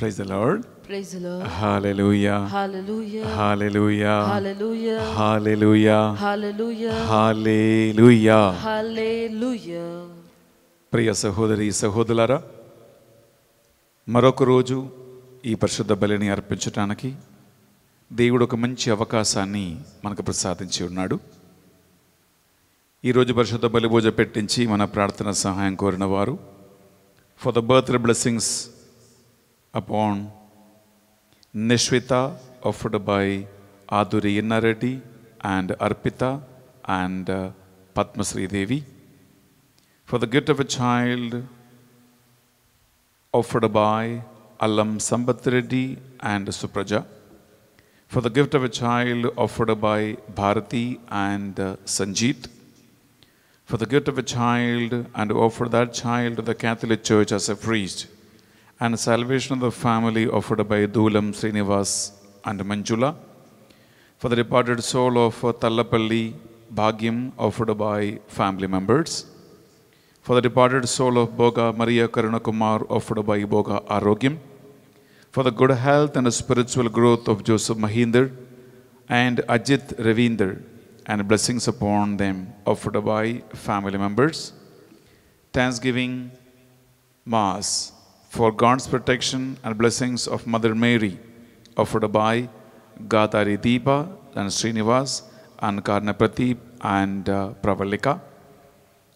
Praise Lord praise Lord hallelujah hallelujah hallelujah hallelujah hallelujah hallelujah hallelujah hallelujah ప్రియ సహోదరి సహోదరులారా మరొక రోజు ఈ పరిశుద్ధ బలిని అర్పించడానికి దేవుడు ఒక మంచి అవకాశాన్ని మనకు ప్రసాదించి ఉన్నాడు ఈరోజు పరిశుద్ధ బలిభోజ పెట్టించి మన ప్రార్థన సహాయం కోరిన వారు for the birth blessings upon Nishwita offered by Aduri Innaradi and Arpita and uh, Devi. For the gift of a child offered by Alam Sambatreddy and Supraja. For the gift of a child offered by Bharati and uh, Sanjeet. For the gift of a child and offer that child to the Catholic Church as a priest and Salvation of the Family offered by Dulam Srinivas and Manjula. For the departed soul of Tallapalli Bhagyam offered by family members. For the departed soul of Boga Maria Karunakumar offered by Boga Arogyam. For the good health and spiritual growth of Joseph Mahinder and Ajit Ravinder and blessings upon them offered by family members. Thanksgiving Mass for God's protection and blessings of Mother Mary, offered by Ghatari Deepa and Srinivas and Karnaprateep and uh, Pravalika,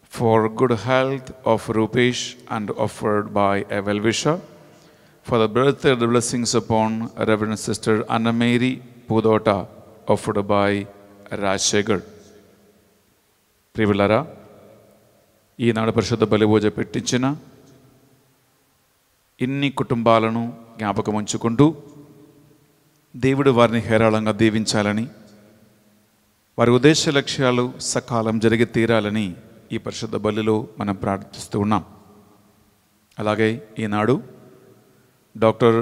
for good health of Rupesh and offered by a well-wisher, for the birthday the blessings upon Reverend Sister Anna Mary Pudota, offered by Rajshekhar. ప్రియులారా ఈనాడు పరిశుద్ధ బలిపూజ పెట్టించిన ఇన్ని కుటుంబాలను జ్ఞాపకం ఉంచుకుంటూ దేవుడు వారిని హేరాళంగా దీవించాలని వారి ఉద్దేశ లక్ష్యాలు సకాలం జరిగి తీరాలని ఈ పరిశుద్ధ బలిలో మనం ప్రార్థిస్తూ ఉన్నాం అలాగే ఈనాడు డాక్టర్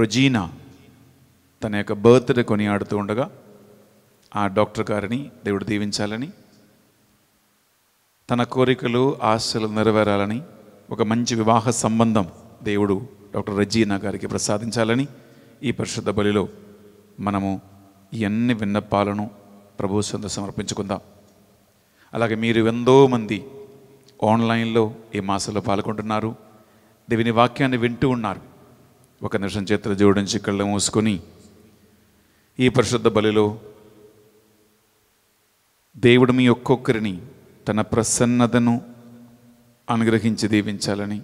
రుజీనా తన యొక్క బర్త్డే కొనియాడుతూ ఉండగా ఆ డాక్టర్ గారిని దేవుడు దీవించాలని తన కోరికలు ఆశలు నెరవేరాలని ఒక మంచి వివాహ సంబంధం దేవుడు డాక్టర్ రజీనా గారికి ప్రసాదించాలని ఈ పరిశుద్ధ బలిలో మనము ఎన్ని విన్నప్పాలను విన్నపాలను ప్రభు సొంత సమర్పించుకుందాం అలాగే మీరు ఎంతో మంది ఆన్లైన్లో ఈ మాసంలో పాల్గొంటున్నారు దేవుని వాక్యాన్ని వింటూ ఉన్నారు ఒక నిమిషం చేతులు జోడించి కళ్ళు మూసుకొని ఈ పరిశుద్ధ బలిలో దేవుడు మీ ఒక్కొక్కరిని తన ప్రసన్నతను అనుగ్రహించి దీవించాలని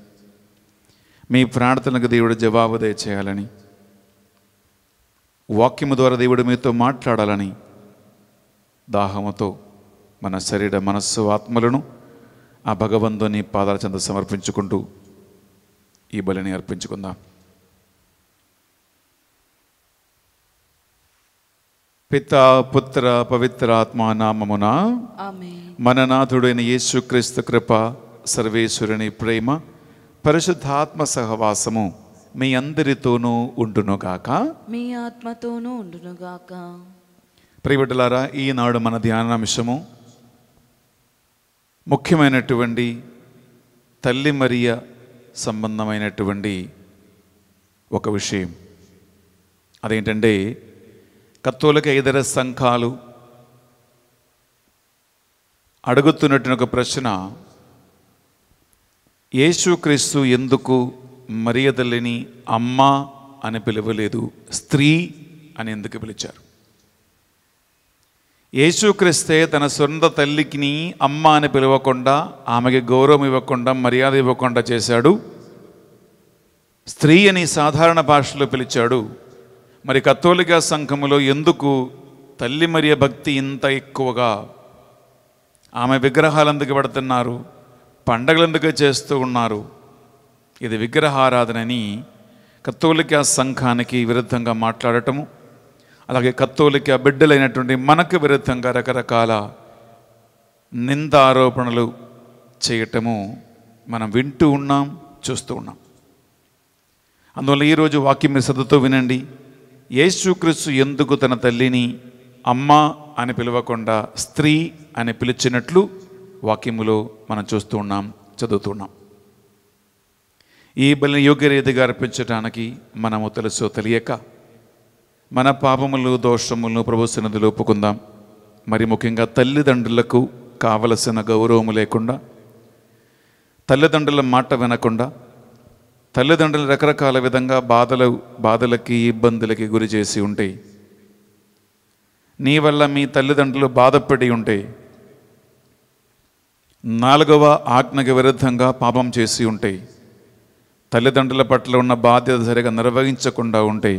మీ ప్రార్థనకు దేవుడు జవాబు దయచేయాలని వాక్యము ద్వారా దేవుడు మీతో మాట్లాడాలని దాహముతో మన శరీర మనస్సు ఆత్మలను ఆ భగవంతుని పాదాల చెంత సమర్పించుకుంటూ ఈ బలిని అర్పించుకుందాం పిత పుత్ర పవిత్ర ఆత్మ నామమున మన నాథుడైన యేసుక్రీస్తు కృప సర్వేశ్వరుని ప్రేమ పరిశుద్ధాత్మ సహవాసము మీ అందరితోనూ ఉండునుగాక మీ ఆత్మతోనూ ఉండునుగాక ప్రియబిడ్డలారా ఈనాడు మన ధ్యానాంశము ముఖ్యమైనటువంటి తల్లి మరియ సంబంధమైనటువంటి ఒక విషయం అదేంటంటే కత్తోలిక ఇతర సంఘాలు అడుగుతున్నటువంటి ఒక ప్రశ్న యేసుక్రీస్తు ఎందుకు మర్యాదల్లిని అమ్మ అని పిలవలేదు స్త్రీ అని ఎందుకు పిలిచారు యేసుక్రీస్తే తన సొంత తల్లికిని అమ్మ అని పిలవకుండా ఆమెకి గౌరవం ఇవ్వకుండా మర్యాద ఇవ్వకుండా చేశాడు స్త్రీ అని సాధారణ భాషలో పిలిచాడు మరి కథోలిక సంఘములో ఎందుకు తల్లి మరియ భక్తి ఇంత ఎక్కువగా ఆమె విగ్రహాలందుకు పెడుతున్నారు పండగలెందుకు చేస్తూ ఉన్నారు ఇది విగ్రహారాధనని కత్తోలిక సంఘానికి విరుద్ధంగా మాట్లాడటము అలాగే కత్తోలిక బిడ్డలైనటువంటి మనకు విరుద్ధంగా రకరకాల నిందారోపణలు చేయటము మనం వింటూ ఉన్నాం చూస్తూ ఉన్నాం అందువల్ల ఈరోజు వాక్యం మీరు శ్రద్ధతో వినండి యేసుక్రీస్తు ఎందుకు తన తల్లిని అమ్మ అని పిలవకుండా స్త్రీ అని పిలిచినట్లు వాక్యములో మనం చూస్తున్నాం చదువుతున్నాం ఈ బలిని యోగ్య రీతిగా అర్పించడానికి మనము తెలుసు తెలియక మన పాపములు దోషములను ప్రభు సన్నిధి ఒప్పుకుందాం మరి ముఖ్యంగా తల్లిదండ్రులకు కావలసిన గౌరవము లేకుండా తల్లిదండ్రుల మాట వినకుండా తల్లిదండ్రులు రకరకాల విధంగా బాధలు బాధలకి ఇబ్బందులకి గురి చేసి ఉంటే నీ వల్ల మీ తల్లిదండ్రులు బాధపడి ఉంటే నాలుగవ ఆజ్ఞకి విరుద్ధంగా పాపం చేసి ఉంటే తల్లిదండ్రుల పట్ల ఉన్న బాధ్యత సరిగా నిర్వహించకుండా ఉంటే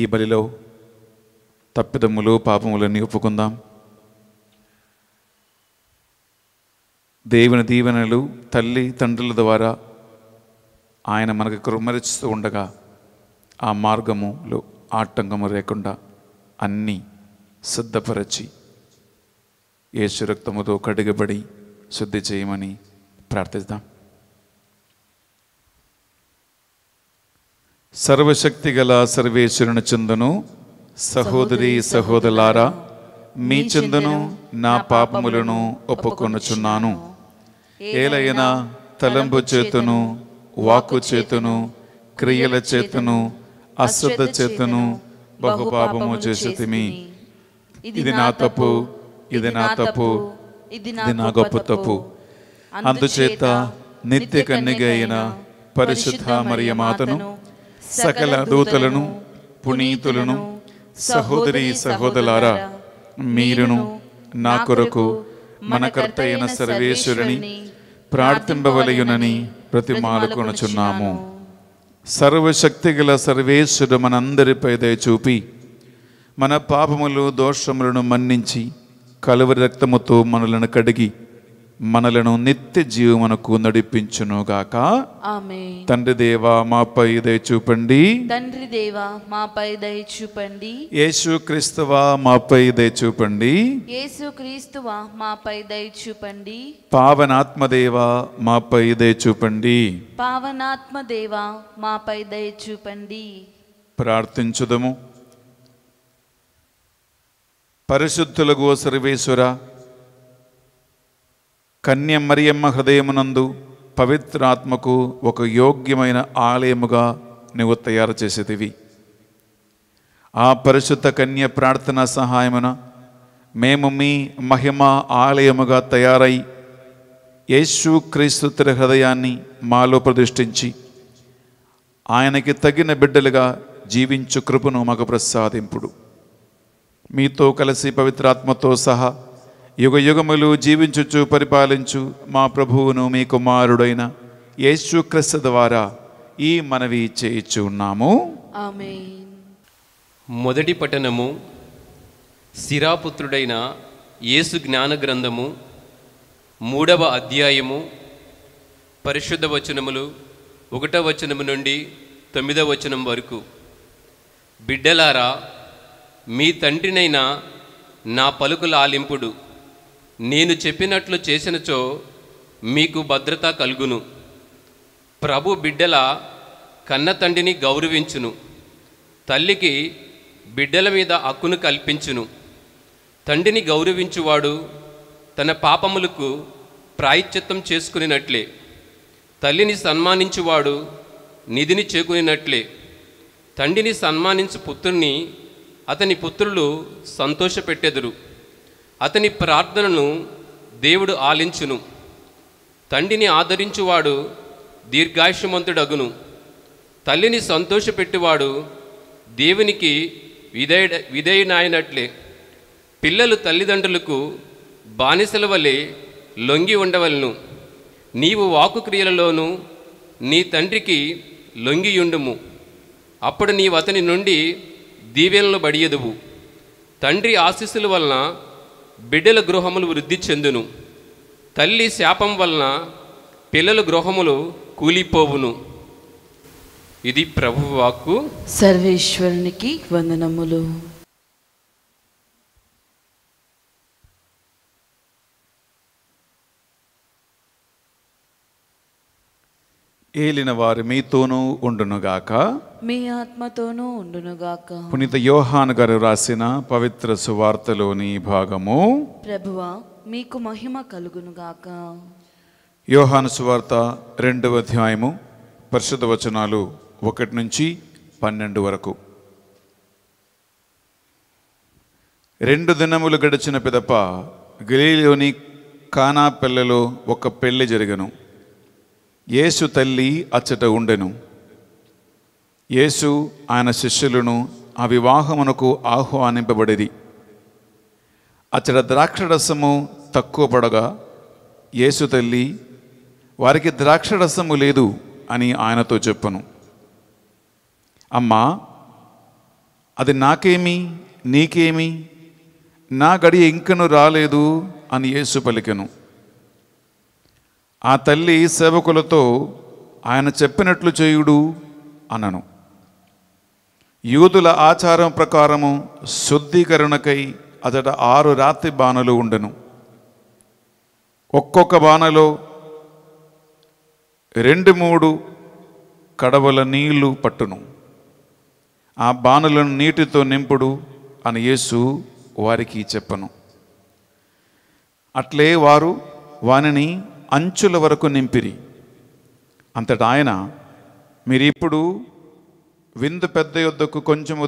ఈ బలిలో తప్పిదమ్ములు పాపములన్నీ ఒప్పుకుందాం దేవుని దీవెనలు తల్లి తండ్రుల ద్వారా ఆయన మనకు కృమరిస్తూ ఉండగా ఆ మార్గములు ఆటంకము లేకుండా అన్నీ సిద్ధపరచి యేసు రక్తముతో కడుగబడి శుద్ధి చేయమని ప్రార్థిద్దాం సర్వశక్తి గల సర్వేశ్వరుని చిందును సహోదరి సహోదరులారా మీ చిందును నా పాపములను ఒప్పుకొనుచున్నాను ఏలైనా తలంబు చేతును వాకు చేతును క్రియల చేతును అశ్రద్ధ చేతును బహుపాపము చేసి ఇది నా తప్పు ఇది నా తప్పు ఇది నా గొప్ప తప్పు అందుచేత నిత్య కన్నిగైన పరిశుద్ధ మరియ మాతను సకల దూతలను పునీతులను సహోదరి సహోదరారా మీరును నా కొరకు మన కర్త అయిన సర్వేశ్వరుని ప్రార్థింపవలయునని ప్రతిమాలకొనుచున్నాము సర్వశక్తి గల సర్వేశ్వరుడు మనందరిపై దయచూపి చూపి మన పాపములు దోషములను మన్నించి కలువరి రక్తముతో మనలను కడిగి మనలను నిత్య జీవమునకు గాక తండ్రి దేవా మాపై దయ చూపండి తండ్రి దేవా మాపై దయ చూపండి యేసు క్రీస్తువా మాపై దయ చూపండి యేసు క్రీస్తువా మాపై దయ చూపండి పావనాత్మదేవా మాపై దయ చూపండి పావనాత్మదేవా మాపై దయ చూపండి ప్రార్థించుదము పరిశుద్ధులకు సర్వేశ్వర కన్య మరియమ్మ హృదయమునందు పవిత్రాత్మకు ఒక యోగ్యమైన ఆలయముగా నువ్వు తయారు చేసేదివి ఆ పరిశుద్ధ కన్య ప్రార్థన సహాయమున మేము మీ మహిమ ఆలయముగా తయారై యేసు క్రీస్తు హృదయాన్ని మాలో ప్రతిష్ఠించి ఆయనకి తగిన బిడ్డలుగా జీవించు కృపను మగ ప్రసాదింపుడు మీతో కలిసి పవిత్రాత్మతో సహా యుగ యుగములు జీవించుచు పరిపాలించు మా ప్రభువును మీ కుమారుడైన యేసుక్రీస్తు ద్వారా ఈ మనవి చేయిచ్చు ఉన్నాము మొదటి పట్టణము శిరాపుత్రుడైన యేసు జ్ఞాన గ్రంథము మూడవ అధ్యాయము పరిశుద్ధ వచనములు ఒకటవ వచనము నుండి తొమ్మిదవ వచనం వరకు బిడ్డలారా మీ తండ్రినైనా నా పలుకుల ఆలింపుడు నేను చెప్పినట్లు చేసినచో మీకు భద్రత కలుగును ప్రభు బిడ్డల కన్న తండ్రిని గౌరవించును తల్లికి బిడ్డల మీద హక్కును కల్పించును తండ్రిని గౌరవించువాడు తన పాపములకు ప్రాయశ్చిత్తం చేసుకునినట్లే తల్లిని సన్మానించువాడు నిధిని చేకునినట్లే తండ్రిని సన్మానించు పుత్రుని అతని పుత్రులు సంతోషపెట్టెదురు అతని ప్రార్థనను దేవుడు ఆలించును తండ్రిని ఆదరించువాడు దీర్ఘాయుషమంతుడగును తల్లిని పెట్టివాడు దేవునికి విధేయుడ విధేయునాయనట్లే పిల్లలు తల్లిదండ్రులకు బానిసల వలె లొంగి ఉండవలను నీవు వాకు క్రియలలోనూ నీ తండ్రికి లొంగియుండుము అప్పుడు నీవు అతని నుండి దీవెనలు బడియదువు తండ్రి ఆశీస్సుల వలన బిడ్డల గృహములు వృద్ధి చెందును తల్లి శాపం వలన పిల్లల గృహములు కూలిపోవును ఇది ప్రభువాకు సర్వేశ్వరునికి వందనములు ఏలిన వారు మీతోనూ ఉండునుగాక మీ ఆత్మతోనూ ఉండునుగాక పునీత యోహాన్ గారు రాసిన పవిత్ర సువార్తలోని భాగము ప్రభువా మీకు మహిమ కలుగునుగాక యోహాను సువార్త రెండవ అధ్యాయము పరిశుద్ధ వచనాలు ఒకటి నుంచి పన్నెండు వరకు రెండు దినములు గడిచిన పిదప గిలీలోని కానా పిల్లలు ఒక పెళ్లి జరిగను యేసు తల్లి అచ్చట ఉండెను యేసు ఆయన శిష్యులను ఆ వివాహమునకు ఆహ్వానింపబడిది అచ్చట ద్రాక్షరసము తక్కువ పడగా యేసు తల్లి వారికి ద్రాక్షరసము లేదు అని ఆయనతో చెప్పను అమ్మా అది నాకేమి నీకేమి నా గడి ఇంకను రాలేదు అని యేసు పలికెను ఆ తల్లి సేవకులతో ఆయన చెప్పినట్లు చేయుడు అనను యూదుల ఆచారం ప్రకారము శుద్ధీకరణకై అతడ ఆరు రాత్రి బాణలు ఉండెను ఒక్కొక్క బాణలో రెండు మూడు కడవల నీళ్లు పట్టును ఆ బాణలను నీటితో నింపుడు అని యేసు వారికి చెప్పను అట్లే వారు వానిని అంచుల వరకు నింపిరి అంతటా ఆయన మీరిప్పుడు విందు పెద్ద యొద్దకు కొంచెము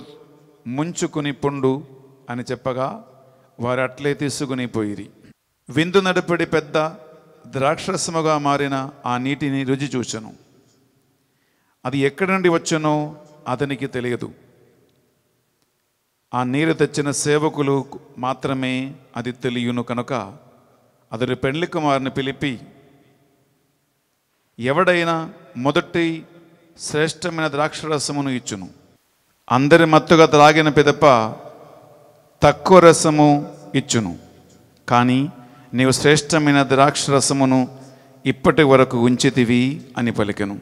ముంచుకుని పుండు అని చెప్పగా వారు అట్లే తీసుకుని పోయిరి విందు నడిపడి పెద్ద ద్రాక్షరసముగా మారిన ఆ నీటిని రుచి చూచను అది ఎక్కడి నుండి వచ్చనో అతనికి తెలియదు ఆ నీరు తెచ్చిన సేవకులు మాత్రమే అది తెలియను కనుక అతడు పెండ్లి కుమారుని పిలిపి ఎవడైనా మొదటి శ్రేష్టమైన ద్రాక్షరసమును ఇచ్చును అందరి మత్తుగా త్రాగిన పిదప తక్కువ రసము ఇచ్చును కానీ నీవు శ్రేష్టమైన ద్రాక్షరసమును ఇప్పటి వరకు ఉంచితివి అని పలికెను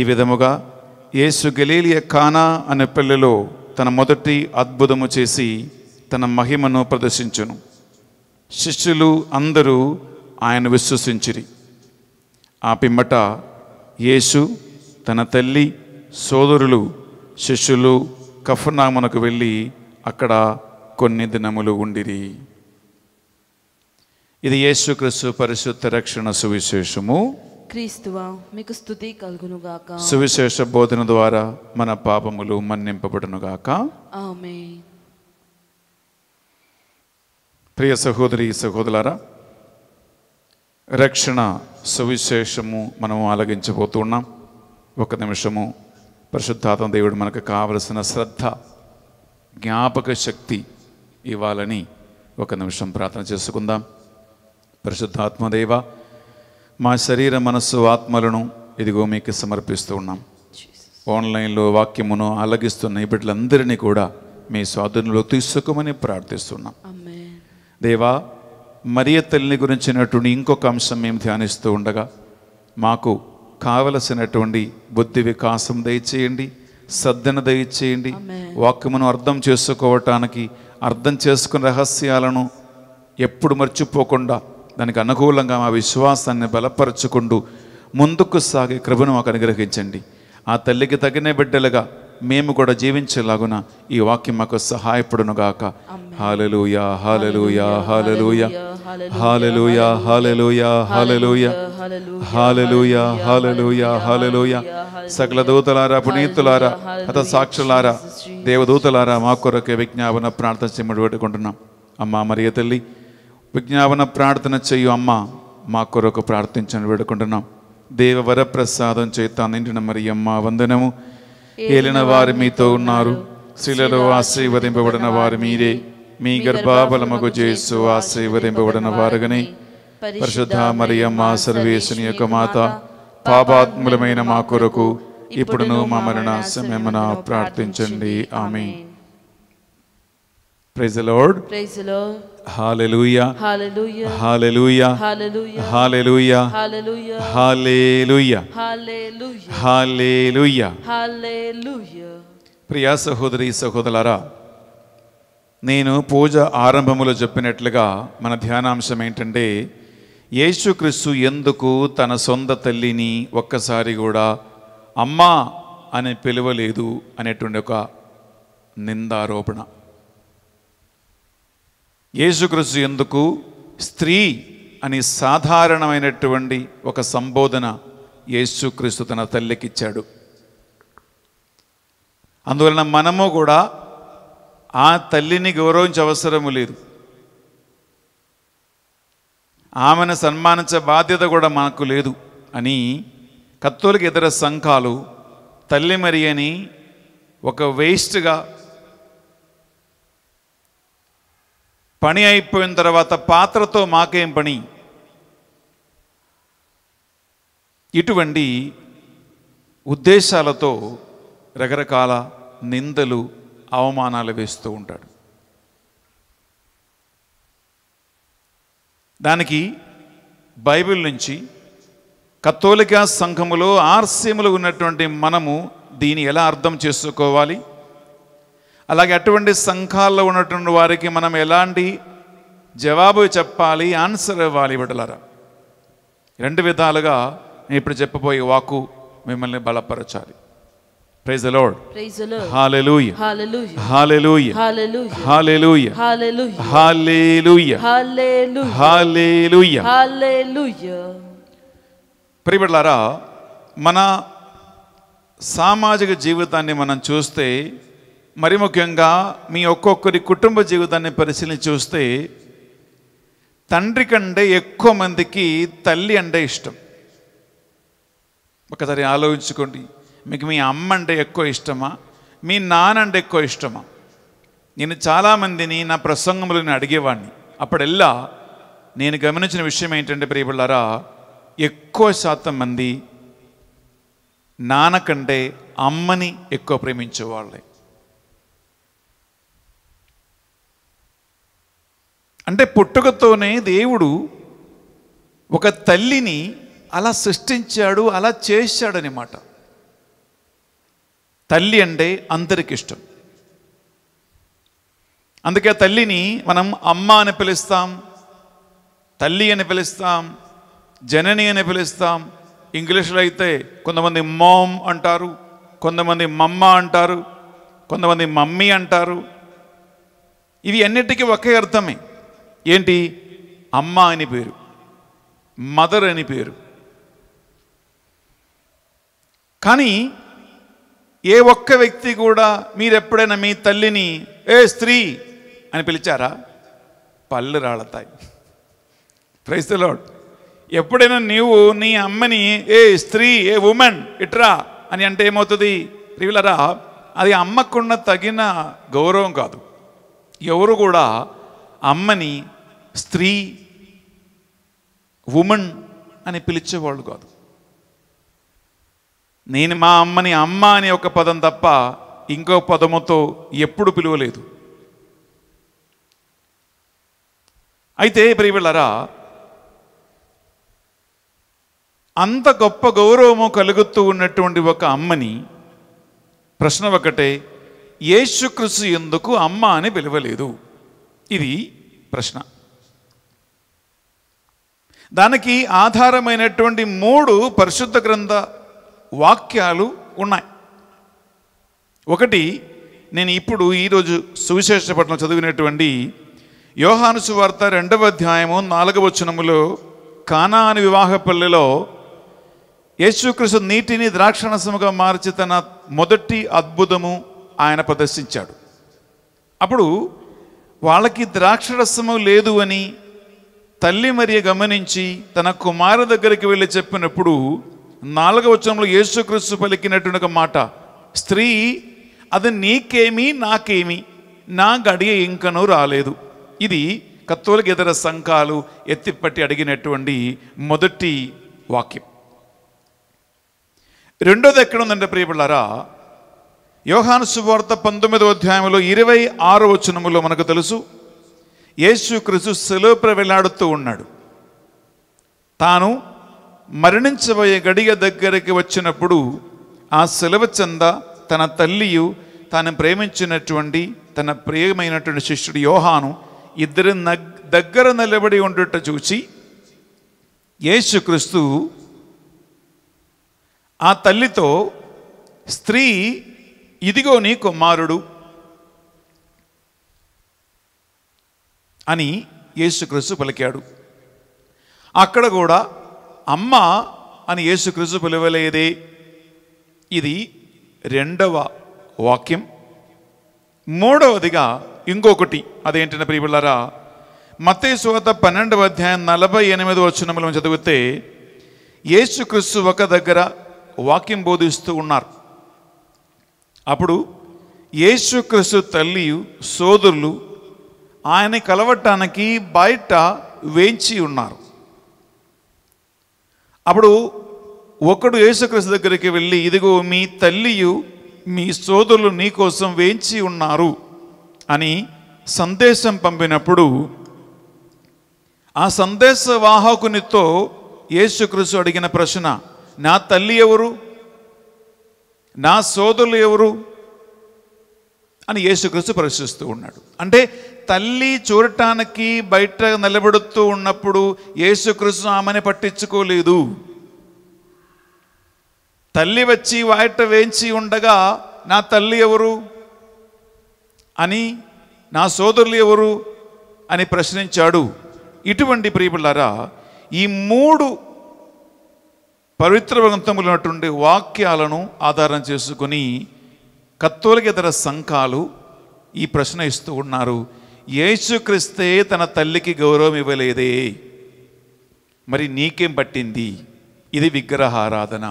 ఈ విధముగా యేసు గలీలియ కానా అనే పెళ్ళిలో తన మొదటి అద్భుతము చేసి తన మహిమను ప్రదర్శించును శిష్యులు అందరూ ఆయన విశ్వసించిరి ఆ పిమ్మట యేసు తన తల్లి సోదరులు శిష్యులు కఫనామనకు వెళ్ళి అక్కడ కొన్ని దినములు ఉండిరి ఇది యేసుక్రీస్తు పరిశుద్ధ రక్షణ సువిశేషము క్రీస్తువా మీకు స్థుతి కలుగునుగాక సువిశేష బోధన ద్వారా మన పాపములు మన్నింపబడునుగాక ఆమె ప్రియ సహోదరి సహోదరులారా రక్షణ సువిశేషము మనము ఆలగించబోతున్నాం ఒక నిమిషము పరిశుద్ధాత్మ దేవుడు మనకు కావలసిన శ్రద్ధ జ్ఞాపక శక్తి ఇవ్వాలని ఒక నిమిషం ప్రార్థన చేసుకుందాం పరిశుద్ధాత్మదేవ మా శరీర మనస్సు ఆత్మలను ఇదిగో మీకు సమర్పిస్తూ ఉన్నాం ఆన్లైన్లో వాక్యమును ఆలగిస్తున్న ఈ బిడ్డలందరినీ కూడా మీ స్వాధీనంలో తీసుకోమని ప్రార్థిస్తున్నాం దేవా మరియ తల్లిని గురించినటువంటి ఇంకొక అంశం మేము ధ్యానిస్తూ ఉండగా మాకు కావలసినటువంటి బుద్ధి వికాసం దయచేయండి సద్దన దయచేయండి వాక్యమును అర్థం చేసుకోవటానికి అర్థం చేసుకున్న రహస్యాలను ఎప్పుడు మర్చిపోకుండా దానికి అనుకూలంగా మా విశ్వాసాన్ని బలపరచుకుంటూ ముందుకు సాగే కృపను మాకు అనుగ్రహించండి ఆ తల్లికి తగిన బిడ్డలుగా మేము కూడా జీవించేలాగున ఈ వాక్యం మాకు సహాయపడునుగాక hallelujah hallelujah hallelujah hallelujah hallelujah hallelujah hallelujah hallelujah hallelujah సకల దూతలారా పునీతులారా అత సాక్షులారా దేవదూతలారా మా కొరకే విజ్ఞాపన ప్రార్థన చేయమని పెట్టుకుంటున్నాం అమ్మ మరియ తల్లి విజ్ఞాపన ప్రార్థన చెయ్యు అమ్మ మా కొరకు ప్రార్థించని వేడుకుంటున్నాం దేవ వరప్రసాదం చేత నిండిన మరి అమ్మ వందనము ఏలిన వారు మీతో ఉన్నారు శిలలో ఆశీర్వదింపబడిన వారు మీరే మీ గర్భాబలముకు చేసు ఆశీర్వదింపబడిన వారుగని పరిశుద్ధ మరియమ్మ సర్వేశుని యొక్క మాత పాపాత్ములమైన మా కొరకు ఇప్పుడును మా మరణ సమయమున ప్రార్థించండి ఆమె praise Lord praise Lord hallelujah hallelujah hallelujah hallelujah hallelujah hallelujah hallelujah hallelujah hallelujah ప్రియ సహోదరి సహోదరులారా నేను పూజ ఆరంభములో చెప్పినట్లుగా మన ధ్యానాంశం ఏంటంటే యేసుక్రీస్తు ఎందుకు తన సొంత తల్లిని ఒక్కసారి కూడా అమ్మా అని పిలవలేదు అనేటువంటి ఒక నిందారోపణ యేసుక్రీస్తు ఎందుకు స్త్రీ అని సాధారణమైనటువంటి ఒక సంబోధన యేసుక్రీస్తు తన తల్లికిచ్చాడు అందువలన మనము కూడా ఆ తల్లిని గౌరవించే అవసరము లేదు ఆమెను సన్మానించే బాధ్యత కూడా మనకు లేదు అని కత్తోలిక ఇతర సంఘాలు తల్లి మరి అని ఒక వేస్ట్గా పని అయిపోయిన తర్వాత పాత్రతో మాకేం పని ఇటువంటి ఉద్దేశాలతో రకరకాల నిందలు అవమానాలు వేస్తూ ఉంటాడు దానికి బైబిల్ నుంచి కത്തോలికా సంఘములో ఆర్స్యములు ఉన్నటువంటి మనము దీన్ని ఎలా అర్థం చేసుకోవాలి అలాగే అటువంటి సంఘాల్లో ఉన్నటువంటి వారికి మనం ఎలాంటి జవాబు చెప్పాలి ఆన్సర్ ఇవ్వాలి విడలరా రెండు విధాలుగా నేను ఇప్పుడు చెప్పబోయే వాకు మిమ్మల్ని బలపరచాలి praise Lord hallelujah hallelujah hallelujah hallelujah hallelujah hallelujah మన సామాజిక జీవితాన్ని మనం చూస్తే మరి ముఖ్యంగా మీ ఒక్కొక్కరి కుటుంబ జీవితాన్ని పరిశీలించి చూస్తే తండ్రి కంటే ఎక్కువ మందికి తల్లి అంటే ఇష్టం ఒకసారి ఆలోచించుకోండి మీకు మీ అమ్మ అంటే ఎక్కువ ఇష్టమా మీ నాన్న అంటే ఎక్కువ ఇష్టమా నేను చాలామందిని నా ప్రసంగములు నేను అడిగేవాడిని అప్పుడెల్లా నేను గమనించిన విషయం ఏంటంటే ప్రియబుళ్ళారా ఎక్కువ శాతం మంది నాన్న కంటే అమ్మని ఎక్కువ ప్రేమించేవాళ్ళే అంటే పుట్టుకతోనే దేవుడు ఒక తల్లిని అలా సృష్టించాడు అలా చేశాడనమాట తల్లి అంటే అందరికి ఇష్టం అందుకే తల్లిని మనం అమ్మ అని పిలుస్తాం తల్లి అని పిలుస్తాం జనని అని పిలుస్తాం ఇంగ్లీష్లో అయితే కొంతమంది మోమ్ అంటారు కొంతమంది మమ్మ అంటారు కొంతమంది మమ్మీ అంటారు ఇవి అన్నిటికీ ఒకే అర్థమే ఏంటి అమ్మ అని పేరు మదర్ అని పేరు కానీ ఏ ఒక్క వ్యక్తి కూడా మీరు ఎప్పుడైనా మీ తల్లిని ఏ స్త్రీ అని పిలిచారా పళ్ళు రాళతాయి క్రైస్తలాడ్ ఎప్పుడైనా నీవు నీ అమ్మని ఏ స్త్రీ ఏ ఉమెన్ ఇట్రా అని అంటే ఏమవుతుంది రివిలరా అది అమ్మకున్న తగిన గౌరవం కాదు ఎవరు కూడా అమ్మని స్త్రీ ఉమెన్ అని పిలిచేవాళ్ళు కాదు నేను మా అమ్మని అమ్మ అనే ఒక పదం తప్ప ఇంకో పదముతో ఎప్పుడు పిలువలేదు అయితే ప్రియవిళ్ళరా అంత గొప్ప గౌరవము కలుగుతూ ఉన్నటువంటి ఒక అమ్మని ప్రశ్న ఒకటే యేసుక్రిసు ఎందుకు అమ్మ అని పిలవలేదు ఇది ప్రశ్న దానికి ఆధారమైనటువంటి మూడు పరిశుద్ధ గ్రంథ వాక్యాలు ఉన్నాయి ఒకటి నేను ఇప్పుడు ఈరోజు సువిశేష పట్ల చదివినటువంటి యోహాను వార్త రెండవ అధ్యాయము నాలుగవ వచనములో కానా అని వివాహ పల్లెలో యేసుక్రీస్తు నీటిని ద్రాక్షణసముగా మార్చి తన మొదటి అద్భుతము ఆయన ప్రదర్శించాడు అప్పుడు వాళ్ళకి ద్రాక్షరసము లేదు అని తల్లి మరియ గమనించి తన కుమారు దగ్గరికి వెళ్ళి చెప్పినప్పుడు నాలుగవ వచనంలో యేసుక్రీస్తు పలికినటువంటి ఒక మాట స్త్రీ అది నీకేమీ నాకేమి నా గడియ ఇంకనూ రాలేదు ఇది కత్తోలిక ఇతర సంఘాలు ఎత్తిపట్టి అడిగినటువంటి మొదటి వాక్యం రెండోది ఎక్కడ ఉందంటే ప్రియపళ్ళారా యోహాను సువార్త పంతొమ్మిదో అధ్యాయంలో ఇరవై ఆరు వచనములో మనకు తెలుసు యేసు క్రిసు సెలవుప్ర వేలాడుతూ ఉన్నాడు తాను మరణించబోయే గడియ దగ్గరికి వచ్చినప్పుడు ఆ సెలవు చంద తన తల్లియు తాను ప్రేమించినటువంటి తన ప్రియమైనటువంటి శిష్యుడు యోహాను ఇద్దరు దగ్గర నిలబడి ఉండుట చూసి యేసుక్రీస్తు ఆ తల్లితో స్త్రీ ఇదిగో నీ కుమారుడు అని యేసుక్రీస్తు పలికాడు అక్కడ కూడా అమ్మ అని యేసుక్రీస్తు పిలవలేదే ఇది రెండవ వాక్యం మూడవదిగా ఇంకొకటి అదేంటిన ప్రియులరా మతే శోత పన్నెండవ అధ్యాయం నలభై ఎనిమిది వచ్చినములను చదివితే యేసుక్రీస్తు ఒక దగ్గర వాక్యం బోధిస్తూ ఉన్నారు అప్పుడు యేసుక్రీస్తు తల్లి సోదరులు ఆయన కలవటానికి బయట వేంచి ఉన్నారు అప్పుడు ఒకడు యేసుక్రీస్తు దగ్గరికి వెళ్ళి ఇదిగో మీ తల్లియు మీ సోదరులు నీకోసం వేంచి ఉన్నారు అని సందేశం పంపినప్పుడు ఆ సందేశ వాహకునితో యేసుక్రీస్తు అడిగిన ప్రశ్న నా తల్లి ఎవరు నా సోదరులు ఎవరు అని యేసుక్రీస్తు ప్రశ్నిస్తూ ఉన్నాడు అంటే తల్లి చూడటానికి బయట నిలబడుతూ ఉన్నప్పుడు యేసుక్రీస్తు ఆమెని పట్టించుకోలేదు తల్లి వచ్చి వాయిట వేయించి ఉండగా నా తల్లి ఎవరు అని నా సోదరులు ఎవరు అని ప్రశ్నించాడు ఇటువంటి ప్రియపిల్లారా ఈ మూడు పవిత్ర గ్రంథములైనటువంటి వాక్యాలను ఆధారం చేసుకుని కత్తోలికేతర సంఘాలు ఈ ప్రశ్న ఇస్తూ ఉన్నారు యేసుక్రిస్తే తన తల్లికి గౌరవం ఇవ్వలేదే మరి నీకేం పట్టింది ఇది విగ్రహారాధన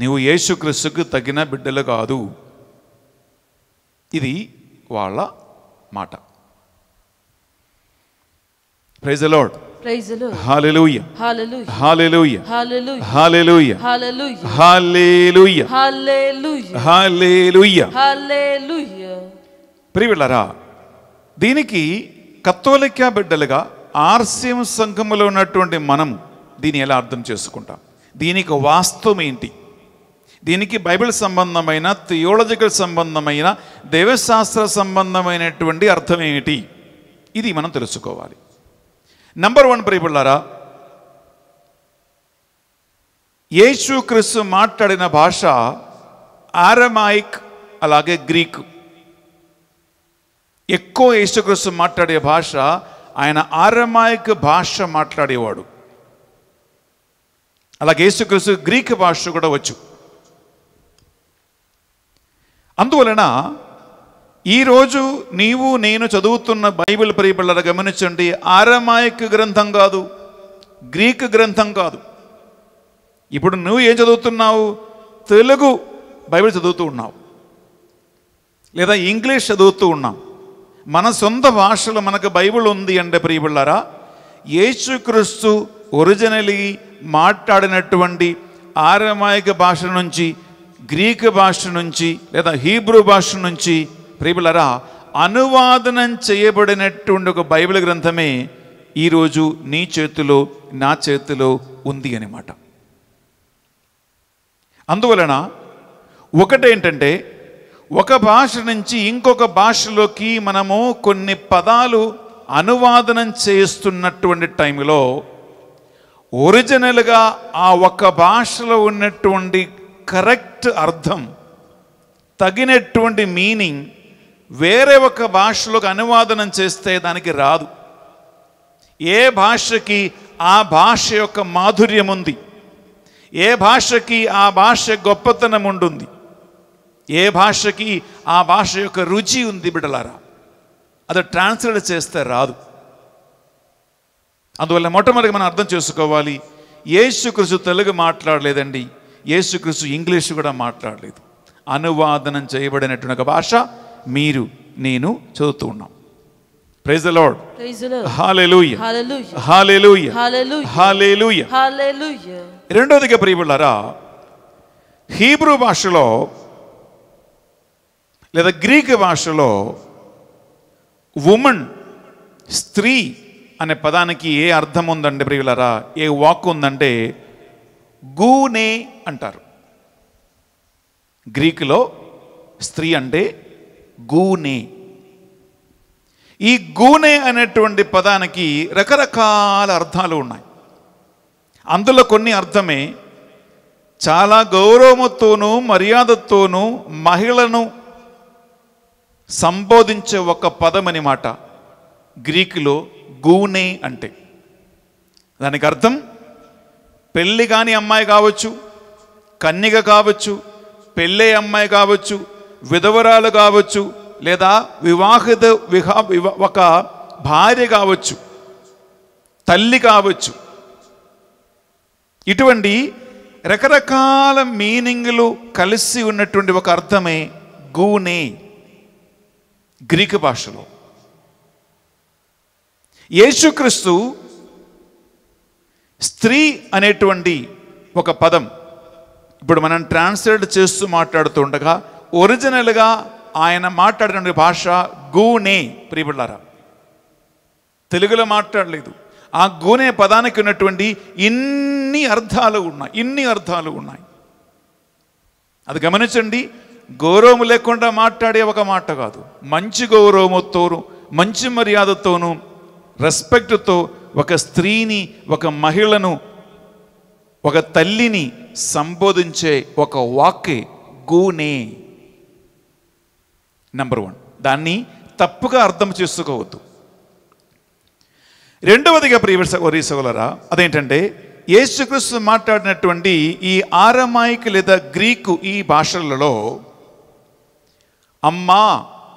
నీవు యేసుక్రీస్తుకు తగిన బిడ్డలు కాదు ఇది వాళ్ళ మాట ప్రైజ్ అలాడ్ ప్రియులరా దీనికి కత్తోలిక బిడ్డలుగా ఆర్సీఎం సంఘములో ఉన్నటువంటి మనం దీన్ని ఎలా అర్థం చేసుకుంటాం దీనికి వాస్తవం ఏంటి దీనికి బైబిల్ సంబంధమైన థియోలజికల్ సంబంధమైన దేవశాస్త్ర సంబంధమైనటువంటి అర్థం ఏమిటి ఇది మనం తెలుసుకోవాలి నంబర్ వన్ యేసు యేసుక్రీస్తు మాట్లాడిన భాష ఆరమాయిక్ అలాగే గ్రీక్ ఎక్కువ యేసుక్రీస్తు మాట్లాడే భాష ఆయన ఆరమాయిక్ భాష మాట్లాడేవాడు అలాగే యేసుక్రీస్తు గ్రీక్ భాష కూడా వచ్చు అందువలన ఈరోజు నీవు నేను చదువుతున్న బైబిల్ పరిబళ్ళ గమనించండి ఆరమాయక్ గ్రంథం కాదు గ్రీక్ గ్రంథం కాదు ఇప్పుడు నువ్వు ఏం చదువుతున్నావు తెలుగు బైబిల్ చదువుతూ ఉన్నావు లేదా ఇంగ్లీష్ చదువుతూ ఉన్నాం మన సొంత భాషలో మనకు బైబిల్ ఉంది అంటే ప్రియబిళ్ళారా యేసుక్రీస్తు ఒరిజినలీ మాట్లాడినటువంటి ఆరమాయక భాష నుంచి గ్రీక్ భాష నుంచి లేదా హీబ్రూ భాష నుంచి ప్రేమలరా అనువాదనం చేయబడినటువంటి ఒక బైబిల్ గ్రంథమే ఈరోజు నీ చేతిలో నా చేతిలో ఉంది అనమాట అందువలన ఒకటేంటంటే ఒక భాష నుంచి ఇంకొక భాషలోకి మనము కొన్ని పదాలు అనువాదనం చేస్తున్నటువంటి టైంలో ఒరిజినల్గా ఆ ఒక భాషలో ఉన్నటువంటి కరెక్ట్ అర్థం తగినటువంటి మీనింగ్ వేరే ఒక భాషలోకి అనువాదనం చేస్తే దానికి రాదు ఏ భాషకి ఆ భాష యొక్క మాధుర్యం ఉంది ఏ భాషకి ఆ భాష గొప్పతనం ఉంటుంది ఏ భాషకి ఆ భాష యొక్క రుచి ఉంది బిడలారా అది ట్రాన్స్లేట్ చేస్తే రాదు అందువల్ల మొట్టమొదటి మనం అర్థం చేసుకోవాలి యేసుకృషు తెలుగు మాట్లాడలేదండి యేసుకృషు ఇంగ్లీష్ కూడా మాట్లాడలేదు అనువాదనం చేయబడినటువంటి ఒక భాష మీరు నేను చదువుతూ ఉన్నాం praise Lord hallelujah hallelujah hallelujah hallelujah రెండోదిగా ప్రియులారా హీబ్రూ భాషలో లేదా గ్రీక్ భాషలో ఉమెన్ స్త్రీ అనే పదానికి ఏ అర్థం ఉందంటే ప్రియులరా ఏ వాక్ ఉందంటే గూనే అంటారు గ్రీకులో స్త్రీ అంటే గూనె ఈ గూనె అనేటువంటి పదానికి రకరకాల అర్థాలు ఉన్నాయి అందులో కొన్ని అర్థమే చాలా గౌరవంతోనూ మర్యాదతోనూ మహిళను సంబోధించే ఒక పదం అనమాట గ్రీకులో గూనే అంటే దానికి అర్థం పెళ్ళి కాని అమ్మాయి కావచ్చు కన్యగ కావచ్చు పెళ్ళే అమ్మాయి కావచ్చు విధవరాలు కావచ్చు లేదా వివాహిత విహా ఒక భార్య కావచ్చు తల్లి కావచ్చు ఇటువంటి రకరకాల మీనింగ్లు కలిసి ఉన్నటువంటి ఒక అర్థమే గూనే గ్రీకు భాషలో యేసుక్రీస్తు స్త్రీ అనేటువంటి ఒక పదం ఇప్పుడు మనం ట్రాన్స్లేట్ చేస్తూ మాట్లాడుతుండగా ఒరిజినల్గా ఆయన మాట్లాడిన భాష గూనే ప్రియబిళ్ళారా తెలుగులో మాట్లాడలేదు ఆ గూనే పదానికి ఉన్నటువంటి ఇన్ని అర్థాలు ఉన్నాయి ఇన్ని అర్థాలు ఉన్నాయి అది గమనించండి గౌరవం లేకుండా మాట్లాడే ఒక మాట కాదు మంచి గౌరవముతోను మంచి మర్యాదతోను రెస్పెక్ట్తో ఒక స్త్రీని ఒక మహిళను ఒక తల్లిని సంబోధించే ఒక వాక్ గూనే నెంబర్ వన్ దాన్ని తప్పుగా అర్థం చేసుకోవద్దు రెండవదిగా ప్రియ సగోరి సగోలరా అదేంటంటే యేసుక్రీస్తు మాట్లాడినటువంటి ఈ ఆరమాయిక్ లేదా గ్రీకు ఈ భాషలలో అమ్మ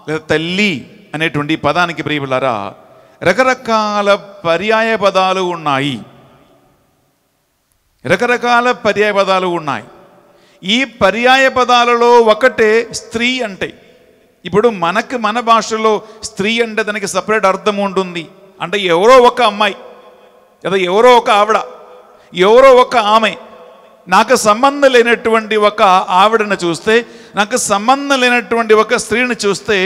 లేదా తల్లి అనేటువంటి పదానికి ప్రియులారా రకరకాల పర్యాయ పదాలు ఉన్నాయి రకరకాల పర్యాయ పదాలు ఉన్నాయి ఈ పర్యాయ పదాలలో ఒకటే స్త్రీ అంటే ఇప్పుడు మనకు మన భాషలో స్త్రీ అంటే దానికి సపరేట్ అర్థం ఉంటుంది అంటే ఎవరో ఒక అమ్మాయి లేదా ఎవరో ఒక ఆవిడ ఎవరో ఒక ఆమె నాకు సంబంధం లేనటువంటి ఒక ఆవిడను చూస్తే నాకు సంబంధం లేనటువంటి ఒక స్త్రీని చూస్తే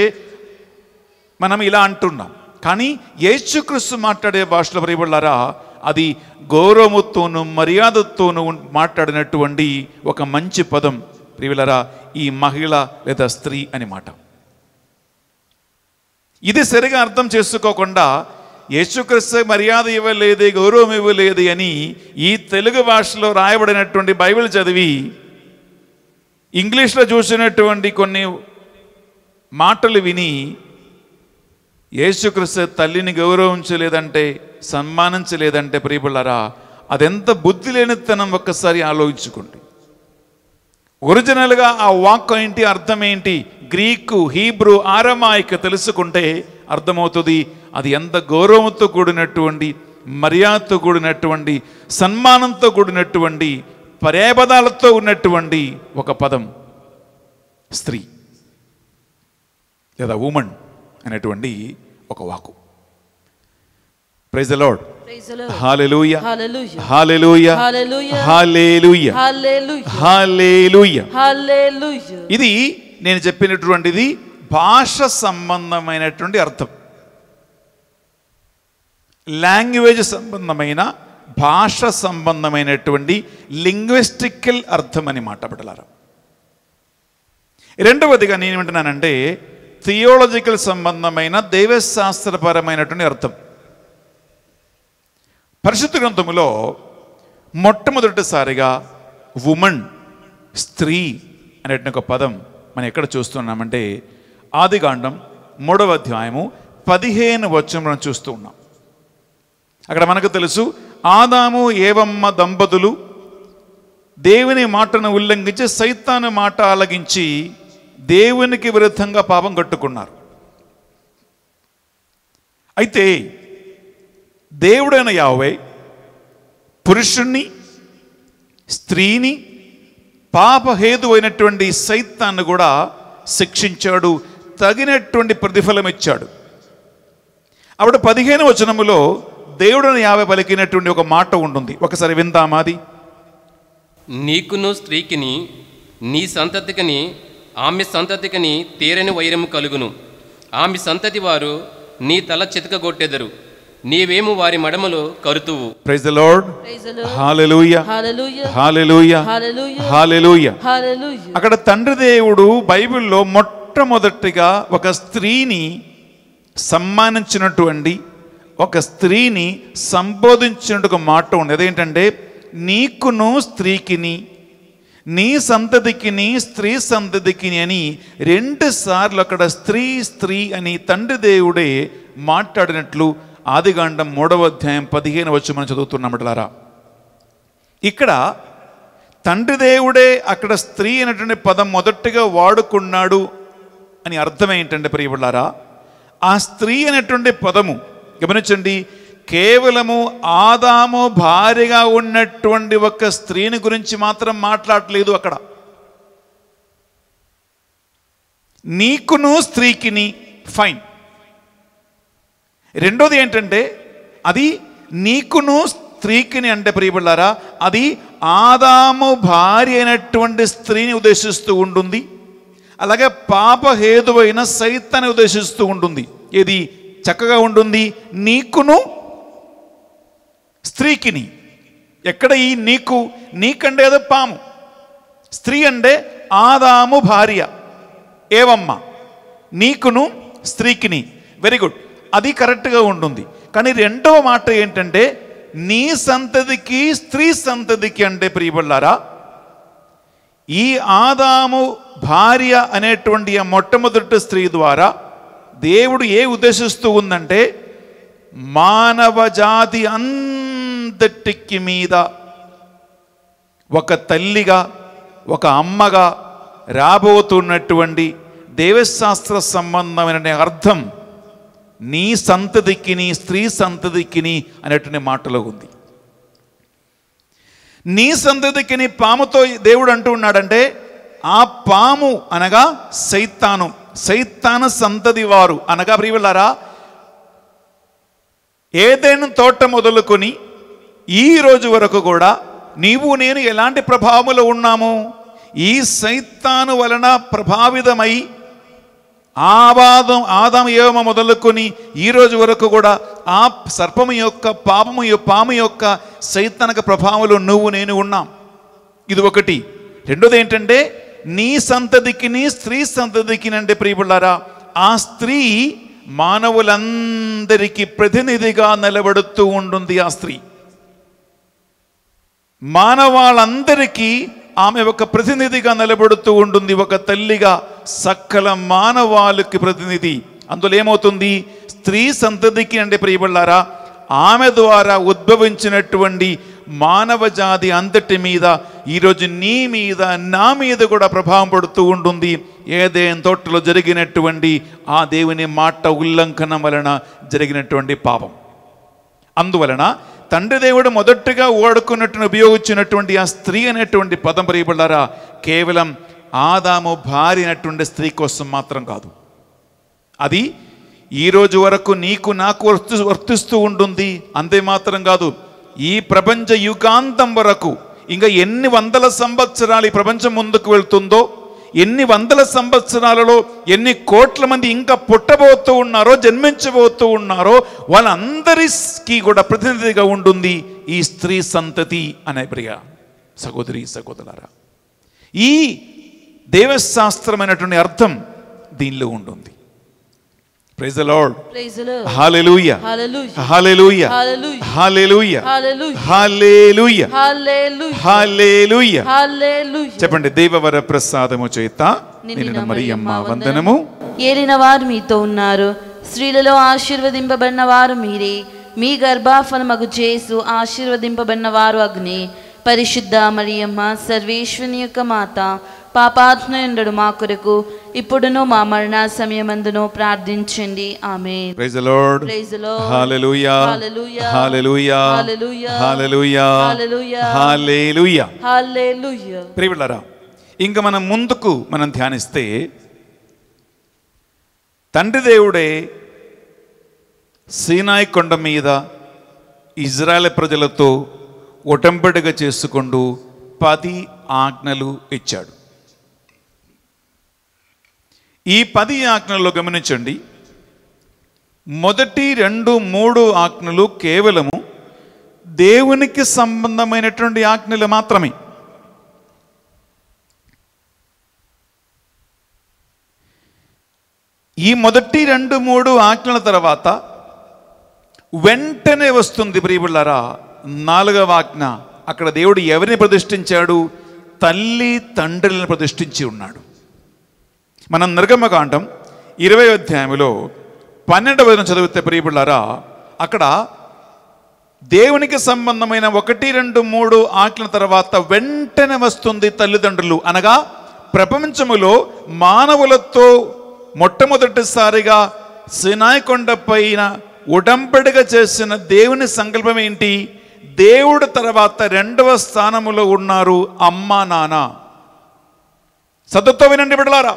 మనం ఇలా అంటున్నాం కానీ యేసుక్రీస్తు మాట్లాడే భాషలో పరిపడారా అది గౌరవముతోనూ మర్యాదతోనూ మాట్లాడినటువంటి ఒక మంచి పదం ప్రియులరా ఈ మహిళ లేదా స్త్రీ అని మాట ఇది సరిగా అర్థం చేసుకోకుండా యేసుక్రీస్తు మర్యాద ఇవ్వలేదు గౌరవం ఇవ్వలేదు అని ఈ తెలుగు భాషలో రాయబడినటువంటి బైబిల్ చదివి ఇంగ్లీష్లో చూసినటువంటి కొన్ని మాటలు విని యేసుక్రీస్తు తల్లిని గౌరవించలేదంటే సన్మానించలేదంటే ప్రియబుళ్ళరా అదెంత బుద్ధి లేనితనం ఒక్కసారి ఆలోచించుకోండి ఒరిజినల్గా ఆ వాక్ ఏంటి అర్థం ఏంటి గ్రీకు హీబ్రూ ఆరమాయిక తెలుసుకుంటే అర్థమవుతుంది అది ఎంత గౌరవంతో కూడినటువంటి మర్యాదతో కూడినటువంటి సన్మానంతో కూడినటువంటి పర్యాపదాలతో ఉన్నటువంటి ఒక పదం స్త్రీ లేదా ఉమెన్ అనేటువంటి ఒక వాకు praise the Lord hallelujah hallelujah hallelujah hallelujah ഇത് ഞാൻ ചെപ്പിനിട്ടുണ്ട് ഇത് ഭാഷ സംബന്ധമായിട്ടുണ്ട് അർത്ഥം ലാംഗ്വേജ് സംബന്ധമായ ഭാഷ സംബന്ധമായിട്ടുവേണ്ടി ലിംഗ്വിസ്റ്റിക്കൽ അർത്ഥം അനി മാറ്റപ്പെടലാറ രണ്ടുപതി കണ്ണീനുവേണ്ടി ഞാനുണ്ട് തിയോളജിക്കൽ സംബന്ധമായ ദൈവശാസ്ത്രപരമായിട്ടുണ്ട് അർത്ഥം పరిశుద్ధ గ్రంథములో మొట్టమొదటిసారిగా ఉమెన్ స్త్రీ అనేటువంటి ఒక పదం మనం ఎక్కడ చూస్తున్నామంటే ఆదికాండం మూడవ అధ్యాయము పదిహేను వచ్చంలో చూస్తూ ఉన్నాం అక్కడ మనకు తెలుసు ఆదాము ఏవమ్మ దంపతులు దేవుని మాటను ఉల్లంఘించి సైతాను మాట అలగించి దేవునికి విరుద్ధంగా పాపం కట్టుకున్నారు అయితే దేవుడైన యావే పురుషుణ్ణి స్త్రీని పాపహేతు అయినటువంటి సైతాన్ని కూడా శిక్షించాడు తగినటువంటి ప్రతిఫలం ఇచ్చాడు అప్పుడు పదిహేను వచనములో దేవుడిని యాభై పలికినటువంటి ఒక మాట ఉంటుంది ఒకసారి విందామాది నీకును స్త్రీకిని నీ సంతతికిని ఆమె సంతతికిని తీరని వైరము కలుగును ఆమె సంతతి వారు నీ తల చితకగొట్టెదరు నీవేమో వారి మడమలో కరుతువు ప్రైజ్ లార్డ్ హల్లెలూయా హల్లెలూయా హల్లెలూయా అక్కడ తండ్రి దేవుడు బైబిల్లో మొట్టమొదటిగా ఒక స్త్రీని సమ్మానించినటువంటి ఒక స్త్రీని సంబోధించినట్టు ఒక మాట ఉంది అదేంటంటే నీకును స్త్రీకిని నీ సంతతికిని స్త్రీ సంతతికిని అని రెండు సార్లు అక్కడ స్త్రీ స్త్రీ అని తండ్రి దేవుడే మాట్లాడినట్లు ఆదిగాండం మూడవ అధ్యాయం పదిహేను వచ్చి మనం చదువుతున్నమట్లారా ఇక్కడ తండ్రి దేవుడే అక్కడ స్త్రీ అనేటువంటి పదం మొదటిగా వాడుకున్నాడు అని అర్థం ఏంటంటే ప్రియబుళ్ళారా ఆ స్త్రీ అనేటువంటి పదము గమనించండి కేవలము ఆదాము భార్యగా ఉన్నటువంటి ఒక స్త్రీని గురించి మాత్రం మాట్లాడలేదు అక్కడ నీకును స్త్రీకిని ఫైన్ రెండోది ఏంటంటే అది నీకును స్త్రీకిని అంటే ప్రియపడ్డారా అది ఆదాము భార్య అయినటువంటి స్త్రీని ఉద్దేశిస్తూ ఉంటుంది అలాగే పాపహేతువైన సైతాన్ని ఉద్దేశిస్తూ ఉంటుంది ఏది చక్కగా ఉంటుంది నీకును స్త్రీకిని ఎక్కడ ఈ నీకు నీకంటే అదే పాము స్త్రీ అంటే ఆదాము భార్య ఏవమ్మ నీకును స్త్రీకిని వెరీ గుడ్ అది కరెక్ట్గా ఉంటుంది కానీ రెండవ మాట ఏంటంటే నీ సంతతికి స్త్రీ సంతతికి అంటే ప్రియబళ్ళారా ఈ ఆదాము భార్య అనేటువంటి ఆ మొట్టమొదటి స్త్రీ ద్వారా దేవుడు ఏ ఉద్దేశిస్తూ ఉందంటే మానవ జాతి అంతటికి మీద ఒక తల్లిగా ఒక అమ్మగా రాబోతున్నటువంటి దేవశాస్త్ర సంబంధమైన అర్థం నీ సంతతికిని స్త్రీ సంతతికి అనేటువంటి మాటలో ఉంది నీ సంతతికిని పాముతో దేవుడు అంటూ ఉన్నాడంటే ఆ పాము అనగా సైతాను సైతాన సంతతి వారు అనగా ప్రియులారా ఏదైనా తోట మొదలుకొని ఈ రోజు వరకు కూడా నీవు నేను ఎలాంటి ప్రభావములు ఉన్నాము ఈ సైతాను వలన ప్రభావితమై ఆవాదం ఆదాం ఏమ మొదలుకొని ఈరోజు వరకు కూడా ఆ సర్పము యొక్క పాపము పాము యొక్క సైతనక ప్రభావంలో నువ్వు నేను ఉన్నాం ఇది ఒకటి రెండోది ఏంటంటే నీ సంతతికి నీ స్త్రీ సంతతికి అంటే ప్రియపుళ్ళారా ఆ స్త్రీ మానవులందరికీ ప్రతినిధిగా నిలబడుతూ ఉంటుంది ఆ స్త్రీ మానవాళ్ళందరికీ ఆమె ఒక ప్రతినిధిగా నిలబడుతూ ఉంటుంది ఒక తల్లిగా సకల మానవాళికి ప్రతినిధి అందులో ఏమవుతుంది స్త్రీ సంతతికి అంటే ప్రియబడ్డారా ఆమె ద్వారా ఉద్భవించినటువంటి మానవ జాతి అంతటి మీద ఈరోజు నీ మీద నా మీద కూడా ప్రభావం పడుతూ ఉంటుంది ఏదేం తోటలో జరిగినటువంటి ఆ దేవుని మాట ఉల్లంఘనం వలన జరిగినటువంటి పాపం అందువలన తండ్రి దేవుడు మొదటగా ఓడుకున్నట్టు ఉపయోగించినటువంటి ఆ స్త్రీ అనేటువంటి పదం ప్రియబడ్డారా కేవలం ఆదాము భార్య అనేటువంటి స్త్రీ కోసం మాత్రం కాదు అది ఈరోజు వరకు నీకు నాకు వర్తి వర్తిస్తూ ఉంటుంది అంతే మాత్రం కాదు ఈ ప్రపంచ యుగాంతం వరకు ఇంకా ఎన్ని వందల సంవత్సరాలు ఈ ప్రపంచం ముందుకు వెళ్తుందో ఎన్ని వందల సంవత్సరాలలో ఎన్ని కోట్ల మంది ఇంకా పుట్టబోతూ ఉన్నారో జన్మించబోతూ ఉన్నారో వాళ్ళందరికి కూడా ప్రతినిధిగా ఉంటుంది ఈ స్త్రీ సంతతి అనే ప్రియ సహోదరి సహోదరారా ఈ దేవశాస్త్రమైనటువంటి అర్థం దీనిలో ఉంటుంది praise the Lord praise the Lord hallelujah hallelujah hallelujah hallelujah hallelujah hallelujah చెప్పండి దేవవర ప్రసాదము చేత నిన్న మరియమ్మ వందనము ఏలిన వారు మీతో ఉన్నారు స్త్రీలలో ఆశీర్వదింపబడిన వారు మీరే మీ గర్భాఫలమగు చేసు ఆశీర్వదింపబడిన వారు అగ్ని పరిశుద్ధ మరియమ్మ సర్వేశ్వని యొక్క మాత పాపాత్మయుడు మా కొరకు ఇప్పుడును మా మరణ సమయమందును ప్రార్థించండి ఆమె praise the Lord praise Lord hallelujah hallelujah hallelujah hallelujah hallelujah ఇంకా మనం ముందుకు మనం ధ్యానిస్తే తండ్రి దేవుడే సీనాయి కొండ మీద ఇజ్రాయెల్ ప్రజలతో ఒటంబడిగా చేసుకుంటూ పది ఆజ్ఞలు ఇచ్చాడు ఈ పది ఆజ్ఞల్లో గమనించండి మొదటి రెండు మూడు ఆజ్ఞలు కేవలము దేవునికి సంబంధమైనటువంటి ఆజ్ఞలు మాత్రమే ఈ మొదటి రెండు మూడు ఆజ్ఞల తర్వాత వెంటనే వస్తుంది ప్రియుళ్ళారా నాలుగవ ఆజ్ఞ అక్కడ దేవుడు ఎవరిని ప్రతిష్ఠించాడు తల్లి తండ్రిని ప్రతిష్ఠించి ఉన్నాడు మనం నిర్గమకాండం ఇరవై అధ్యాయంలో పన్నెండవ చదివితే ప్రియపడారా అక్కడ దేవునికి సంబంధమైన ఒకటి రెండు మూడు ఆకిన తర్వాత వెంటనే వస్తుంది తల్లిదండ్రులు అనగా ప్రపంచములో మానవులతో మొట్టమొదటిసారిగా సినాయికొండ పైన ఉడంబడిగా చేసిన దేవుని సంకల్పం ఏంటి దేవుడు తర్వాత రెండవ స్థానములో ఉన్నారు అమ్మ నాన్న సతత్వం వినండి బిడలారా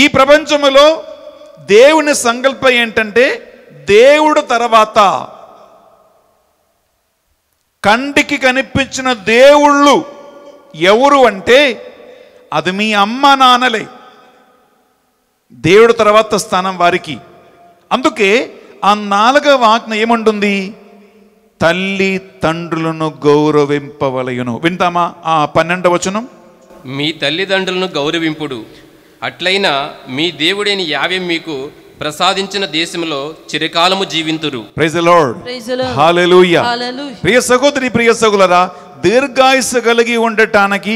ఈ ప్రపంచములో దేవుని సంకల్పం ఏంటంటే దేవుడు తర్వాత కంటికి కనిపించిన దేవుళ్ళు ఎవరు అంటే అది మీ అమ్మ నాన్నలే దేవుడు తర్వాత స్థానం వారికి అందుకే ఆ నాలుగవ ఆజ్ఞ ఏమంటుంది తల్లి తండ్రులను గౌరవింపవలయును వింటామా ఆ పన్నెండవచనం మీ తల్లిదండ్రులను గౌరవింపుడు అట్లయినా మీ దేవుడైన యావే మీకు ప్రసాదించిన దేశంలో చిరకాలము జీవింతురు ప్రైజ్ లార్డ్ ప్రియ సహోదరి ప్రియ సహోదరా దీర్ఘాయుసు కలిగి ఉండటానికి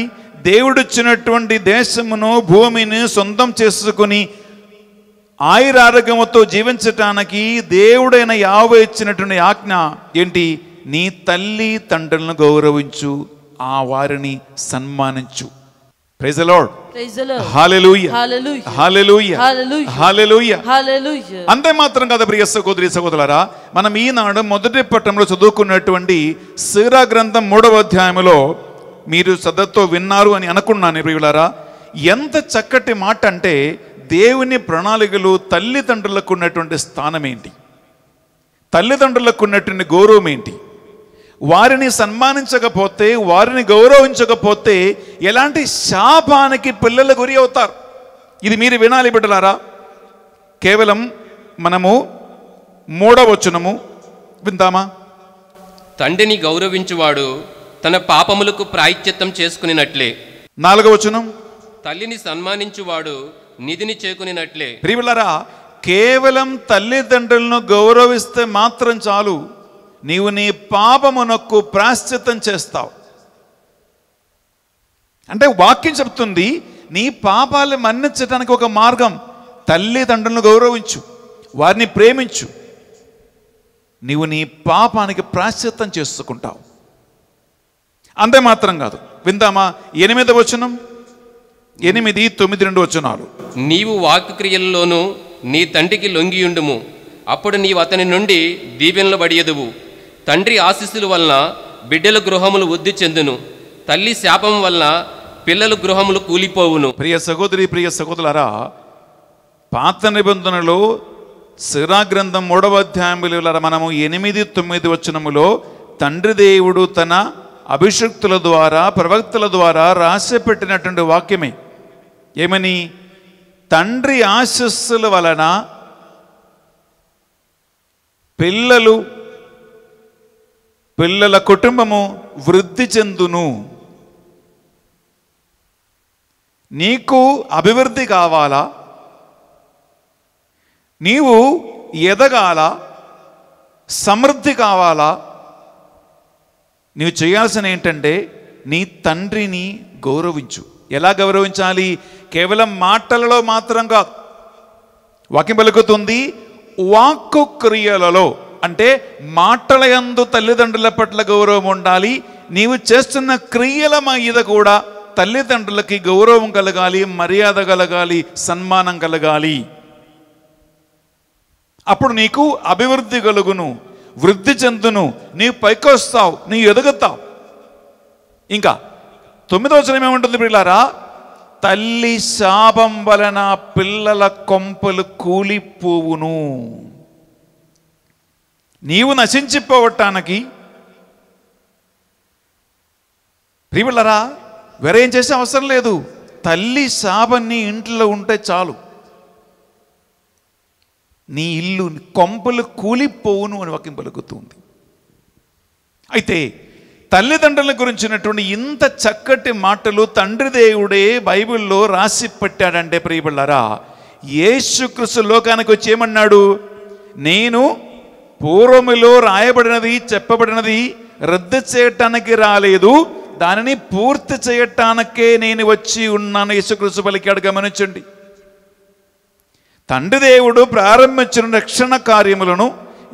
దేవుడిచ్చినటువంటి దేశమును భూమిని సొంతం చేసుకుని ఆయురారోగ్యముతో జీవించటానికి దేవుడైన యావ ఇచ్చినటువంటి ఆజ్ఞ ఏంటి నీ తల్లి తండ్రులను గౌరవించు ఆ వారిని సన్మానించు ప్రైజ్ లార్డ్ అంతే మాత్రం కదా ప్రియ సహోదరి సహోదరులారా మనం ఈనాడు మొదటి పట్టణంలో చదువుకున్నటువంటి సిరా గ్రంథం మూడవ అధ్యాయంలో మీరు శ్రద్ధతో విన్నారు అని అనుకున్నాను ప్రియులారా ఎంత చక్కటి మాట అంటే దేవుని ప్రణాళికలు తల్లిదండ్రులకు ఉన్నటువంటి స్థానం ఏంటి తల్లిదండ్రులకు ఉన్నటువంటి గౌరవం ఏంటి వారిని సన్మానించకపోతే వారిని గౌరవించకపోతే ఎలాంటి శాపానికి పిల్లలు గురి అవుతారు ఇది మీరు వినాలి బిడ్డలారా కేవలం మనము మూడవచ్చునము విందామా తండ్రిని గౌరవించువాడు తన పాపములకు ప్రాయశ్చిత్తం చేసుకునినట్లే నాలుగవచనం తల్లిని సన్మానించువాడు నిధిని చేకునినట్లే ప్రియులరా కేవలం తల్లిదండ్రులను గౌరవిస్తే మాత్రం చాలు నీవు నీ పాపమునకు ప్రాశ్చితం చేస్తావు అంటే వాక్యం చెప్తుంది నీ పాపాలు మన్నించడానికి ఒక మార్గం తల్లిదండ్రులను గౌరవించు వారిని ప్రేమించు నీవు నీ పాపానికి ప్రాశ్చితం చేసుకుంటావు అంతే మాత్రం కాదు విందామా ఎనిమిది వచనం ఎనిమిది తొమ్మిది రెండు వచనాలు నీవు క్రియల్లోనూ నీ తండ్రికి లొంగియుండుము అప్పుడు నీవు అతని నుండి దీవెనలు పడియదువు తండ్రి ఆశీస్సుల వలన బిడ్డల గృహములు వృద్ధి చెందును తల్లి శాపం వలన పిల్లల గృహములు కూలిపోవును ప్రియ సహోదరి ప్రియ సహోదరులరా పాత నిబంధనలో గ్రంథం మూడవ అధ్యాయంలో మనము ఎనిమిది తొమ్మిది వచనములో తండ్రి దేవుడు తన అభిషక్తుల ద్వారా ప్రవక్తల ద్వారా రాసిపెట్టినటువంటి వాక్యమే ఏమని తండ్రి ఆశస్సుల వలన పిల్లలు పిల్లల కుటుంబము వృద్ధి చెందును నీకు అభివృద్ధి కావాలా నీవు ఎదగాల సమృద్ధి కావాలా నీవు చేయాల్సిన ఏంటంటే నీ తండ్రిని గౌరవించు ఎలా గౌరవించాలి కేవలం మాటలలో మాత్రం కాదు వాక్యం పలుకుతుంది వాక్కు క్రియలలో అంటే మాటల యందు తల్లిదండ్రుల పట్ల గౌరవం ఉండాలి నీవు చేస్తున్న క్రియల మీద కూడా తల్లిదండ్రులకి గౌరవం కలగాలి మర్యాద కలగాలి సన్మానం కలగాలి అప్పుడు నీకు అభివృద్ధి కలుగును వృద్ధి చెందును నీవు పైకొస్తావు నీ ఎదుగుతావు ఇంకా తొమ్మిదో వచనం ఏముంటుంది పిల్లారా తల్లి శాపం వలన పిల్లల కొంపలు కూలిపోవును నీవు నశించిపోవటానికి ప్రియులరా వేరేం చేసే అవసరం లేదు తల్లి సాబన్ని ఇంట్లో ఉంటే చాలు నీ ఇల్లు కొంపలు కూలిపోవును అని వాక్యం పలుకుతుంది అయితే తల్లిదండ్రుల గురించినటువంటి ఇంత చక్కటి మాటలు తండ్రి దేవుడే బైబిల్లో రాసి పెట్టాడంటే ప్రియబిళ్ళారా యేసుక్రిస్తు లోకానికి వచ్చి ఏమన్నాడు నేను పూర్వములో రాయబడినది చెప్పబడినది రద్దు చేయటానికి రాలేదు దానిని పూర్తి చేయటానికే నేను వచ్చి ఉన్నాను యేసుకృష్ణ పలికాడు గమనించండి తండ్రి దేవుడు ప్రారంభించిన రక్షణ కార్యములను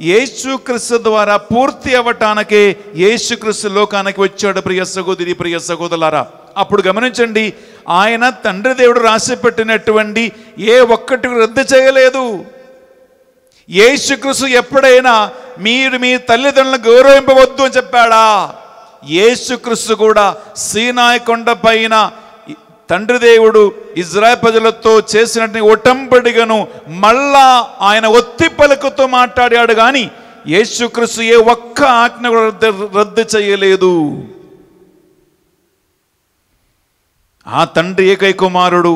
యేసుక్రీస్తు ద్వారా పూర్తి అవ్వటానికే యేసుక్రీస్తు లోకానికి వచ్చాడు ప్రియ సహోదరి ప్రియ సహోదరులారా అప్పుడు గమనించండి ఆయన తండ్రి దేవుడు రాసి పెట్టినటువంటి ఏ ఒక్కటి రద్దు చేయలేదు యేసుక్రీస్తు ఎప్పుడైనా మీరు మీ తల్లిదండ్రులను గౌరవింపవద్దు అని చెప్పాడా యేసుక్రీస్తు కూడా సీనాయ్ కొండ పైన తండ్రి దేవుడు ఇజ్రాయల్ ప్రజలతో చేసినటువంటి ఒటంబడిగను మళ్ళా ఆయన ఒత్తి పలుకుతో మాట్లాడాడు కానీ యేసుక్రీస్తు ఏ ఒక్క ఆజ్ఞ కూడా రద్దు చేయలేదు ఆ తండ్రి ఏకై కుమారుడు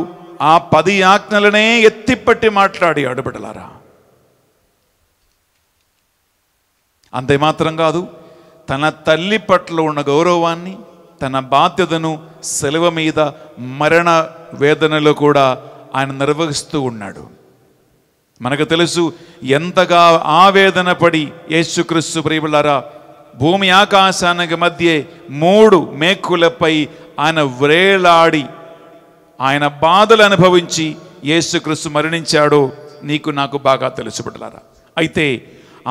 ఆ పది ఆజ్ఞలనే ఎత్తిపట్టి మాట్లాడి బిడ్డలారా అంతేమాత్రం కాదు తన తల్లి పట్ల ఉన్న గౌరవాన్ని తన బాధ్యతను సెలవు మీద మరణ వేదనలో కూడా ఆయన నిర్వహిస్తూ ఉన్నాడు మనకు తెలుసు ఎంతగా ఆవేదన పడి యేసుక్రీస్తు ప్రియులారా భూమి ఆకాశానికి మధ్య మూడు మేకులపై ఆయన వ్రేలాడి ఆయన బాధలు అనుభవించి యేసుక్రీస్తు మరణించాడో నీకు నాకు బాగా తెలుసు అయితే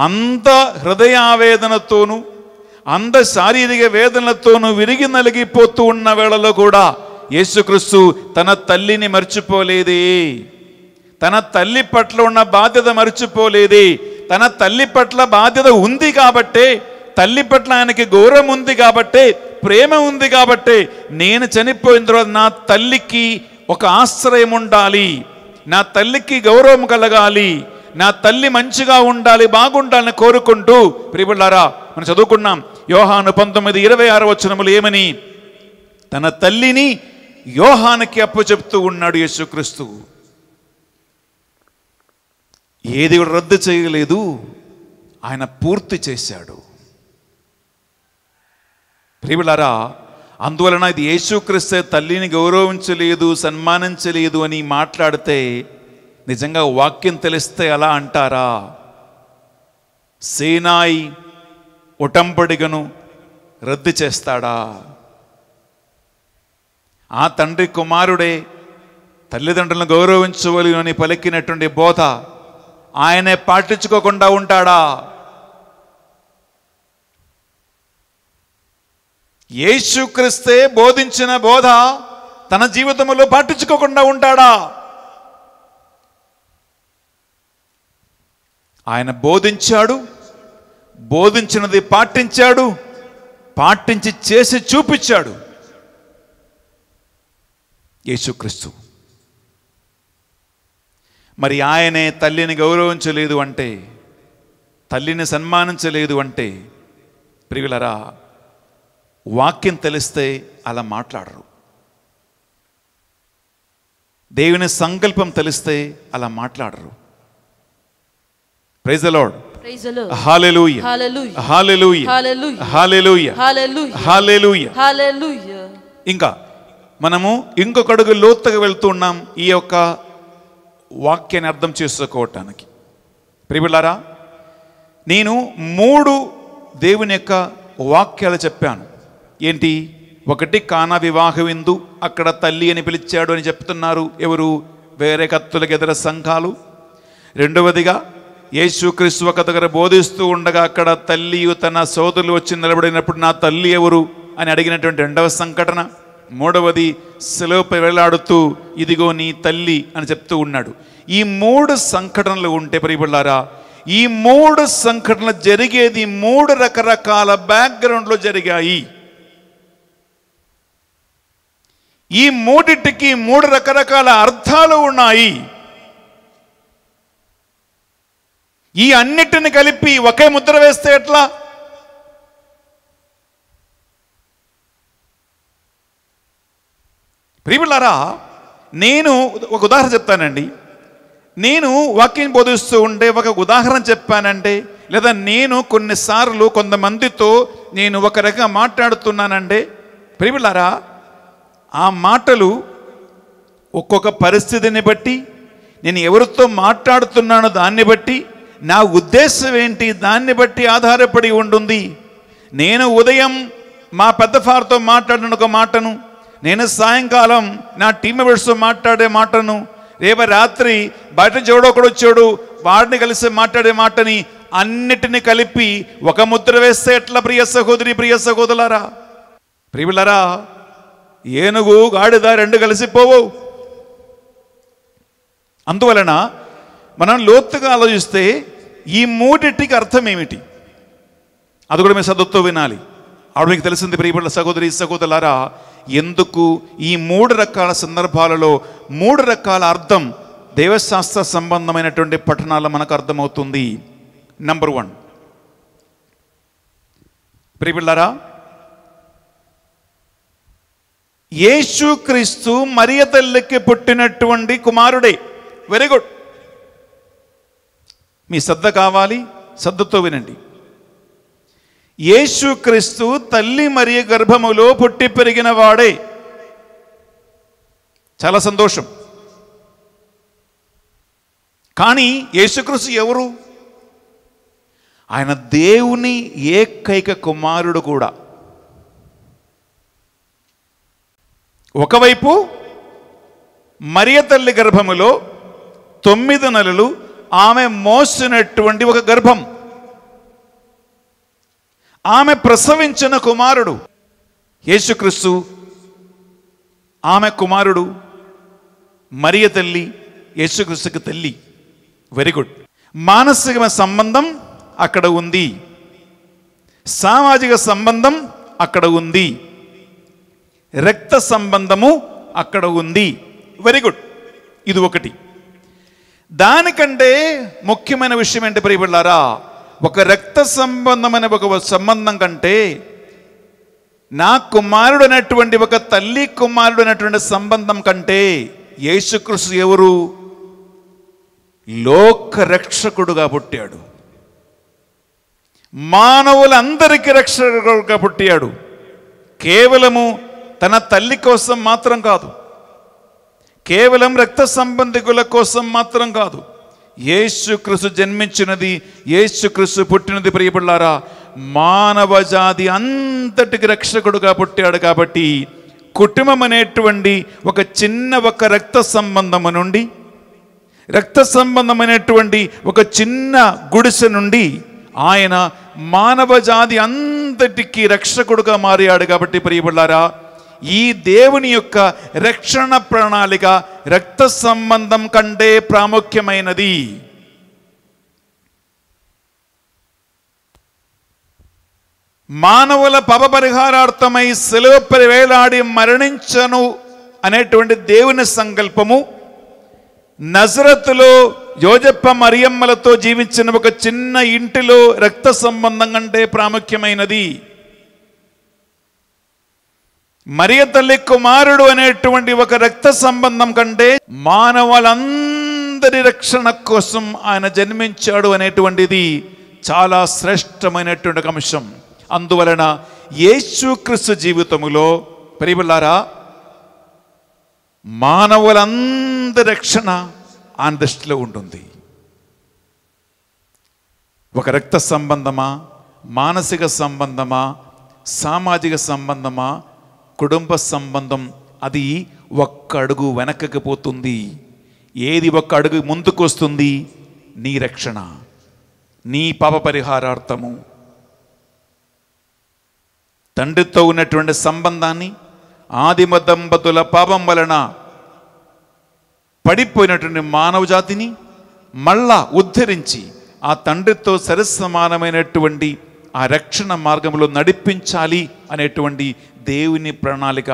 అంత హృదయావేదనతోనూ అంత శారీరక వేదనలతోనూ విరిగి నలిగిపోతూ ఉన్న వేళలో కూడా యేసుక్రీస్తు తన తల్లిని మర్చిపోలేదే తన తల్లి పట్ల ఉన్న బాధ్యత మర్చిపోలేదే తన తల్లి పట్ల బాధ్యత ఉంది కాబట్టే తల్లి పట్ల ఆయనకి గౌరవం ఉంది కాబట్టే ప్రేమ ఉంది కాబట్టే నేను చనిపోయిన తర్వాత నా తల్లికి ఒక ఆశ్రయం ఉండాలి నా తల్లికి గౌరవం కలగాలి నా తల్లి మంచిగా ఉండాలి బాగుండాలని కోరుకుంటూ ప్రియులారా మనం చదువుకున్నాం యోహాను పంతొమ్మిది ఇరవై ఆరు వచ్చినములు ఏమని తన తల్లిని యోహానికి అప్పచెప్తూ ఉన్నాడు యేసుక్రీస్తు ఏది కూడా రద్దు చేయలేదు ఆయన పూర్తి చేశాడు ప్రియులారా అందువలన ఇది యేసుక్రీస్తే తల్లిని గౌరవించలేదు సన్మానించలేదు అని మాట్లాడితే నిజంగా వాక్యం తెలిస్తే ఎలా అంటారా సేనాయి ఉటంపడిగను రద్దు చేస్తాడా ఆ తండ్రి కుమారుడే తల్లిదండ్రులను గౌరవించవలని పలికినటువంటి బోధ ఆయనే పాటించుకోకుండా ఉంటాడా యేసుక్రిస్తే బోధించిన బోధ తన జీవితంలో పాటించుకోకుండా ఉంటాడా ఆయన బోధించాడు బోధించినది పాటించాడు పాటించి చేసి చూపించాడు యేసుక్రీస్తు మరి ఆయనే తల్లిని గౌరవించలేదు అంటే తల్లిని సన్మానించలేదు అంటే ప్రియులరా వాక్యం తెలిస్తే అలా మాట్లాడరు దేవుని సంకల్పం తెలిస్తే అలా మాట్లాడరు ప్రైజ్ ద లార్డ్ ఇంకా మనము ఇంకొక అడుగు లోతుగా వెళ్తున్నాం ఈ యొక్క వాక్యాన్ని అర్థం చేసుకోవటానికి ప్రిబిళ్ళారా నేను మూడు దేవుని యొక్క వాక్యాలు చెప్పాను ఏంటి ఒకటి కాన వివాహవిందు అక్కడ తల్లి అని పిలిచాడు అని చెప్తున్నారు ఎవరు వేరే కత్తులకు ఎదుర సంఘాలు రెండవదిగా యేసుక్రీస్తు ఒక దగ్గర బోధిస్తూ ఉండగా అక్కడ తల్లి తన సోదరులు వచ్చి నిలబడినప్పుడు నా తల్లి ఎవరు అని అడిగినటువంటి రెండవ సంఘటన మూడవది సెలవుపై వెళ్లాడుతూ ఇదిగో నీ తల్లి అని చెప్తూ ఉన్నాడు ఈ మూడు సంఘటనలు ఉంటే పరిబళ్ళారా ఈ మూడు సంఘటనలు జరిగేది మూడు రకరకాల బ్యాక్గ్రౌండ్లో జరిగాయి ఈ మూడింటికి మూడు రకరకాల అర్థాలు ఉన్నాయి ఈ అన్నిటిని కలిపి ఒకే ముద్ర వేస్తే ఎట్లా ప్రియులారా నేను ఒక ఉదాహరణ చెప్తానండి నేను వాక్యం బోధిస్తూ ఉండే ఒక ఉదాహరణ చెప్పానంటే లేదా నేను కొన్నిసార్లు కొంతమందితో నేను ఒక రకంగా మాట్లాడుతున్నానండి ప్రియులారా ఆ మాటలు ఒక్కొక్క పరిస్థితిని బట్టి నేను ఎవరితో మాట్లాడుతున్నానో దాన్ని బట్టి నా ఉద్దేశం ఏంటి దాన్ని బట్టి ఆధారపడి ఉంటుంది నేను ఉదయం మా పెద్ద ఫార్తో మాట్లాడిన ఒక మాటను నేను సాయంకాలం నా టీమ్ మెంబర్స్తో మాట్లాడే మాటను రేపు రాత్రి బయట నుంచి వచ్చాడు వాడిని కలిసి మాట్లాడే మాటని అన్నిటిని కలిపి ఒక ముద్ర వేస్తే ఎట్లా ప్రియ సహోదరి ప్రియ సహోదరులారా ప్రియులరా ఏనుగు గాడిద రెండు కలిసిపోవు అందువలన మనం లోతుగా ఆలోచిస్తే ఈ మూడింటికి అర్థం ఏమిటి అది కూడా మేము చదువుతూ వినాలి ఆవిడ మీకు తెలిసింది ప్రియపడిన సహోదరి సహోదరులారా ఎందుకు ఈ మూడు రకాల సందర్భాలలో మూడు రకాల అర్థం దేవశాస్త్ర సంబంధమైనటువంటి పఠనాల మనకు అర్థమవుతుంది నంబర్ వన్ ప్రియపిల్లారా క్రీస్తు మరియ తల్లికి పుట్టినటువంటి కుమారుడే వెరీ గుడ్ మీ శ్రద్ధ కావాలి శ్రద్ధతో వినండి యేసుక్రీస్తు తల్లి మరియు గర్భములో పుట్టి పెరిగిన వాడే చాలా సంతోషం కానీ యేసుక్రీస్తు ఎవరు ఆయన దేవుని ఏకైక కుమారుడు కూడా ఒకవైపు మరియ తల్లి గర్భములో తొమ్మిది నెలలు ఆమె మోసినటువంటి ఒక గర్భం ఆమె ప్రసవించిన కుమారుడు యేసుక్రీస్తు ఆమె కుమారుడు మరియ తల్లి యేసుక్రీస్తుకి తల్లి వెరీ గుడ్ మానసిక సంబంధం అక్కడ ఉంది సామాజిక సంబంధం అక్కడ ఉంది రక్త సంబంధము అక్కడ ఉంది వెరీ గుడ్ ఇది ఒకటి దానికంటే ముఖ్యమైన విషయం ఏంటి ప్రియబిళ్ళారా ఒక రక్త సంబంధమైన ఒక సంబంధం కంటే నా కుమారుడు అనేటువంటి ఒక తల్లి కుమారుడు అనేటువంటి సంబంధం కంటే యేసుక్రీస్తు ఎవరు లోక రక్షకుడుగా పుట్టాడు మానవులందరికీ రక్షకుడుగా పుట్టాడు కేవలము తన తల్లి కోసం మాత్రం కాదు కేవలం రక్త సంబంధికుల కోసం మాత్రం కాదు క్రిసు జన్మించినది క్రిసు పుట్టినది ప్రియపడ్లారా మానవ జాతి అంతటికి రక్షకుడుగా పుట్టాడు కాబట్టి కుటుంబం అనేటువంటి ఒక చిన్న ఒక రక్త సంబంధము నుండి రక్త సంబంధమైనటువంటి ఒక చిన్న గుడిసె నుండి ఆయన మానవ జాతి అంతటికీ రక్షకుడుగా మారాడు కాబట్టి ప్రియపడ్లారా ఈ దేవుని యొక్క రక్షణ ప్రణాళిక రక్త సంబంధం కంటే ప్రాముఖ్యమైనది మానవుల పాప పరిహారార్థమై వేలాడి మరణించను అనేటువంటి దేవుని సంకల్పము నజరత్తులో యోజప్ప మరియమ్మలతో జీవించిన ఒక చిన్న ఇంటిలో రక్త సంబంధం కంటే ప్రాముఖ్యమైనది మరియ తల్లి కుమారుడు అనేటువంటి ఒక రక్త సంబంధం కంటే మానవులందరి రక్షణ కోసం ఆయన జన్మించాడు అనేటువంటిది చాలా శ్రేష్టమైనటువంటి ఒక అంశం అందువలన యేసుక్రీస్తు జీవితములో ప్రియులారా మానవులందరి రక్షణ ఆయన దృష్టిలో ఉంటుంది ఒక రక్త సంబంధమా మానసిక సంబంధమా సామాజిక సంబంధమా కుటుంబ సంబంధం అది ఒక్క అడుగు వెనక్కి పోతుంది ఏది ఒక్క అడుగు ముందుకు వస్తుంది నీ రక్షణ నీ పాప పరిహారార్థము తండ్రితో ఉన్నటువంటి సంబంధాన్ని ఆదిమ దంపతుల పాపం వలన పడిపోయినటువంటి మానవ జాతిని మళ్ళా ఉద్ధరించి ఆ తండ్రితో సరసమానమైనటువంటి ఆ రక్షణ మార్గంలో నడిపించాలి అనేటువంటి దేవుని ప్రణాళిక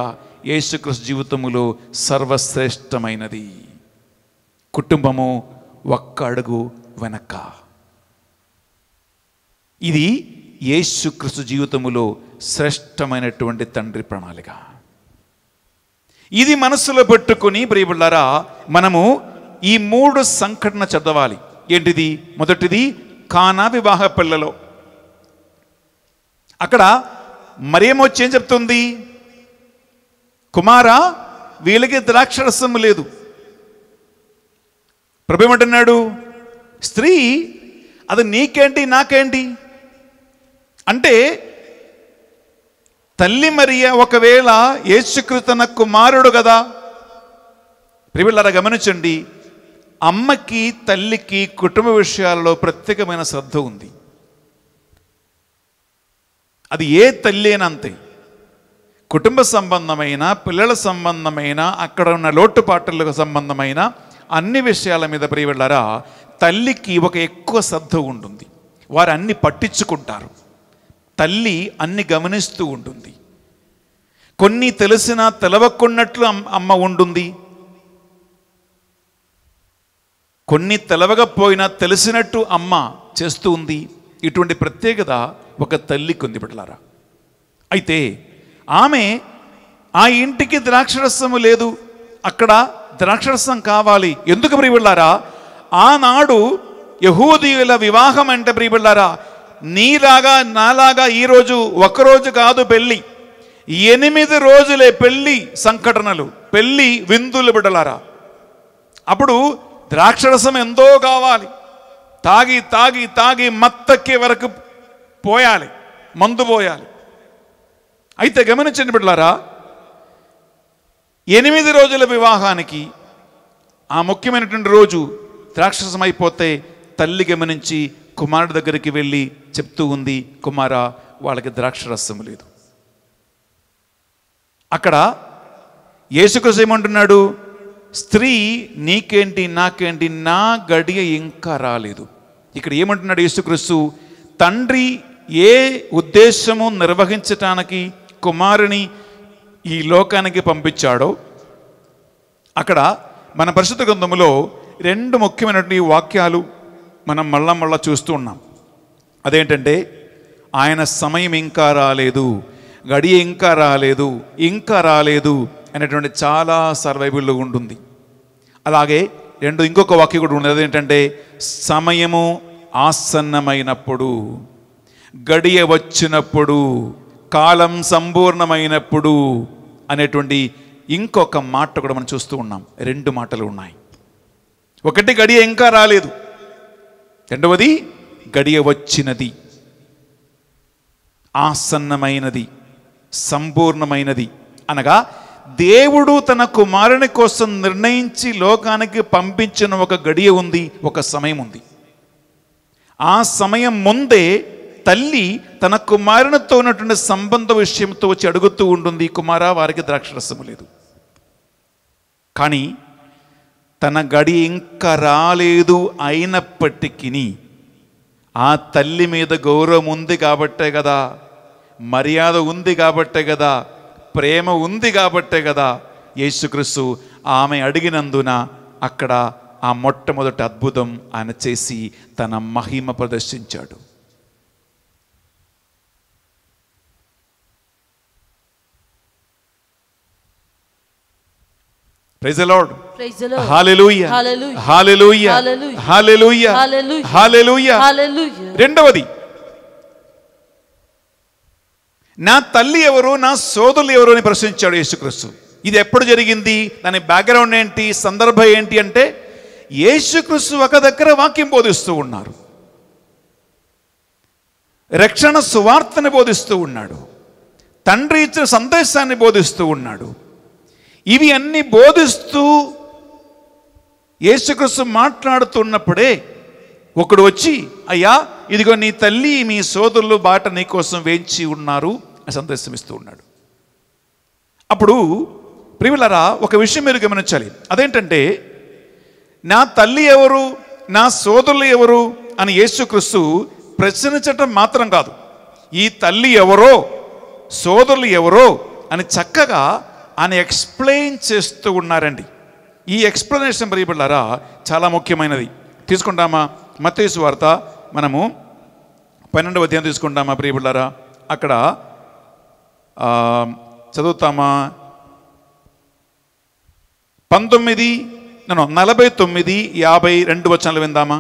యేసుక్రీస్తు జీవితంలో సర్వశ్రేష్టమైనది కుటుంబము ఒక్క అడుగు వెనక్క ఇది యేసుక్రీస్తు జీవితములో శ్రేష్టమైనటువంటి తండ్రి ప్రణాళిక ఇది మనసులో పెట్టుకుని ప్రియబుళ్ళారా మనము ఈ మూడు సంఘటన చదవాలి ఏంటిది మొదటిది కానా వివాహ పిల్లలో అక్కడ మరేమొచ్చి ఏం చెప్తుంది కుమారా వీళ్ళకి ద్రాక్షరసం లేదు ప్రభు ఏమంటున్నాడు స్త్రీ అది నీకేంటి నాకేంటి అంటే తల్లి మరియ ఒకవేళ యేసుకృతన కుమారుడు కదా ప్రివిళ్ళారా గమనించండి అమ్మకి తల్లికి కుటుంబ విషయాల్లో ప్రత్యేకమైన శ్రద్ధ ఉంది అది ఏ తల్లి అయినా అంతే కుటుంబ సంబంధమైన పిల్లల సంబంధమైన అక్కడ ఉన్న లోటుపాట్లకు సంబంధమైన అన్ని విషయాల మీద ప్రియవళ్ళారా తల్లికి ఒక ఎక్కువ శ్రద్ధ ఉంటుంది వారు అన్ని పట్టించుకుంటారు తల్లి అన్ని గమనిస్తూ ఉంటుంది కొన్ని తెలిసినా తెలవకున్నట్లు అమ్మ ఉంటుంది కొన్ని తెలవకపోయినా తెలిసినట్టు అమ్మ చేస్తూ ఉంది ఇటువంటి ప్రత్యేకత ఒక తల్లికి ఉంది బిడ్డలారా అయితే ఆమె ఆ ఇంటికి ద్రాక్షరసము లేదు అక్కడ ద్రాక్షరసం కావాలి ఎందుకు ప్రియబిళ్ళారా ఆనాడు యహూదీయుల వివాహం అంటే ప్రియబిళ్ళారా నీలాగా నాలాగా ఈరోజు ఒకరోజు కాదు పెళ్ళి ఎనిమిది రోజులే పెళ్ళి సంఘటనలు పెళ్ళి విందులు బిడ్డలారా అప్పుడు ద్రాక్షరసం ఎంతో కావాలి తాగి తాగి తాగి మత్తక్కే వరకు పోయాలి మందు పోయాలి అయితే గమనించండి బిడ్డలారా ఎనిమిది రోజుల వివాహానికి ఆ ముఖ్యమైనటువంటి రోజు ద్రాక్షసమైపోతే తల్లి గమనించి కుమారుడి దగ్గరికి వెళ్ళి చెప్తూ ఉంది కుమార వాళ్ళకి ద్రాక్షరసం లేదు అక్కడ యేసుకృష్ణ ఏమంటున్నాడు స్త్రీ నీకేంటి నాకేంటి నా గడియ ఇంకా రాలేదు ఇక్కడ ఏమంటున్నాడు యేసుక్రీస్తు తండ్రి ఏ ఉద్దేశము నిర్వహించటానికి కుమారుని ఈ లోకానికి పంపించాడో అక్కడ మన పరిశుద్ధ గ్రంథంలో రెండు ముఖ్యమైనటువంటి వాక్యాలు మనం మళ్ళా మళ్ళా చూస్తూ ఉన్నాం అదేంటంటే ఆయన సమయం ఇంకా రాలేదు గడియ ఇంకా రాలేదు ఇంకా రాలేదు అనేటువంటి చాలా సర్వైబుల్లో ఉంటుంది అలాగే రెండు ఇంకొక వాక్యం కూడా ఉండేది అదేంటంటే సమయము ఆసన్నమైనప్పుడు గడియ వచ్చినప్పుడు కాలం సంపూర్ణమైనప్పుడు అనేటువంటి ఇంకొక మాట కూడా మనం చూస్తూ ఉన్నాం రెండు మాటలు ఉన్నాయి ఒకటి గడియ ఇంకా రాలేదు రెండవది గడియ వచ్చినది ఆసన్నమైనది సంపూర్ణమైనది అనగా దేవుడు తన కుమారుని కోసం నిర్ణయించి లోకానికి పంపించిన ఒక గడియ ఉంది ఒక సమయం ఉంది ఆ సమయం ముందే తల్లి తన కుమారునితో ఉన్నటువంటి సంబంధ విషయంతో వచ్చి అడుగుతూ ఉంటుంది కుమార వారికి ద్రాక్షరసము లేదు కానీ తన గడి ఇంకా రాలేదు అయినప్పటికీ ఆ తల్లి మీద గౌరవం ఉంది కాబట్టే కదా మర్యాద ఉంది కాబట్టే కదా ప్రేమ ఉంది కాబట్టే కదా యేసుక్రీస్తు ఆమె అడిగినందున అక్కడ ఆ మొట్టమొదటి అద్భుతం ఆయన చేసి తన మహిమ ప్రదర్శించాడు ప్రైజ్ లార్డ్ రెండవది నా తల్లి ఎవరు నా సోదరులు ఎవరు అని ప్రశ్నించాడు యేసుక్రీస్తు ఇది ఎప్పుడు జరిగింది దాని బ్యాక్గ్రౌండ్ ఏంటి సందర్భం ఏంటి అంటే యేసుక్రీస్తు ఒక దగ్గర వాక్యం బోధిస్తూ ఉన్నారు రక్షణ సువార్తని బోధిస్తూ ఉన్నాడు తండ్రి ఇచ్చిన సందేశాన్ని బోధిస్తూ ఉన్నాడు ఇవి అన్ని బోధిస్తూ యేసుక్రీస్తు మాట్లాడుతున్నప్పుడే ఒకడు వచ్చి అయ్యా ఇదిగో నీ తల్లి మీ సోదరులు బాట నీకోసం వేయించి ఉన్నారు అని సందేశమిస్తూ ఉన్నాడు అప్పుడు ప్రియులరా ఒక విషయం మీరు గమనించాలి అదేంటంటే నా తల్లి ఎవరు నా సోదరులు ఎవరు అని యేసుక్రీస్తు ప్రశ్నించటం మాత్రం కాదు ఈ తల్లి ఎవరో సోదరులు ఎవరో అని చక్కగా అని ఎక్స్ప్లెయిన్ చేస్తూ ఉన్నారండి ఈ ఎక్స్ప్లెనేషన్ ప్రియబడ్డారా చాలా ముఖ్యమైనది తీసుకుంటామా మతేసు వార్త మనము పన్నెండవ అధ్యాయం తీసుకుంటామా ప్రియబిళ్ళారా అక్కడ చదువుతామా పంతొమ్మిది నేను నలభై తొమ్మిది యాభై రెండు వచనాలు విందామా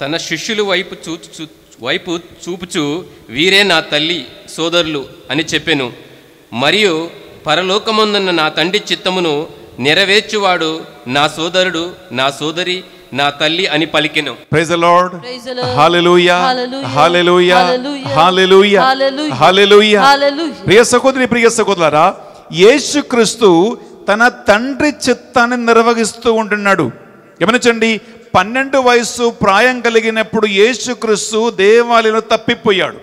తన శిష్యులు వైపు చూ వైపు చూపుచు వీరే నా తల్లి సోదరులు అని చెప్పాను మరియు పరలోకమందున్న నా తండ్రి చిత్తమును నెరవేర్చువాడు నా సోదరుడు నా సోదరి నా తల్లి అని పలికెను praise the Lord hallelujah hallelujah hallelujah hallelujah ప్రియ సహోదరి ప్రియ సహోదరులారా యేసుక్రీస్తు తన తండ్రి చిత్తాన్ని నిర్వహిస్తూ ఉంటున్నాడు గమనించండి పన్నెండు వయస్సు ప్రాయం కలిగినప్పుడు యేసుక్రీస్తు దేవాలయంలో తప్పిపోయాడు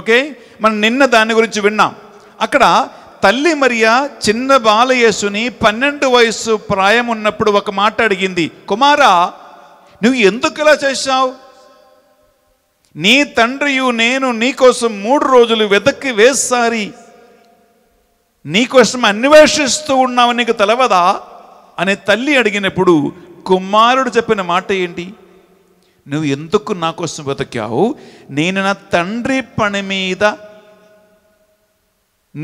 ఓకే మనం నిన్న దాని గురించి విన్నాం అక్కడ తల్లి మరియా చిన్న బాలయేసుని పన్నెండు వయసు ప్రాయం ఉన్నప్పుడు ఒక మాట అడిగింది కుమారా నువ్వు ఎందుకు ఇలా చేశావు నీ తండ్రియు నేను నీకోసం మూడు రోజులు వెతక్కి వేసారి నీకోసం అన్వేషిస్తూ ఉన్నావు నీకు తెలవదా అనే తల్లి అడిగినప్పుడు కుమారుడు చెప్పిన మాట ఏంటి నువ్వు ఎందుకు నా కోసం వెతకావు నేను నా తండ్రి పని మీద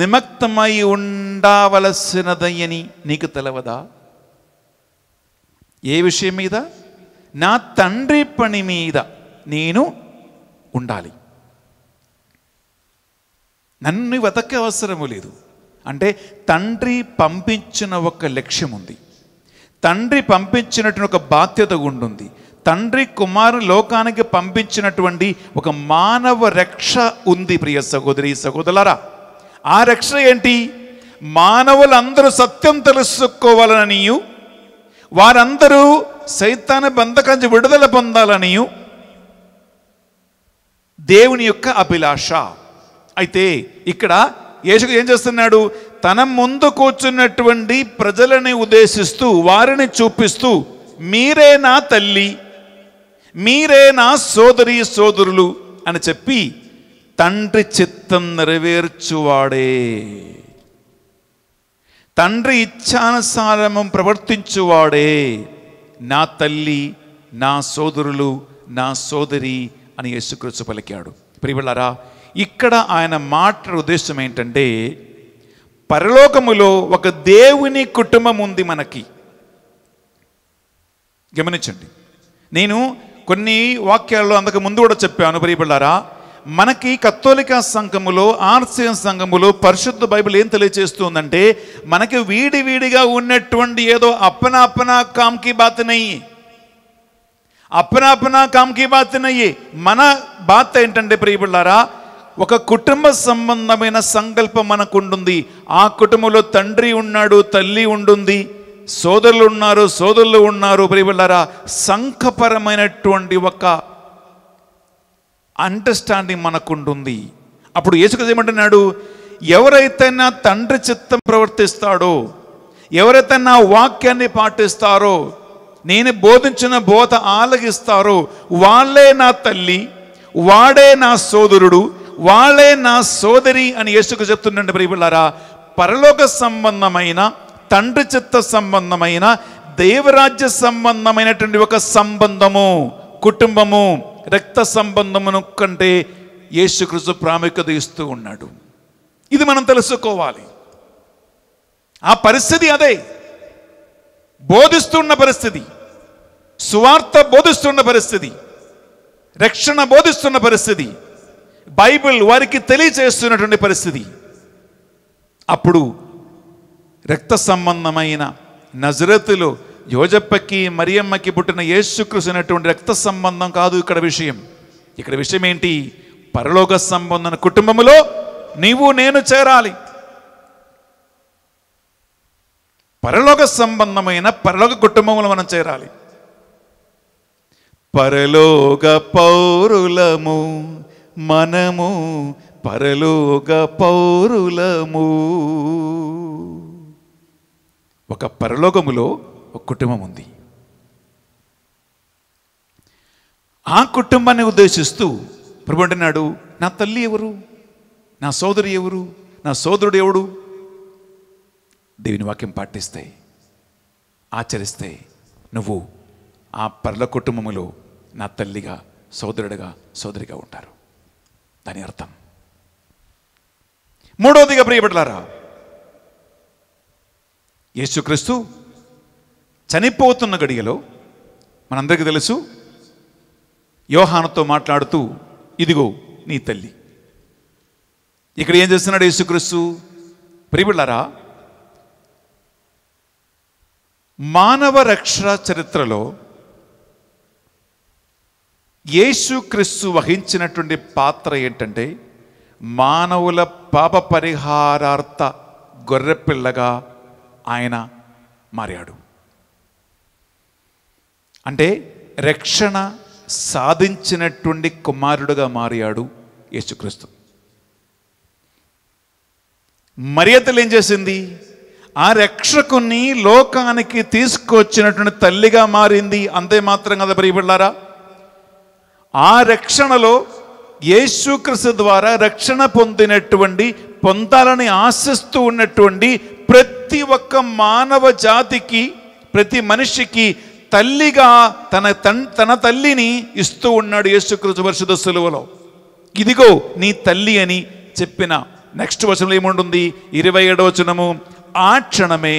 నిమగ్నమై ఉండవలసినదయ్యని నీకు తెలవదా ఏ విషయం మీద నా తండ్రి పని మీద నేను ఉండాలి నన్ను వెతక అవసరము లేదు అంటే తండ్రి పంపించిన ఒక లక్ష్యం ఉంది తండ్రి పంపించినటువంటి ఒక బాధ్యత ఉండుంది తండ్రి కుమారు లోకానికి పంపించినటువంటి ఒక మానవ రక్ష ఉంది ప్రియ సహోదరి సహోదరులారా ఆ రక్షణ ఏంటి మానవులందరూ సత్యం తెలుసుకోవాలనియు వారందరూ సైతాన బంధకంచి విడుదల పొందాలనియు దేవుని యొక్క అభిలాష అయితే ఇక్కడ యేసుకు ఏం చేస్తున్నాడు తన ముందు కూర్చున్నటువంటి ప్రజలని ఉద్దేశిస్తూ వారిని చూపిస్తూ మీరే నా తల్లి మీరే నా సోదరి సోదరులు అని చెప్పి తండ్రి చిత్తం నెరవేర్చువాడే తండ్రి ఇచ్చానుసారము ప్రవర్తించువాడే నా తల్లి నా సోదరులు నా సోదరి అని యేసుక్రీస్తు పలికాడు ప్రియులారా ఇక్కడ ఆయన మాట ఉద్దేశం ఏంటంటే పరలోకములో ఒక దేవుని కుటుంబం ఉంది మనకి గమనించండి నేను కొన్ని వాక్యాల్లో అందుకు ముందు కూడా చెప్పాను ప్రియబిళ్ళారా మనకి కత్తోలిక సంఘములో ఆర్సియన్ సంఘములో పరిశుద్ధ బైబిల్ ఏం తెలియజేస్తుందంటే మనకి వీడి వీడిగా ఉన్నటువంటి ఏదో అప్పన అప్పన కామ్కి బాత్ నయ్యి అప్పన అప్పన కామ్కి బాత్ నయ్యి మన బాత్ ఏంటంటే ప్రియబిళ్ళారా ఒక కుటుంబ సంబంధమైన సంకల్పం మనకుంటుంది ఆ కుటుంబంలో తండ్రి ఉన్నాడు తల్లి ఉంటుంది సోదరులు ఉన్నారు సోదరులు ఉన్నారు ప్రియబిళ్ళారా సంఘపరమైనటువంటి ఒక అండర్స్టాండింగ్ మనకుంటుంది అప్పుడు యేసుకృష్ణ ఏమంటున్నాడు ఎవరైతే నా తండ్రి చిత్తం ప్రవర్తిస్తాడో ఎవరైతే నా వాక్యాన్ని పాటిస్తారో నేను బోధించిన బోధ ఆలగిస్తారో వాళ్ళే నా తల్లి వాడే నా సోదరుడు వాళ్ళే నా సోదరి అని యేసుకు చెప్తుండండి ప్రియులారా పరలోక సంబంధమైన తండ్రి చిత్త సంబంధమైన దేవరాజ్య సంబంధమైనటువంటి ఒక సంబంధము కుటుంబము రక్త సంబంధమును కంటే యేసుకృష్ణ ప్రాముఖ్యత ఇస్తూ ఉన్నాడు ఇది మనం తెలుసుకోవాలి ఆ పరిస్థితి అదే బోధిస్తున్న పరిస్థితి సువార్త బోధిస్తున్న పరిస్థితి రక్షణ బోధిస్తున్న పరిస్థితి బైబిల్ వారికి తెలియజేస్తున్నటువంటి పరిస్థితి అప్పుడు రక్త సంబంధమైన నజరతులో యోజప్పకి మరియమ్మకి పుట్టిన యేసుకృషి అనేటువంటి రక్త సంబంధం కాదు ఇక్కడ విషయం ఇక్కడ విషయం ఏంటి పరలోక సంబంధం కుటుంబములో నీవు నేను చేరాలి పరలోక సంబంధమైన పరలోక కుటుంబములు మనం చేరాలి పరలోక పౌరులము మనము పరలోక పౌరులము ఒక పరలోకములో ఒక కుటుంబం ఉంది ఆ కుటుంబాన్ని ఉద్దేశిస్తూ ప్రభు అంటున్నాడు నా తల్లి ఎవరు నా సోదరి ఎవరు నా సోదరుడు ఎవడు దేవుని వాక్యం పాటిస్తే ఆచరిస్తే నువ్వు ఆ పర్ల కుటుంబములో నా తల్లిగా సోదరుడిగా సోదరిగా ఉంటారు దాని అర్థం మూడవదిగా ప్రియపడలారా యేసుక్రీస్తు చనిపోతున్న గడియలో మనందరికీ తెలుసు యోహానతో మాట్లాడుతూ ఇదిగో నీ తల్లి ఇక్కడ ఏం చేస్తున్నాడు యేసుక్రీస్తు ప్రిబిళ్ళరా మానవ రక్షణ చరిత్రలో యేసుక్రీస్తు వహించినటువంటి పాత్ర ఏంటంటే మానవుల పాప పరిహారార్థ గొర్రెపిల్లగా ఆయన మారాడు అంటే రక్షణ సాధించినటువంటి కుమారుడుగా మారాడు యేసుక్రీస్తు మర్యాదలు ఏం చేసింది ఆ రక్షకుని లోకానికి తీసుకొచ్చినటువంటి తల్లిగా మారింది అంతే మాత్రం కదా ప్రియబిళ్ళారా ఆ రక్షణలో యేసుక్రీస్తు ద్వారా రక్షణ పొందినటువంటి పొందాలని ఆశిస్తూ ఉన్నటువంటి ప్రతి ఒక్క మానవ జాతికి ప్రతి మనిషికి తల్లిగా తన తన తల్లిని ఇస్తూ ఉన్నాడు యేసుకృష్ణ పరిశుద్ధ సెలవులో ఇదిగో నీ తల్లి అని చెప్పిన నెక్స్ట్ వచనంలో ఏముంటుంది ఇరవై ఏడవ వచనము ఆ క్షణమే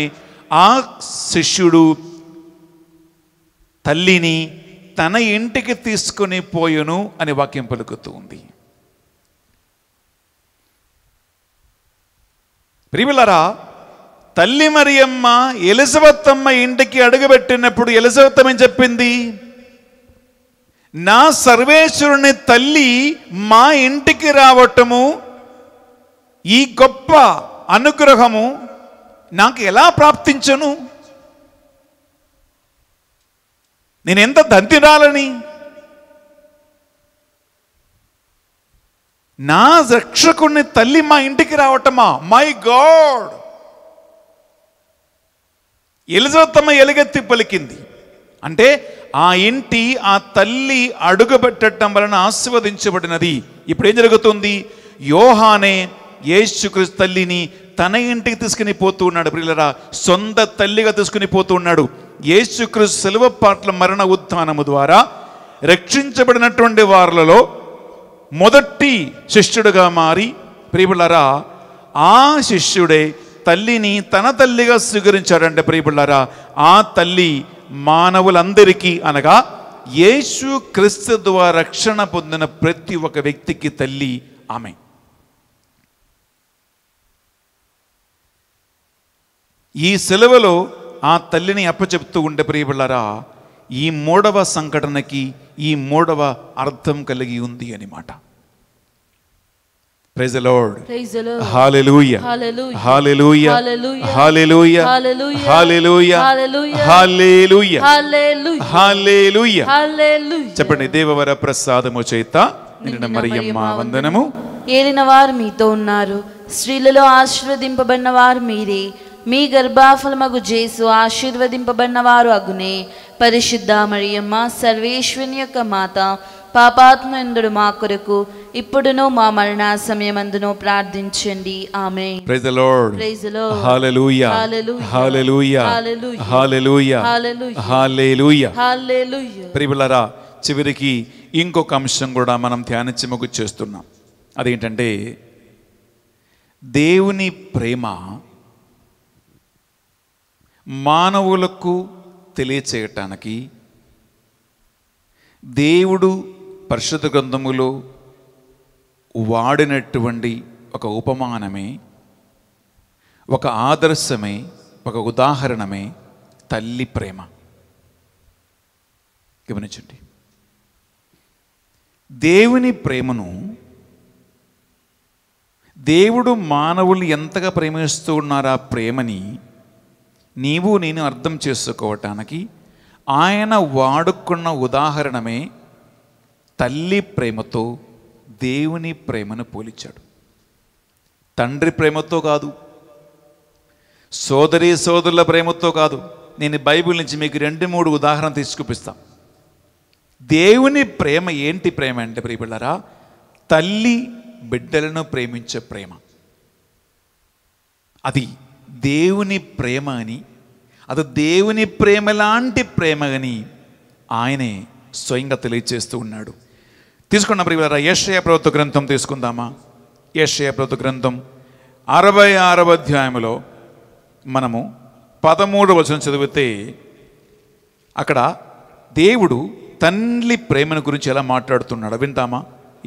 ఆ శిష్యుడు తల్లిని తన ఇంటికి తీసుకుని పోయను అని వాక్యం పలుకుతూ ఉంది ప్రిమిలరా తల్లి మరియమ్మ ఎలిజబెత్తమ్మ ఇంటికి అడుగుపెట్టినప్పుడు ఎలిజబెత్తమ్మ చెప్పింది నా సర్వేశ్వరుని తల్లి మా ఇంటికి రావటము ఈ గొప్ప అనుగ్రహము నాకు ఎలా ప్రాప్తించను ఎంత దంతిరాలని నా రక్షకుని తల్లి మా ఇంటికి రావటమా మై గాడ్ ఎలిజతమ్మ ఎలుగెత్తి పలికింది అంటే ఆ ఇంటి ఆ తల్లి అడుగుపెట్టడం వలన ఆశీర్వదించబడినది ఇప్పుడు ఏం జరుగుతుంది యోహానే యేసుక్రీస్తు తల్లిని తన ఇంటికి తీసుకుని పోతూ ఉన్నాడు ప్రియులరా సొంత తల్లిగా తీసుకుని పోతూ ఉన్నాడు యేసుక్రీస్తు సెలవ పాటల మరణ ఉత్థానము ద్వారా రక్షించబడినటువంటి వారులలో మొదటి శిష్యుడుగా మారి ప్రియులరా ఆ శిష్యుడే తల్లిని తన తల్లిగా స్వీకరించాడంటే ప్రియబిళ్ళారా ఆ తల్లి మానవులందరికీ అనగా యేసు క్రీస్తు ద్వారా రక్షణ పొందిన ప్రతి ఒక్క వ్యక్తికి తల్లి ఆమె ఈ సెలవులో ఆ తల్లిని అప్పచెప్తూ ఉండే ప్రియబిళ్ళారా ఈ మూడవ సంఘటనకి ఈ మూడవ అర్థం కలిగి ఉంది అని మాట praise the Lord praise the Lord hallelujah hallelujah hallelujah hallelujah hallelujah hallelujah చెప్పండి దేవవర ప్రసాదము చేత నిన్న మరియమ్మ వందనము ఏలిన వారు మీతో ఉన్నారు స్త్రీలలో ఆశీర్వదింపబడిన వారు మీరే మీ గర్భాఫలమగు చేసు ఆశీర్వదింపబడిన వారు అగునే పరిశుద్ధ మరియమ్మ సర్వేశ్వని యొక్క మాత పాపాత్మేందుడు మా కొరకు ఇప్పుడునో మా మరణ సమయమందునో ప్రార్థించండి ఆమె praise the Lord praise the Lord hallelujah hallelujah hallelujah hallelujah hallelujah ప్రియులారా చివరికి ఇంకొక అంశం కూడా మనం ధ్యానించమకు చేస్తున్నాం అదేంటంటే దేవుని ప్రేమ మానవులకు తెలియచేయటానికి దేవుడు పరిశుద్ధ గ్రంథములో వాడినటువంటి ఒక ఉపమానమే ఒక ఆదర్శమే ఒక ఉదాహరణమే తల్లి ప్రేమ గమనించండి దేవుని ప్రేమను దేవుడు మానవులు ఎంతగా ప్రేమిస్తూ ఉన్నారు ఆ ప్రేమని నీవు నేను అర్థం చేసుకోవటానికి ఆయన వాడుకున్న ఉదాహరణమే తల్లి ప్రేమతో దేవుని ప్రేమను పోలిచాడు తండ్రి ప్రేమతో కాదు సోదరి సోదరుల ప్రేమతో కాదు నేను బైబిల్ నుంచి మీకు రెండు మూడు ఉదాహరణ తీసుకుపిస్తాను దేవుని ప్రేమ ఏంటి ప్రేమ అంటే ప్రియబిళ్ళారా తల్లి బిడ్డలను ప్రేమించే ప్రేమ అది దేవుని ప్రేమ అని అది దేవుని ప్రేమ లాంటి ప్రేమ అని ఆయనే స్వయంగా తెలియచేస్తూ ఉన్నాడు తీసుకున్న ప్రియులరా ఏషయ ప్రభుత్వ గ్రంథం తీసుకుందామా ఏషయ ప్రభుత్వ గ్రంథం అరవై ఆరవ అధ్యాయంలో మనము పదమూడు వచనం చదివితే అక్కడ దేవుడు తండ్రి ప్రేమను గురించి ఎలా మాట్లాడుతున్నాడు వింటామా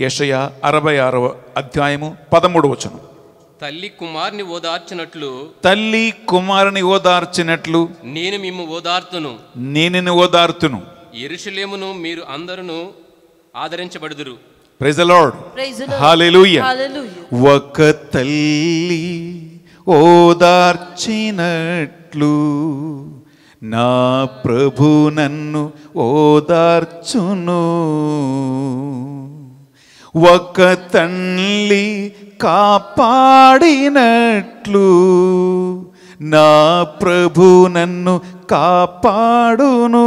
యషయ అరవై ఆరవ అధ్యాయము పదమూడు వచనం తల్లి కుమార్ని ఓదార్చినట్లు తల్లి కుమారుని ఓదార్చినట్లు నేను మిమ్ము ఓదార్తును నేను ఓదార్తును ఎరుషులేమును మీరు అందరును ఆదరించబడుదురు ప్రైజ్ లార్డ్ హల్లెలూయా ఒక తల్లి ఓదార్చినట్లు నా ప్రభు నన్ను ఓదార్చును ఒక తల్లి కాపాడినట్లు నా ప్రభు నన్ను కాపాడును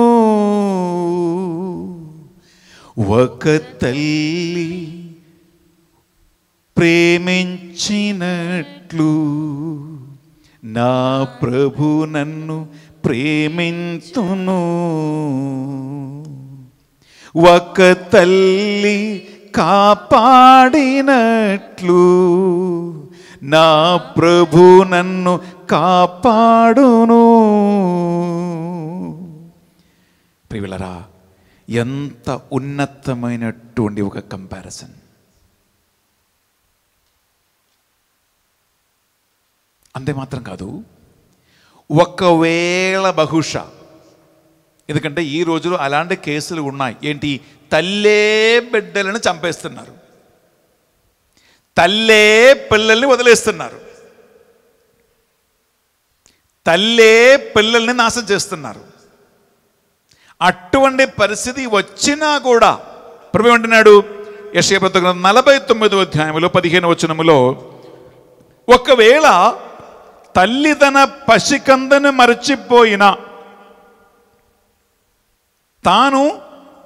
ఒక తల్లి ప్రేమించినట్లు నా ప్రభు నన్ను ప్రేమించును ఒక తల్లి కాపాడినట్లు నా ప్రభు నన్ను కాపాడును ప్రియులరా ఎంత ఉన్నతమైనటువంటి ఒక కంపారిజన్ అంతే మాత్రం కాదు ఒకవేళ బహుశా ఎందుకంటే ఈ రోజులో అలాంటి కేసులు ఉన్నాయి ఏంటి తల్లే బిడ్డలను చంపేస్తున్నారు తల్లే పిల్లల్ని వదిలేస్తున్నారు తల్లే పిల్లల్ని నాశనం చేస్తున్నారు అటువంటి పరిస్థితి వచ్చినా కూడా ప్రభు అంటున్నాడు యశయపత నలభై తొమ్మిదో అధ్యాయంలో పదిహేను వచనములో ఒకవేళ తల్లి తన పసికందను మరచిపోయిన తాను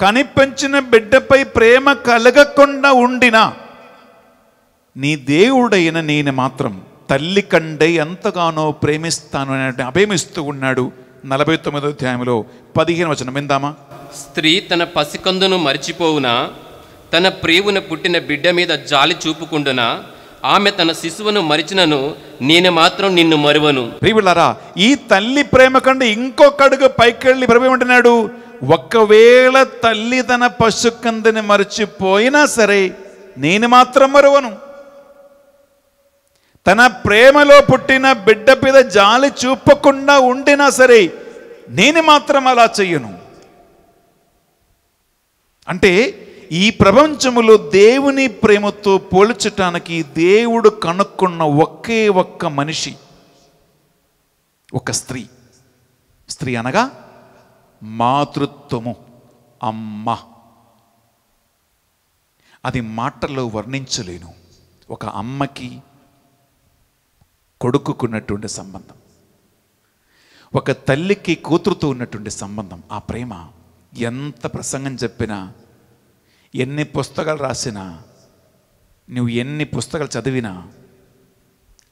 కనిపించిన బిడ్డపై ప్రేమ కలగకుండా ఉండినా నీ దేవుడైన నేను మాత్రం తల్లి కంటే ఎంతగానో ప్రేమిస్తాను అనే అభిమిస్తూ ఉన్నాడు నలభై తొమ్మిదో అధ్యాయంలో పదిహేను వచనం విందామా స్త్రీ తన పసికందును మరిచిపోవునా తన ప్రియువును పుట్టిన బిడ్డ మీద జాలి చూపుకుండునా ఆమె తన శిశువును మరిచినను నేను మాత్రం నిన్ను మరువను ప్రియులారా ఈ తల్లి ప్రేమ కంటే ఇంకొకడుగు పైకెళ్ళి ప్రభుమంటున్నాడు ఒకవేళ తల్లి తన పశుకందని మరిచిపోయినా సరే నేను మాత్రం మరువను తన ప్రేమలో పుట్టిన బిడ్డ మీద జాలి చూపకుండా ఉండినా సరే నేను మాత్రం అలా చెయ్యను అంటే ఈ ప్రపంచములో దేవుని ప్రేమతో పోల్చటానికి దేవుడు కనుక్కున్న ఒకే ఒక్క మనిషి ఒక స్త్రీ స్త్రీ అనగా మాతృత్వము అమ్మ అది మాటల్లో వర్ణించలేను ఒక అమ్మకి కొడుకుకున్నటువంటి సంబంధం ఒక తల్లికి కూతురుతో ఉన్నటువంటి సంబంధం ఆ ప్రేమ ఎంత ప్రసంగం చెప్పినా ఎన్ని పుస్తకాలు రాసినా నువ్వు ఎన్ని పుస్తకాలు చదివినా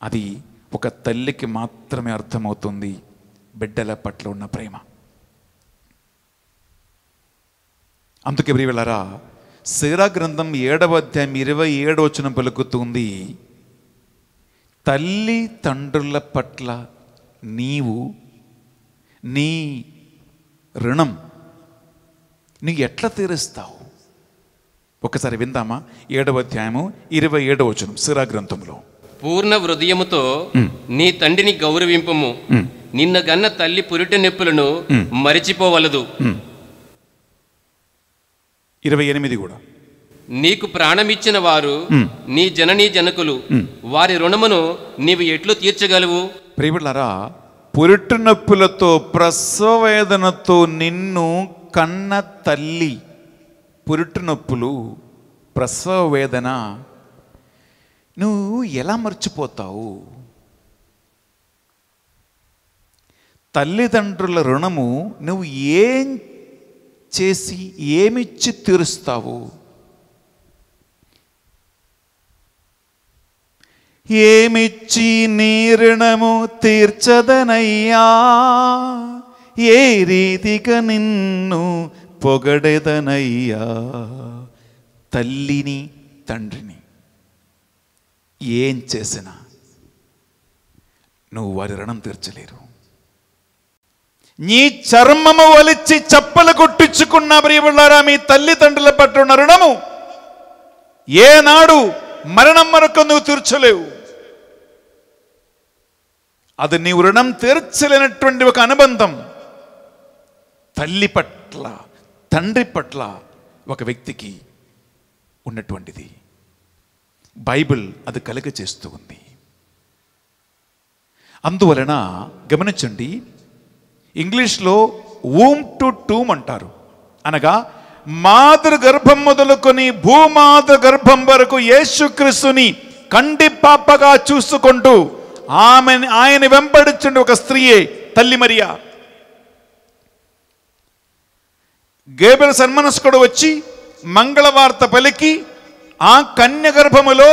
అది ఒక తల్లికి మాత్రమే అర్థమవుతుంది బిడ్డల పట్ల ఉన్న ప్రేమ అందుకే వెళ్ళారా శిరా గ్రంథం ఏడవ అధ్యాయం ఇరవై ఏడు వచ్చిన పలుకుతుంది తల్లి తండ్రుల పట్ల నీవు నీ రుణం నీ ఎట్లా తీరుస్తావు ఒకసారి విందామా ఏడవ అధ్యాయము ఇరవై ఏడవ వచనం సిరా గ్రంథంలో పూర్ణ హృదయముతో నీ తండ్రిని గౌరవింపము నిన్న గన్న తల్లి పురిట నొప్పులను మరిచిపోవలదు ఇరవై ఎనిమిది కూడా నీకు ప్రాణమిచ్చిన వారు నీ జననీ జనకులు వారి రుణమును నీవు ఎట్లు తీర్చగలవు ప్రియులరా పురిటి నొప్పులతో ప్రసవవేదనతో నిన్ను కన్న తల్లి పురిటి నొప్పులు ప్రసవవేదన నువ్వు ఎలా మర్చిపోతావు తల్లిదండ్రుల రుణము నువ్వు ఏం చేసి ఏమిచ్చి తీరుస్తావు ఏమిచ్చి నీరుణము తీర్చదనయ్యా ఏ రీతిగా నిన్ను పొగడెదనయ్యా తల్లిని తండ్రిని ఏం చేసినా నువ్వు వారి రణం తీర్చలేరు నీ చర్మము ఒలిచి చప్పలు కొట్టించుకున్న బ్రీవుళ్ళారా మీ తల్లిదండ్రుల పట్టున్న రుణము ఏనాడు మరణం వరకు నువ్వు తీర్చలేవు అది నీవు రుణం తీర్చలేనటువంటి ఒక అనుబంధం తల్లి పట్ల తండ్రి పట్ల ఒక వ్యక్తికి ఉన్నటువంటిది బైబిల్ అది కలిగ చేస్తూ ఉంది అందువలన గమనించండి ఇంగ్లీష్లో ఊమ్ టు టూమ్ అంటారు అనగా మాతృ గర్భం మొదలుకొని భూమాతృ గర్భం వరకు యేసుక్రీస్తుని కండి పాపగా చూసుకుంటూ ఆమె ఆయన వెంబడించండి ఒక స్త్రీయే తల్లి మరియా గేబెల్ సన్మనస్కుడు వచ్చి మంగళవార్త పలికి ఆ కన్య గర్భములో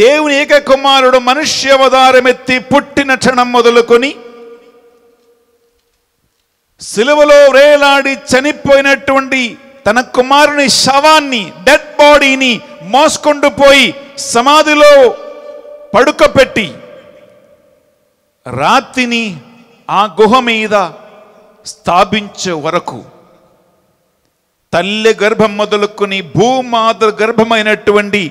దేవుని ఏక కుమారుడు మనుష్యవదారమెత్తి పుట్టిన క్షణం మొదలుకొని సిలువలో రేలాడి చనిపోయినటువంటి తన కుమారుని శవాన్ని డెడ్ బాడీని మోసుకుంటూ పోయి సమాధిలో పడుకపెట్టి రాతిని ఆ గుహ మీద స్థాపించే వరకు తల్లి గర్భం మొదలుకొని భూమాతృ గర్భమైనటువంటి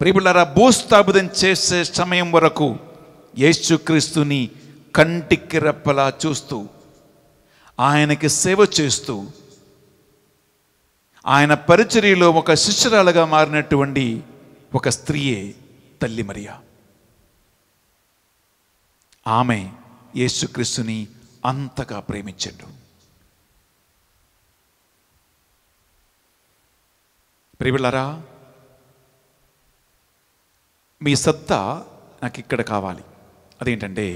ప్రిబులరా భూస్థాపితం చేసే సమయం వరకు యేసుక్రీస్తుని కంటికి రెప్పలా చూస్తూ ఆయనకి సేవ చేస్తూ ఆయన పరిచర్యలో ఒక శిష్యురాలుగా మారినటువంటి ఒక స్త్రీయే తల్లి మరియా ఆమె యేసుక్రీస్తుని అంతగా ప్రేమించండు ప్రియులరా మీ సత్తా నాకు ఇక్కడ కావాలి అదేంటంటే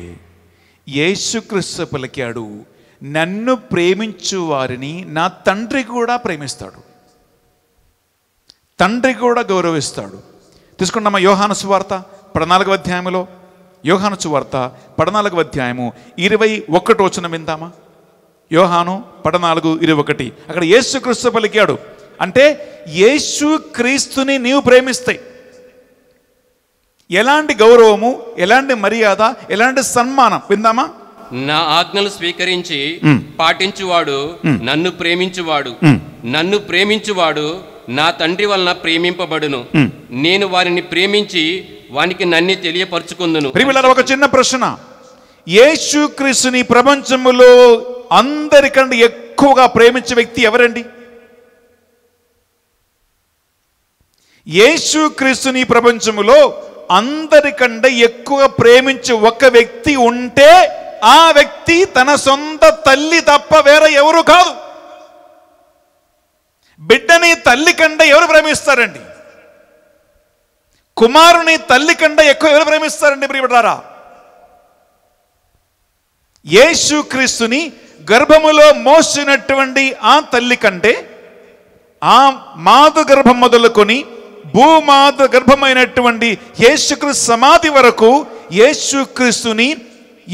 యేసుక్రీస్తు పలికాడు నన్ను ప్రేమించు వారిని నా తండ్రి కూడా ప్రేమిస్తాడు తండ్రి కూడా గౌరవిస్తాడు తీసుకున్నామా యోహాను సువార్త పద్నాలుగు అధ్యాయంలో యోహాను సువార్త పద్నాలుగు అధ్యాయము ఇరవై ఒక్కటి వచ్చిన విందామా యోహాను పద్నాలుగు ఇరవై ఒకటి అక్కడ యేసుక్రీస్తు పలికాడు అంటే యేసు క్రీస్తుని నీవు ప్రేమిస్తే ఎలాంటి గౌరవము ఎలాంటి మర్యాద ఎలాంటి సన్మానం విందామా నా ఆజ్ఞలు స్వీకరించి పాటించువాడు నన్ను ప్రేమించువాడు నన్ను ప్రేమించువాడు నా తండ్రి వలన ప్రేమింపబడును నేను వారిని ప్రేమించి వానికి నన్ను తెలియపరుచుకుందును ఒక చిన్న ప్రశ్న క్రీస్తుని ప్రపంచంలో అందరికంటే ఎక్కువగా ప్రేమించే వ్యక్తి ఎవరండి క్రీస్తుని ప్రపంచంలో అందరికంటే ఎక్కువ ప్రేమించే ఒక వ్యక్తి ఉంటే ఆ వ్యక్తి తన సొంత తల్లి తప్ప వేరే ఎవరు కాదు బిడ్డని తల్లి కండ ఎవరు ప్రేమిస్తారండి కుమారుని తల్లి కండ ఎక్కువ ఎవరు ప్రేమిస్తారండి ప్రియబడ్డారా క్రీస్తుని గర్భములో మోసినటువంటి ఆ తల్లి కంటే ఆ మాధు గర్భం మొదలుకొని భూమాత గర్భమైనటువంటి యేసుక్రీస్తు సమాధి వరకు యేసుక్రీస్తుని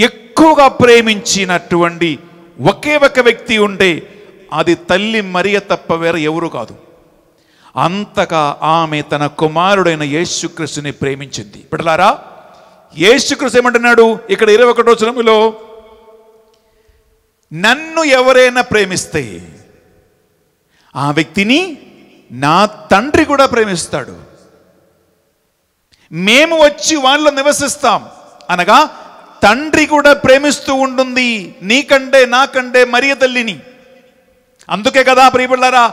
ఎక్కువగా ప్రేమించినటువంటి ఒకే ఒక వ్యక్తి ఉండే అది తల్లి మరియ తప్ప వేరే ఎవరు కాదు అంతగా ఆమె తన కుమారుడైన యేసుక్రీస్తుని ప్రేమించింది ఇప్పటిలారా యేసుక్రీస్తు ఏమంటున్నాడు ఇక్కడ ఇరవై ఒకటో చరములో నన్ను ఎవరైనా ప్రేమిస్తే ఆ వ్యక్తిని నా తండ్రి కూడా ప్రేమిస్తాడు మేము వచ్చి వాళ్ళు నివసిస్తాం అనగా తండ్రి కూడా ప్రేమిస్తూ ఉంటుంది నీకంటే నాకంటే మరియ తల్లిని అందుకే కదా ప్రియబిళ్ళారా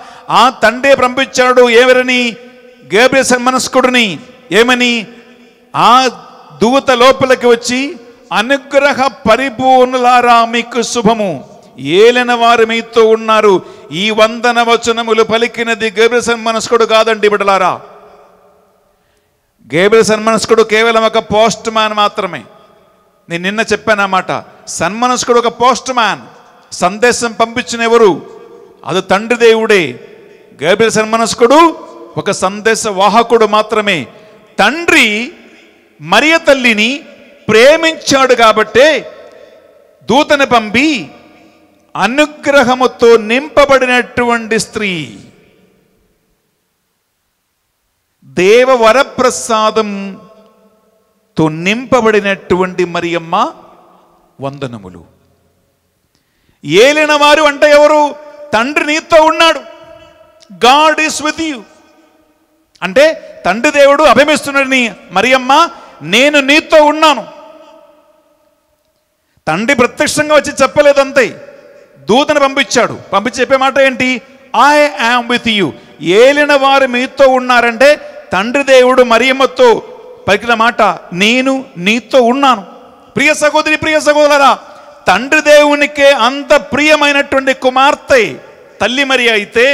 ఆ తండ్రి పంపించాడు ఎవరిని గేబ్రి మనస్కుడిని ఏమని ఆ దూత లోపలికి వచ్చి అనుగ్రహ పరిపూర్ణులారా మీకు శుభము ఏలిన వారు మీతో ఉన్నారు ఈ వందన వచనములు పలికినది గేబ్రి సన్మనస్కుడు కాదండి బిడలారా గేబ్రి సన్మనస్కుడు కేవలం ఒక పోస్ట్ మ్యాన్ మాత్రమే నేను నిన్న చెప్పాను అన్నమాట సన్మనస్కుడు ఒక పోస్ట్ మ్యాన్ సందేశం పంపించిన ఎవరు అది తండ్రి దేవుడే గైబిల్ సన్మనస్కుడు ఒక సందేశ వాహకుడు మాత్రమే తండ్రి మరియ తల్లిని ప్రేమించాడు కాబట్టే దూతని పంపి అనుగ్రహముతో నింపబడినటువంటి స్త్రీ తో నింపబడినటువంటి మరియమ్మ వందనములు ఏలిన వారు అంటే ఎవరు తండ్రి నీతో ఉన్నాడు గాడ్ ఈస్ విత్ యూ అంటే తండ్రి దేవుడు అభిమిస్తున్నాడు నీ మరియమ్మ నేను నీతో ఉన్నాను తండ్రి ప్రత్యక్షంగా వచ్చి చెప్పలేదు అంతే దూతను పంపించాడు పంపించి చెప్పే మాట ఏంటి ఐ యామ్ విత్ యూ ఏలిన వారు మీతో ఉన్నారంటే తండ్రి దేవుడు మరియమ్మతో పలికిన మాట నేను నీతో ఉన్నాను ప్రియ సహోదరి ప్రియ సహోదరా తండ్రి దేవునికే అంత ప్రియమైనటువంటి కుమార్తె తల్లి మరి అయితే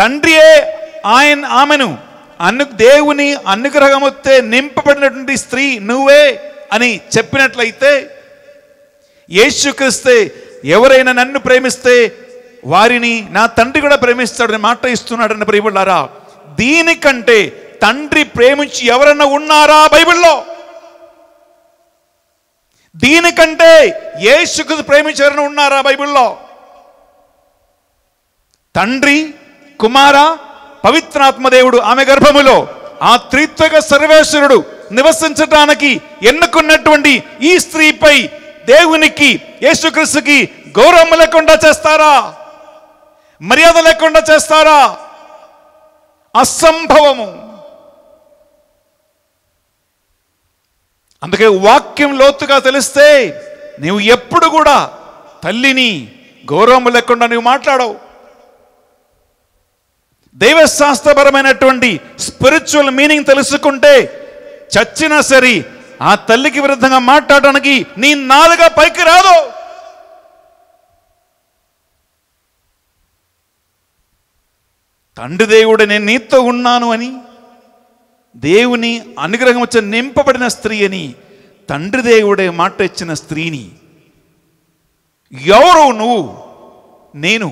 తండ్రియే ఆయన ఆమెను అను దేవుని అనుగ్రహమొత్తే నింపబడినటువంటి స్త్రీ నువ్వే అని చెప్పినట్లయితే యేసుక్రిస్తే ఎవరైనా నన్ను ప్రేమిస్తే వారిని నా తండ్రి కూడా ప్రేమిస్తాడని మాట ఇస్తున్నాడని బైబిళ్ళారా దీనికంటే తండ్రి ప్రేమించి ఎవరన్నా ఉన్నారా బైబిల్లో దీనికంటే ఏసుకు ప్రేమించారని ఉన్నారా బైబిల్లో తండ్రి కుమార పవిత్రాత్మదేవుడు ఆమె గర్భములో ఆ త్రిత్వక సర్వేశ్వరుడు నివసించటానికి ఎన్నుకున్నటువంటి ఈ స్త్రీపై దేవునికి యేసుక్రీస్తుకి గౌరవం లేకుండా చేస్తారా మర్యాద లేకుండా చేస్తారా అసంభవము అందుకే వాక్యం లోతుగా తెలిస్తే నీవు ఎప్పుడు కూడా తల్లిని గౌరవం లేకుండా నువ్వు మాట్లాడవు దైవశాస్త్రపరమైనటువంటి స్పిరిచువల్ మీనింగ్ తెలుసుకుంటే చచ్చినా సరే ఆ తల్లికి విరుద్ధంగా మాట్లాడడానికి నీ నాలుగా పైకి రాదు తండ్రి దేవుడు నేను నీతో ఉన్నాను అని దేవుని అనుగ్రహం వచ్చి నింపబడిన స్త్రీ అని తండ్రి దేవుడే మాట ఇచ్చిన స్త్రీని ఎవరు నువ్వు నేను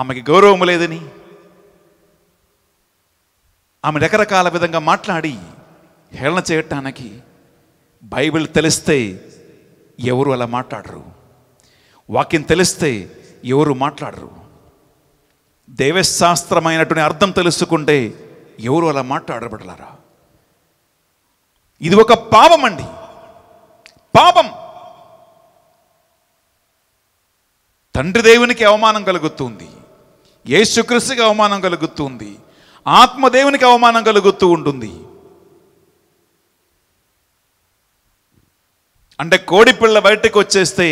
ఆమెకి గౌరవం లేదని ఆమె రకరకాల విధంగా మాట్లాడి హేళన చేయటానికి బైబిల్ తెలిస్తే ఎవరు అలా మాట్లాడరు వాక్యం తెలిస్తే ఎవరు మాట్లాడరు దేవశాస్త్రమైనటువంటి అర్థం తెలుసుకుంటే ఎవరు అలా మాట్లాడబడలారా ఇది ఒక పాపం అండి పాపం తండ్రి దేవునికి అవమానం కలుగుతుంది యేసుక్రీస్తుకి అవమానం కలుగుతుంది ఆత్మదేవునికి అవమానం కలుగుతూ ఉంటుంది అంటే కోడిపిల్ల బయటకు వచ్చేస్తే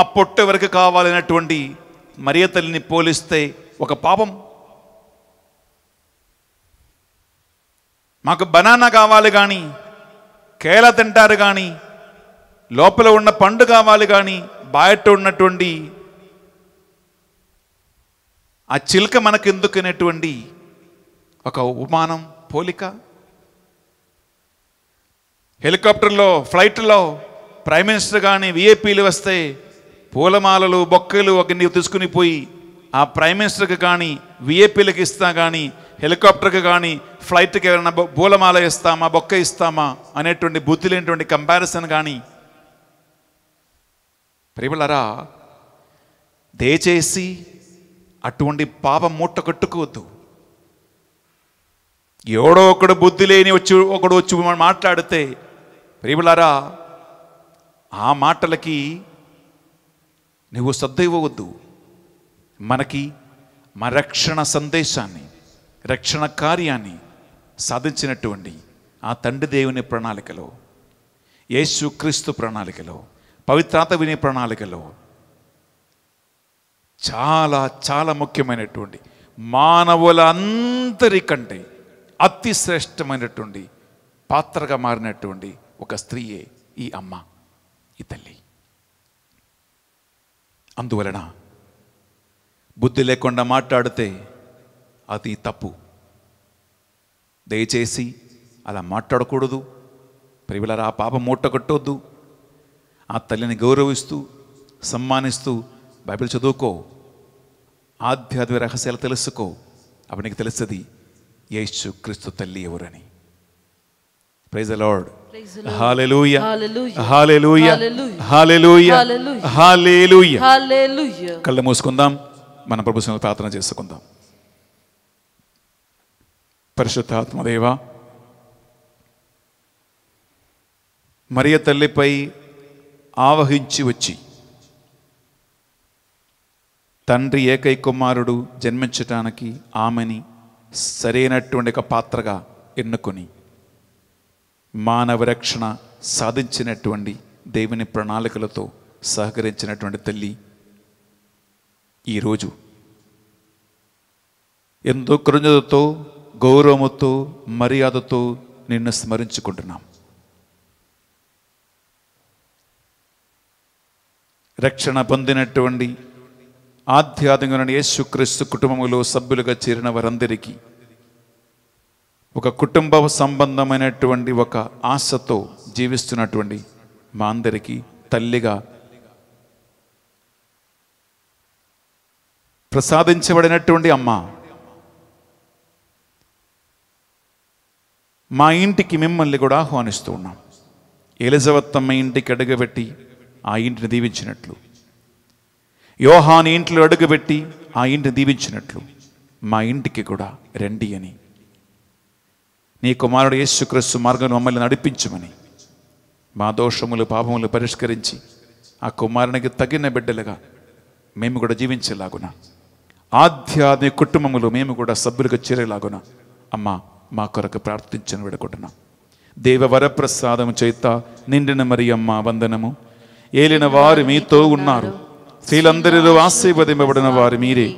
ఆ పొట్ట వరకు కావాలనేటువంటి మరియ పోలిస్తే ఒక పాపం మాకు బనానా కావాలి కానీ కేల తింటారు కానీ లోపల ఉన్న పండు కావాలి కానీ బయట ఉన్నటువంటి ఆ చిలుక మనకెందుకనేటువంటి ఒక ఉపమానం పోలిక హెలికాప్టర్లో ఫ్లైట్లో ప్రైమ్ మినిస్టర్ కానీ విఐపీలు వస్తే పూలమాలలు బొక్కలు ఒక తీసుకుని పోయి ఆ ప్రైమ్ మినిస్టర్కి కానీ విఏపీలకు ఇస్తా కానీ హెలికాప్టర్కి కానీ ఫ్లైట్కి ఎవరైనా బూలమాల ఇస్తామా బొక్క ఇస్తామా అనేటువంటి బుద్ధి లేనటువంటి కంపారిజన్ కానీ ప్రేమలరా దయచేసి అటువంటి పాప మూట కట్టుకోవద్దు ఎవడో ఒకడు బుద్ధి లేని వచ్చి ఒకడు వచ్చి మాట్లాడితే ప్రేమలరా ఆ మాటలకి నువ్వు సర్దు ఇవ్వవద్దు మనకి మన రక్షణ సందేశాన్ని రక్షణ కార్యాన్ని సాధించినటువంటి ఆ తండ్రి దేవుని ప్రణాళికలో యేసు క్రీస్తు ప్రణాళికలో పవిత్రాత వినే ప్రణాళికలో చాలా చాలా ముఖ్యమైనటువంటి మానవులందరికంటే అతి శ్రేష్టమైనటువంటి పాత్రగా మారినటువంటి ఒక స్త్రీయే ఈ అమ్మ ఈ తల్లి అందువలన బుద్ధి లేకుండా మాట్లాడితే అది తప్పు దయచేసి అలా మాట్లాడకూడదు ప్రియులరా ఆ పాప కట్టొద్దు ఆ తల్లిని గౌరవిస్తూ సమ్మానిస్తూ బైబిల్ చదువుకో ఆధ్యాత్మిక రహస్యాలు తెలుసుకో అవనికి నీకు తెలుస్తుంది యేసు క్రీస్తు తల్లి ఎవరని ప్రైజ్ లార్డ్ కళ్ళు మూసుకుందాం మన ప్రభుత్వం ప్రార్థన చేసుకుందాం పరిశుద్ధాత్మదేవ మరియ తల్లిపై ఆవహించి వచ్చి తండ్రి ఏకై కుమారుడు జన్మించటానికి ఆమెని సరైనటువంటి ఒక పాత్రగా ఎన్నుకొని మానవ రక్షణ సాధించినటువంటి దేవుని ప్రణాళికలతో సహకరించినటువంటి తల్లి ఈరోజు ఎంతో కృతజ్ఞతతో గౌరవముతో మర్యాదతో నిన్ను స్మరించుకుంటున్నాం రక్షణ పొందినటువంటి ఆధ్యాత్మికమైన యేసుక్రీస్తు కుటుంబంలో సభ్యులుగా చేరిన వారందరికీ ఒక కుటుంబ సంబంధమైనటువంటి ఒక ఆశతో జీవిస్తున్నటువంటి మా అందరికీ తల్లిగా ప్రసాదించబడినటువంటి అమ్మ మా ఇంటికి మిమ్మల్ని కూడా ఆహ్వానిస్తూ ఉన్నాం ఎలిజవత్తమ్మ ఇంటికి అడుగుపెట్టి ఆ ఇంటిని దీవించినట్లు యోహాని ఇంట్లో అడుగుపెట్టి ఆ ఇంటిని దీవించినట్లు మా ఇంటికి కూడా రండి అని నీ కుమారుడు యేసుక్రీస్తు మార్గం మమ్మల్ని నడిపించమని మా దోషములు పాపములు పరిష్కరించి ఆ కుమారునికి తగిన బిడ్డలుగా మేము కూడా జీవించేలాగునా ఆధ్యాత్మిక కుటుంబములు మేము కూడా సభ్యులుగా చేరేలాగున అమ్మ మా కొరకు ప్రార్థించను విడకుంటున్నాం దేవ వరప్రసాదము చేత నిండిన మరి అమ్మ వందనము ఏలిన వారు మీతో ఉన్నారు స్త్రీలందరిలో ఆశీర్వదింపబడిన వారు మీరే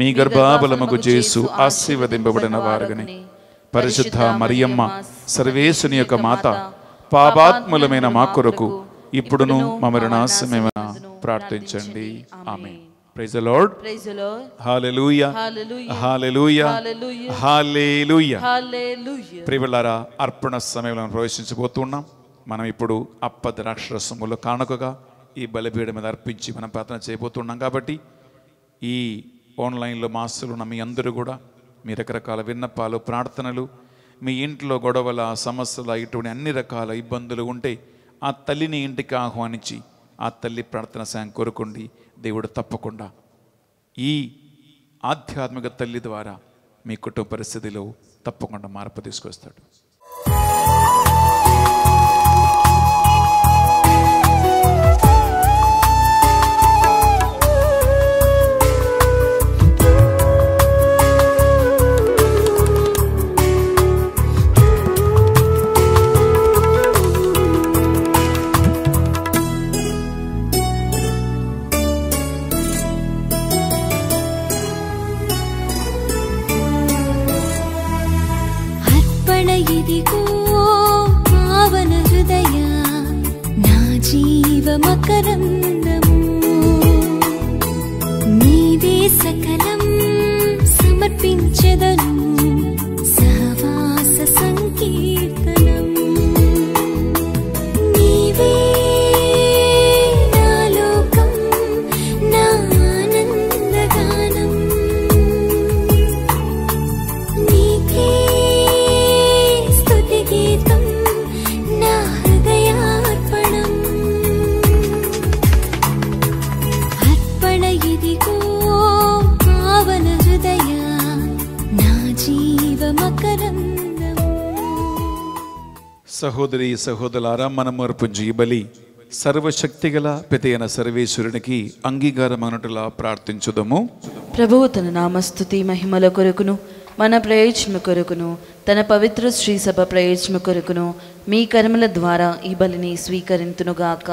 మీ గర్భాబలముకు చేసు ఆశీర్వదింపబడిన వారుగని పరిశుద్ధ మరియమ్మ సర్వేశుని యొక్క మాత పాపాత్ములమైన మా కొరకు ఇప్పుడును మమరణాశమేమైనా ప్రార్థించండి ఆమె praise the Lord praise the Lord hallelujah hallelujah hallelujah hallelujah అర్పణ సమయంలో ప్రవేశించబోతున్నాం మనం ఇప్పుడు అప్ప ద్రాక్ష రసములో కానుకగా ఈ బలిపీడ మీద అర్పించి మనం ప్రార్థన చేయబోతున్నాం కాబట్టి ఈ ఆన్లైన్లో మాస్టర్లు ఉన్న మీ అందరూ కూడా మీ రకరకాల విన్నపాలు ప్రార్థనలు మీ ఇంట్లో గొడవల సమస్యల ఇటువంటి అన్ని రకాల ఇబ్బందులు ఉంటే ఆ తల్లిని ఇంటికి ఆహ్వానించి ఆ తల్లి ప్రార్థన సాయం కోరుకోండి దేవుడు తప్పకుండా ఈ ఆధ్యాత్మిక తల్లి ద్వారా మీ కుటుంబ పరిస్థితిలో తప్పకుండా మార్పు తీసుకొస్తాడు శ్రవణ ఇదిగో పావన హృదయ నా జీవ మకరందము నీవే సకలం సమర్పించదను సహోదరి సహోదరులారా మనమర్పు జీబలి సర్వశక్తి గల పితైన సర్వేశ్వరునికి అంగీకారం అనుటలా ప్రార్థించుదము ప్రభువు తన నామస్థుతి మహిమల కొరకును మన ప్రయోజన కొరకును తన పవిత్ర శ్రీ సభ ప్రయోజన కొరకును మీ కర్మల ద్వారా ఈ బలిని స్వీకరింతునుగాక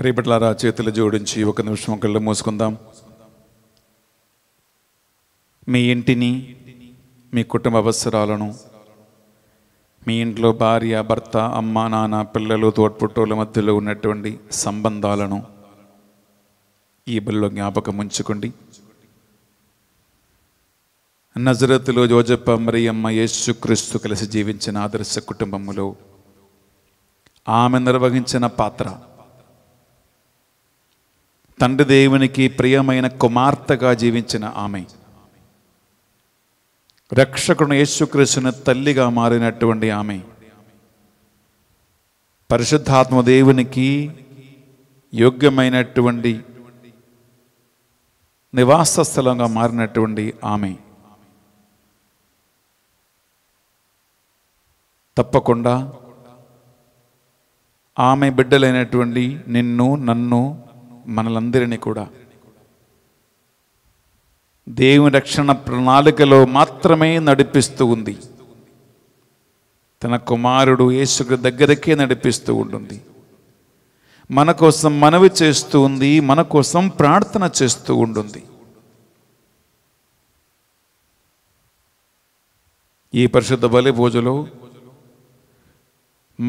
ప్రియపట్లారా చేతులు జోడించి ఒక నిమిషం ఒకళ్ళు మూసుకుందాం మీ ఇంటిని మీ కుటుంబ అవసరాలను మీ ఇంట్లో భార్య భర్త అమ్మ నాన్న పిల్లలు తోడ్పుట్టోళ్ళ మధ్యలో ఉన్నటువంటి సంబంధాలను ఈ బిల్లో జ్ఞాపకం ఉంచుకోండి నజరత్తులో జోజప్ప మరియమ్మ యేసుక్రీస్తు కలిసి జీవించిన ఆదర్శ కుటుంబములో ఆమె నిర్వహించిన పాత్ర తండ్రి దేవునికి ప్రియమైన కుమార్తెగా జీవించిన ఆమె రక్షకుడు యేసుక్రీస్తుని తల్లిగా మారినటువంటి ఆమె పరిశుద్ధాత్మ దేవునికి యోగ్యమైనటువంటి నివాస స్థలంగా మారినటువంటి ఆమె తప్పకుండా ఆమె బిడ్డలైనటువంటి నిన్ను నన్ను మనలందరినీ కూడా దేవుని రక్షణ ప్రణాళికలో మాత్రమే నడిపిస్తూ ఉంది తన కుమారుడు యేసుకు దగ్గరకే నడిపిస్తూ ఉంటుంది మన కోసం మనవి చేస్తూ ఉంది మన కోసం ప్రార్థన చేస్తూ ఉంటుంది ఈ పరిశుద్ధ బలి పూజలో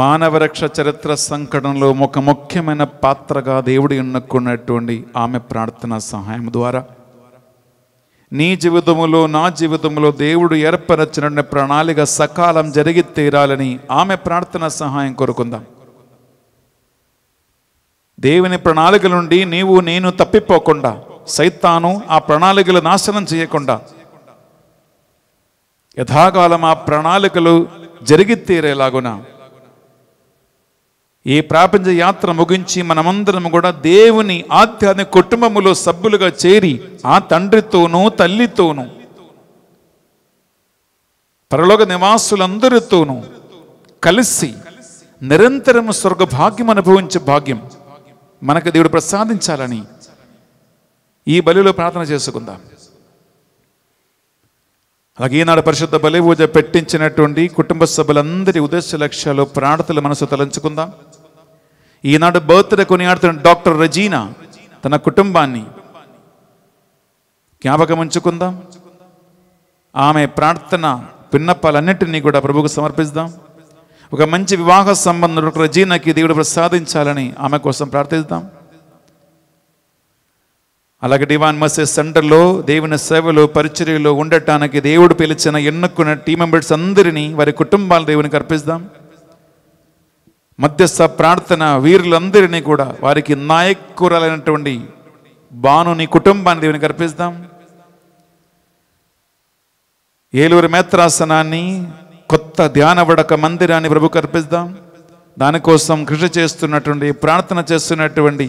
మానవ రక్ష చరిత్ర సంకటంలో ఒక ముఖ్యమైన పాత్రగా దేవుడు ఎన్నుకున్నటువంటి ఆమె ప్రార్థన సహాయం ద్వారా నీ జీవితములో నా జీవితంలో దేవుడు ఏర్పరచిన ప్రణాళిక సకాలం జరిగి తీరాలని ఆమె ప్రార్థన సహాయం కోరుకుందాం దేవుని ప్రణాళిక నుండి నీవు నేను తప్పిపోకుండా సైతాను ఆ ప్రణాళికలు నాశనం చేయకుండా యథాకాలం ఆ ప్రణాళికలు జరిగి తీరేలాగునా ఈ ప్రాపంచ యాత్ర ముగించి మనమందరం కూడా దేవుని ఆధ్యాత్మిక కుటుంబములో సభ్యులుగా చేరి ఆ తండ్రితోనూ తల్లితోనూ పరలోక నివాసులందరితోనూ కలిసి నిరంతరం స్వర్గ భాగ్యం అనుభవించే భాగ్యం మనకు దేవుడు ప్రసాదించాలని ఈ బలిలో ప్రార్థన చేసుకుందాం అలాగే ఈనాడు పరిశుద్ధ బలి పూజ పెట్టించినటువంటి కుటుంబ సభ్యులందరి ఉద్దేశ లక్ష్యాలు ప్రాణతలు మనసు తలంచుకుందాం ఈనాడు బర్త్డే కొనియాడుతున్న డాక్టర్ రజీనా తన కుటుంబాన్ని జ్ఞాపకం ఉంచుకుందాం ఆమె ప్రార్థన విన్నపాలన్నింటినీ కూడా ప్రభుకు సమర్పిద్దాం ఒక మంచి వివాహ సంబంధం రజీనాకి దేవుడు ప్రసాదించాలని ఆమె కోసం ప్రార్థిద్దాం అలాగే డివాన్ మసే సెంటర్లో దేవుని సేవలో పరిచర్యలో ఉండటానికి దేవుడు పిలిచిన ఎన్నుకున్న టీం మెంబర్స్ అందరినీ వారి కుటుంబాలు దేవునికి అర్పిస్తాం మధ్యస్థ ప్రార్థన వీరులందరినీ కూడా వారికి నాయకురాలైనటువంటి బానుని కుటుంబాన్ని దేవుని కర్పిస్తాం ఏలూరు మేత్రాసనాన్ని కొత్త ధ్యానవడక మందిరాన్ని ప్రభు కర్పిస్తాం దానికోసం కృషి చేస్తున్నటువంటి ప్రార్థన చేస్తున్నటువంటి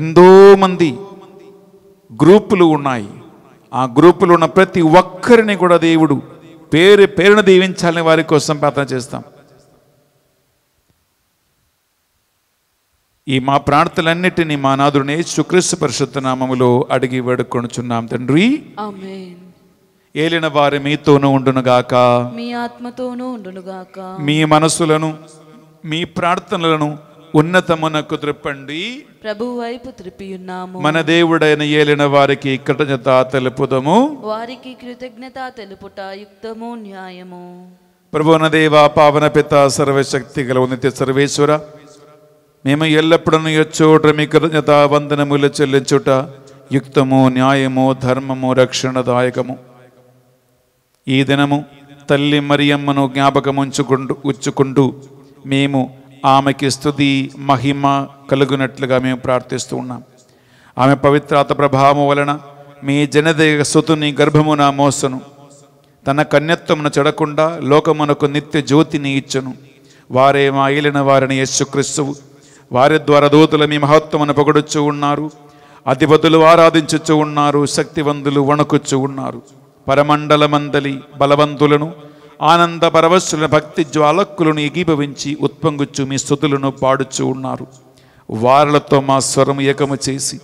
ఎంతో మంది గ్రూపులు ఉన్నాయి ఆ గ్రూపులు ఉన్న ప్రతి ఒక్కరిని కూడా దేవుడు పేరు పేరును దీవించాలని వారి కోసం ప్రార్థన చేస్తాం ఈ మా ప్రార్థనలన్నిటినీ మా నాదుని సుక్రీస్తు పరిశుద్ధ నామములో అడిగి వేడుకొనుచున్నాం తండ్రి ఏలిన వారి మీతోనూ ఉండునుగాక మీ ఆత్మతోనూ ఉండునుగాక మీ మనసులను మీ ప్రార్థనలను ఉన్నతమునకు త్రిప్పండి ప్రభు వైపు త్రిప్పియున్నాము మన దేవుడైన ఏలిన వారికి కృతజ్ఞత తెలుపుదము వారికి కృతజ్ఞత తెలుపుట యుక్తము న్యాయము ప్రభు దేవ పావన పిత సర్వశక్తి గల ఉన్నతి సర్వేశ్వర మేము ఎల్లప్పుడూ ఎచ్చోట మీ కృతజ్ఞత వందనములు చెల్లించుట యుక్తము న్యాయము ధర్మము రక్షణదాయకము ఈ దినము తల్లి మరియమ్మను జ్ఞాపకముంచుకుంటూ ఉచ్చుకుంటూ మేము ఆమెకి స్థుతి మహిమ కలుగునట్లుగా మేము ప్రార్థిస్తూ ఉన్నాం ఆమె పవిత్రాత ప్రభావము వలన మీ జనదేయ సుతుని గర్భమున మోసను తన కన్యత్వమును చెడకుండా లోకమునకు నిత్య జ్యోతిని ఇచ్చును వారే మా ఏలిన వారిని యేసుక్రీస్తువు వారి ద్వారా దూతలు మీ మహత్వమును పొగడొచ్చు ఉన్నారు అధిపతులు ఆరాధించచ్చు ఉన్నారు శక్తివంతులు వణుకుచ్చు ఉన్నారు పరమండలమందలి బలవంతులను ఆనంద పరవశుల భక్తి జ్వాలక్కులను ఎగిభవించి ఉత్పంగుచ్చు మీ స్థుతులను పాడుచు ఉన్నారు వారలతో మా స్వరము ఏకము చేసి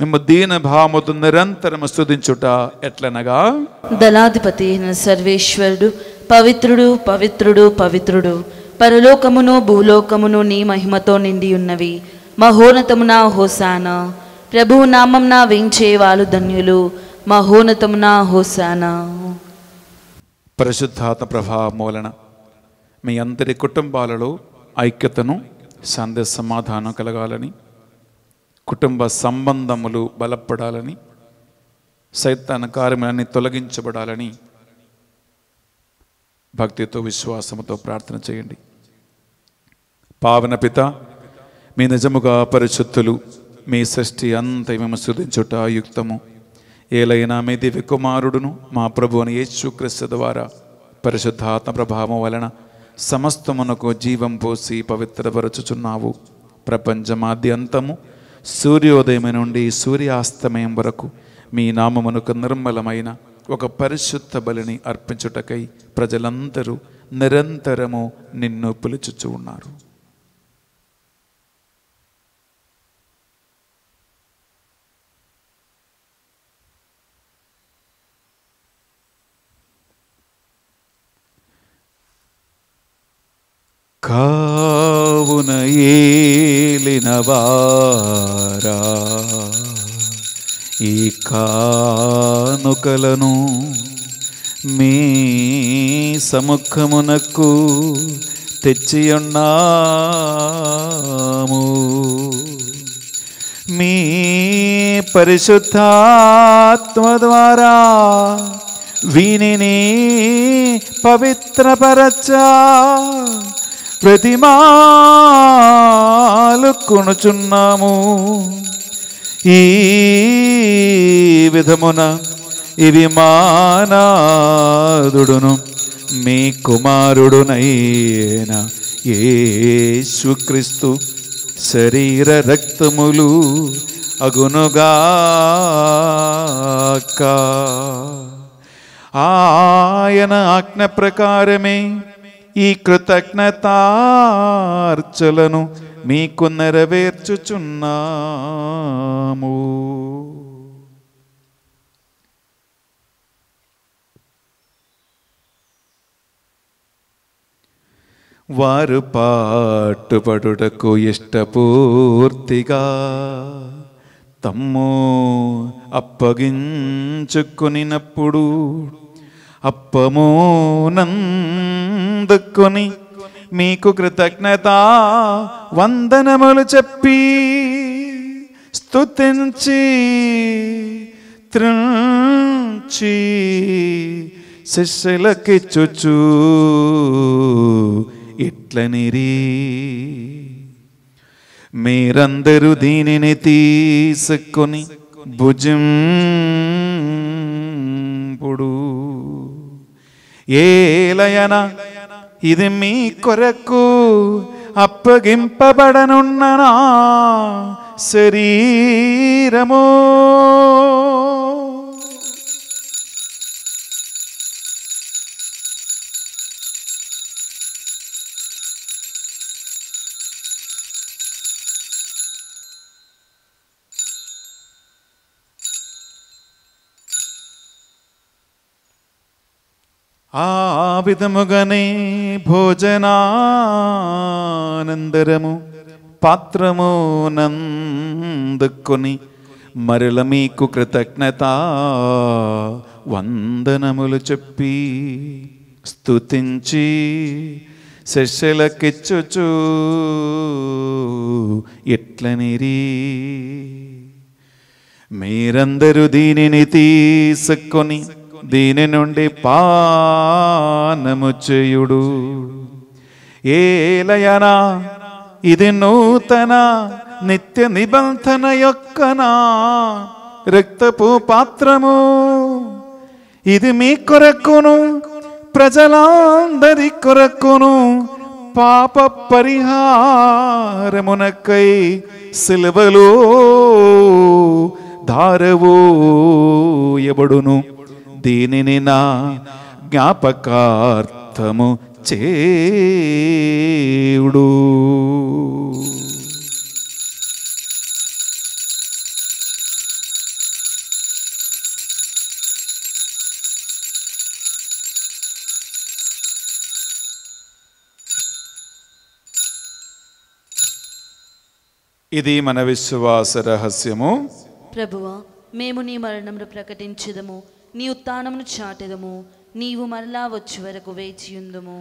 మేము దీన భావముతో నిరంతరము స్థుతించుట ఎట్లనగా దళాధిపతి సర్వేశ్వరుడు పవిత్రుడు పవిత్రుడు పవిత్రుడు పరలోకమును భూలోకమును నీ మహిమతో నిండి ఉన్నవి మహోన్నతమున హోసాన ప్రభువు నామం వేయించే వాళ్ళు ధన్యులు మహోన్నతమున హోసాన పరిశుద్ధాత ప్రభావమూలన మీ అందరి కుటుంబాలలో ఐక్యతను శాంతి సమాధానం కలగాలని కుటుంబ సంబంధములు బలపడాలని సైతాన కార్యములన్నీ తొలగించబడాలని భక్తితో విశ్వాసముతో ప్రార్థన చేయండి పావన పిత మీ నిజముగా పరిశుద్ధులు మీ సృష్టి అంత మేము శుద్ధించుట యుక్తము ఏలైనా మీ దివ్య కుమారుడును మా ప్రభు అని యేసుక్రీస్తు ద్వారా పరిశుద్ధాత్మ ప్రభావం వలన సమస్తమునకు జీవం పోసి పవిత్రపరచుచున్నావు ప్రపంచమాద్యంతము సూర్యోదయం నుండి సూర్యాస్తమయం వరకు మీ నామమునకు నిర్మలమైన ఒక పరిశుద్ధ బలిని అర్పించుటకై ప్రజలందరూ నిరంతరము నిన్ను పిలుచుచు ఉన్నారు కావున ఏలినవారా ఈ కానుకలను మీ సముఖమునకు తెచ్చియున్నాము మీ పరిశుద్ధాత్మ ద్వారా వీనిని పవిత్రపరచ ప్రతిమాలు కొనుచున్నాము ఈ విధమున ఇవి మానాదుడును మీ కుమారుడునైనా ఏసుక్రీస్తు శరీర రక్తములు అగునుగా ఆయన ఆజ్ఞ ప్రకారమే ఈ కృతజ్ఞతార్చలను మీకు నెరవేర్చుచున్నాము వారు పాటుపడుటకు ఇష్టపూర్తిగా తమ్ము అప్పగించుకునినప్పుడు అప్పమోనం అందుకొని మీకు కృతజ్ఞత వందనములు చెప్పి స్తుతించి త్రుంచి శిష్యులకిచ్చుచు ఇట్లనిరి మీరందరూ దీనిని తీసుకొని భుజం పొడు ఏలయన ఇది మీ కొరకు అప్పగింపబడనున్న నా శరీరము ఆ విధముగానే భోజనానందరము పాత్రము నందుకొని మరల మీకు కృతజ్ఞత వందనములు చెప్పి స్తుతించి శశలకిచ్చుచు ఎట్లనిరీ మీరందరూ దీనిని తీసుకొని దీని నుండి పానము చేయుడు ఏలయనా ఇది నూతన నిత్య నిబంధన యొక్క నా రక్తపు పాత్రము ఇది మీ కొరకును ప్రజలందరి కొరకును పాప పరిహారమునకై శిలువలో ధారవో ఎవడును దీనిని నా జ్ఞాపకార్థము చేడు ఇది మన విశ్వాస రహస్యము ప్రభువా మేము నీ మరణమును ప్రకటించదము నీ ఉత్నమును చాటెదము నీవు మరలా వచ్చి వరకు ఉందము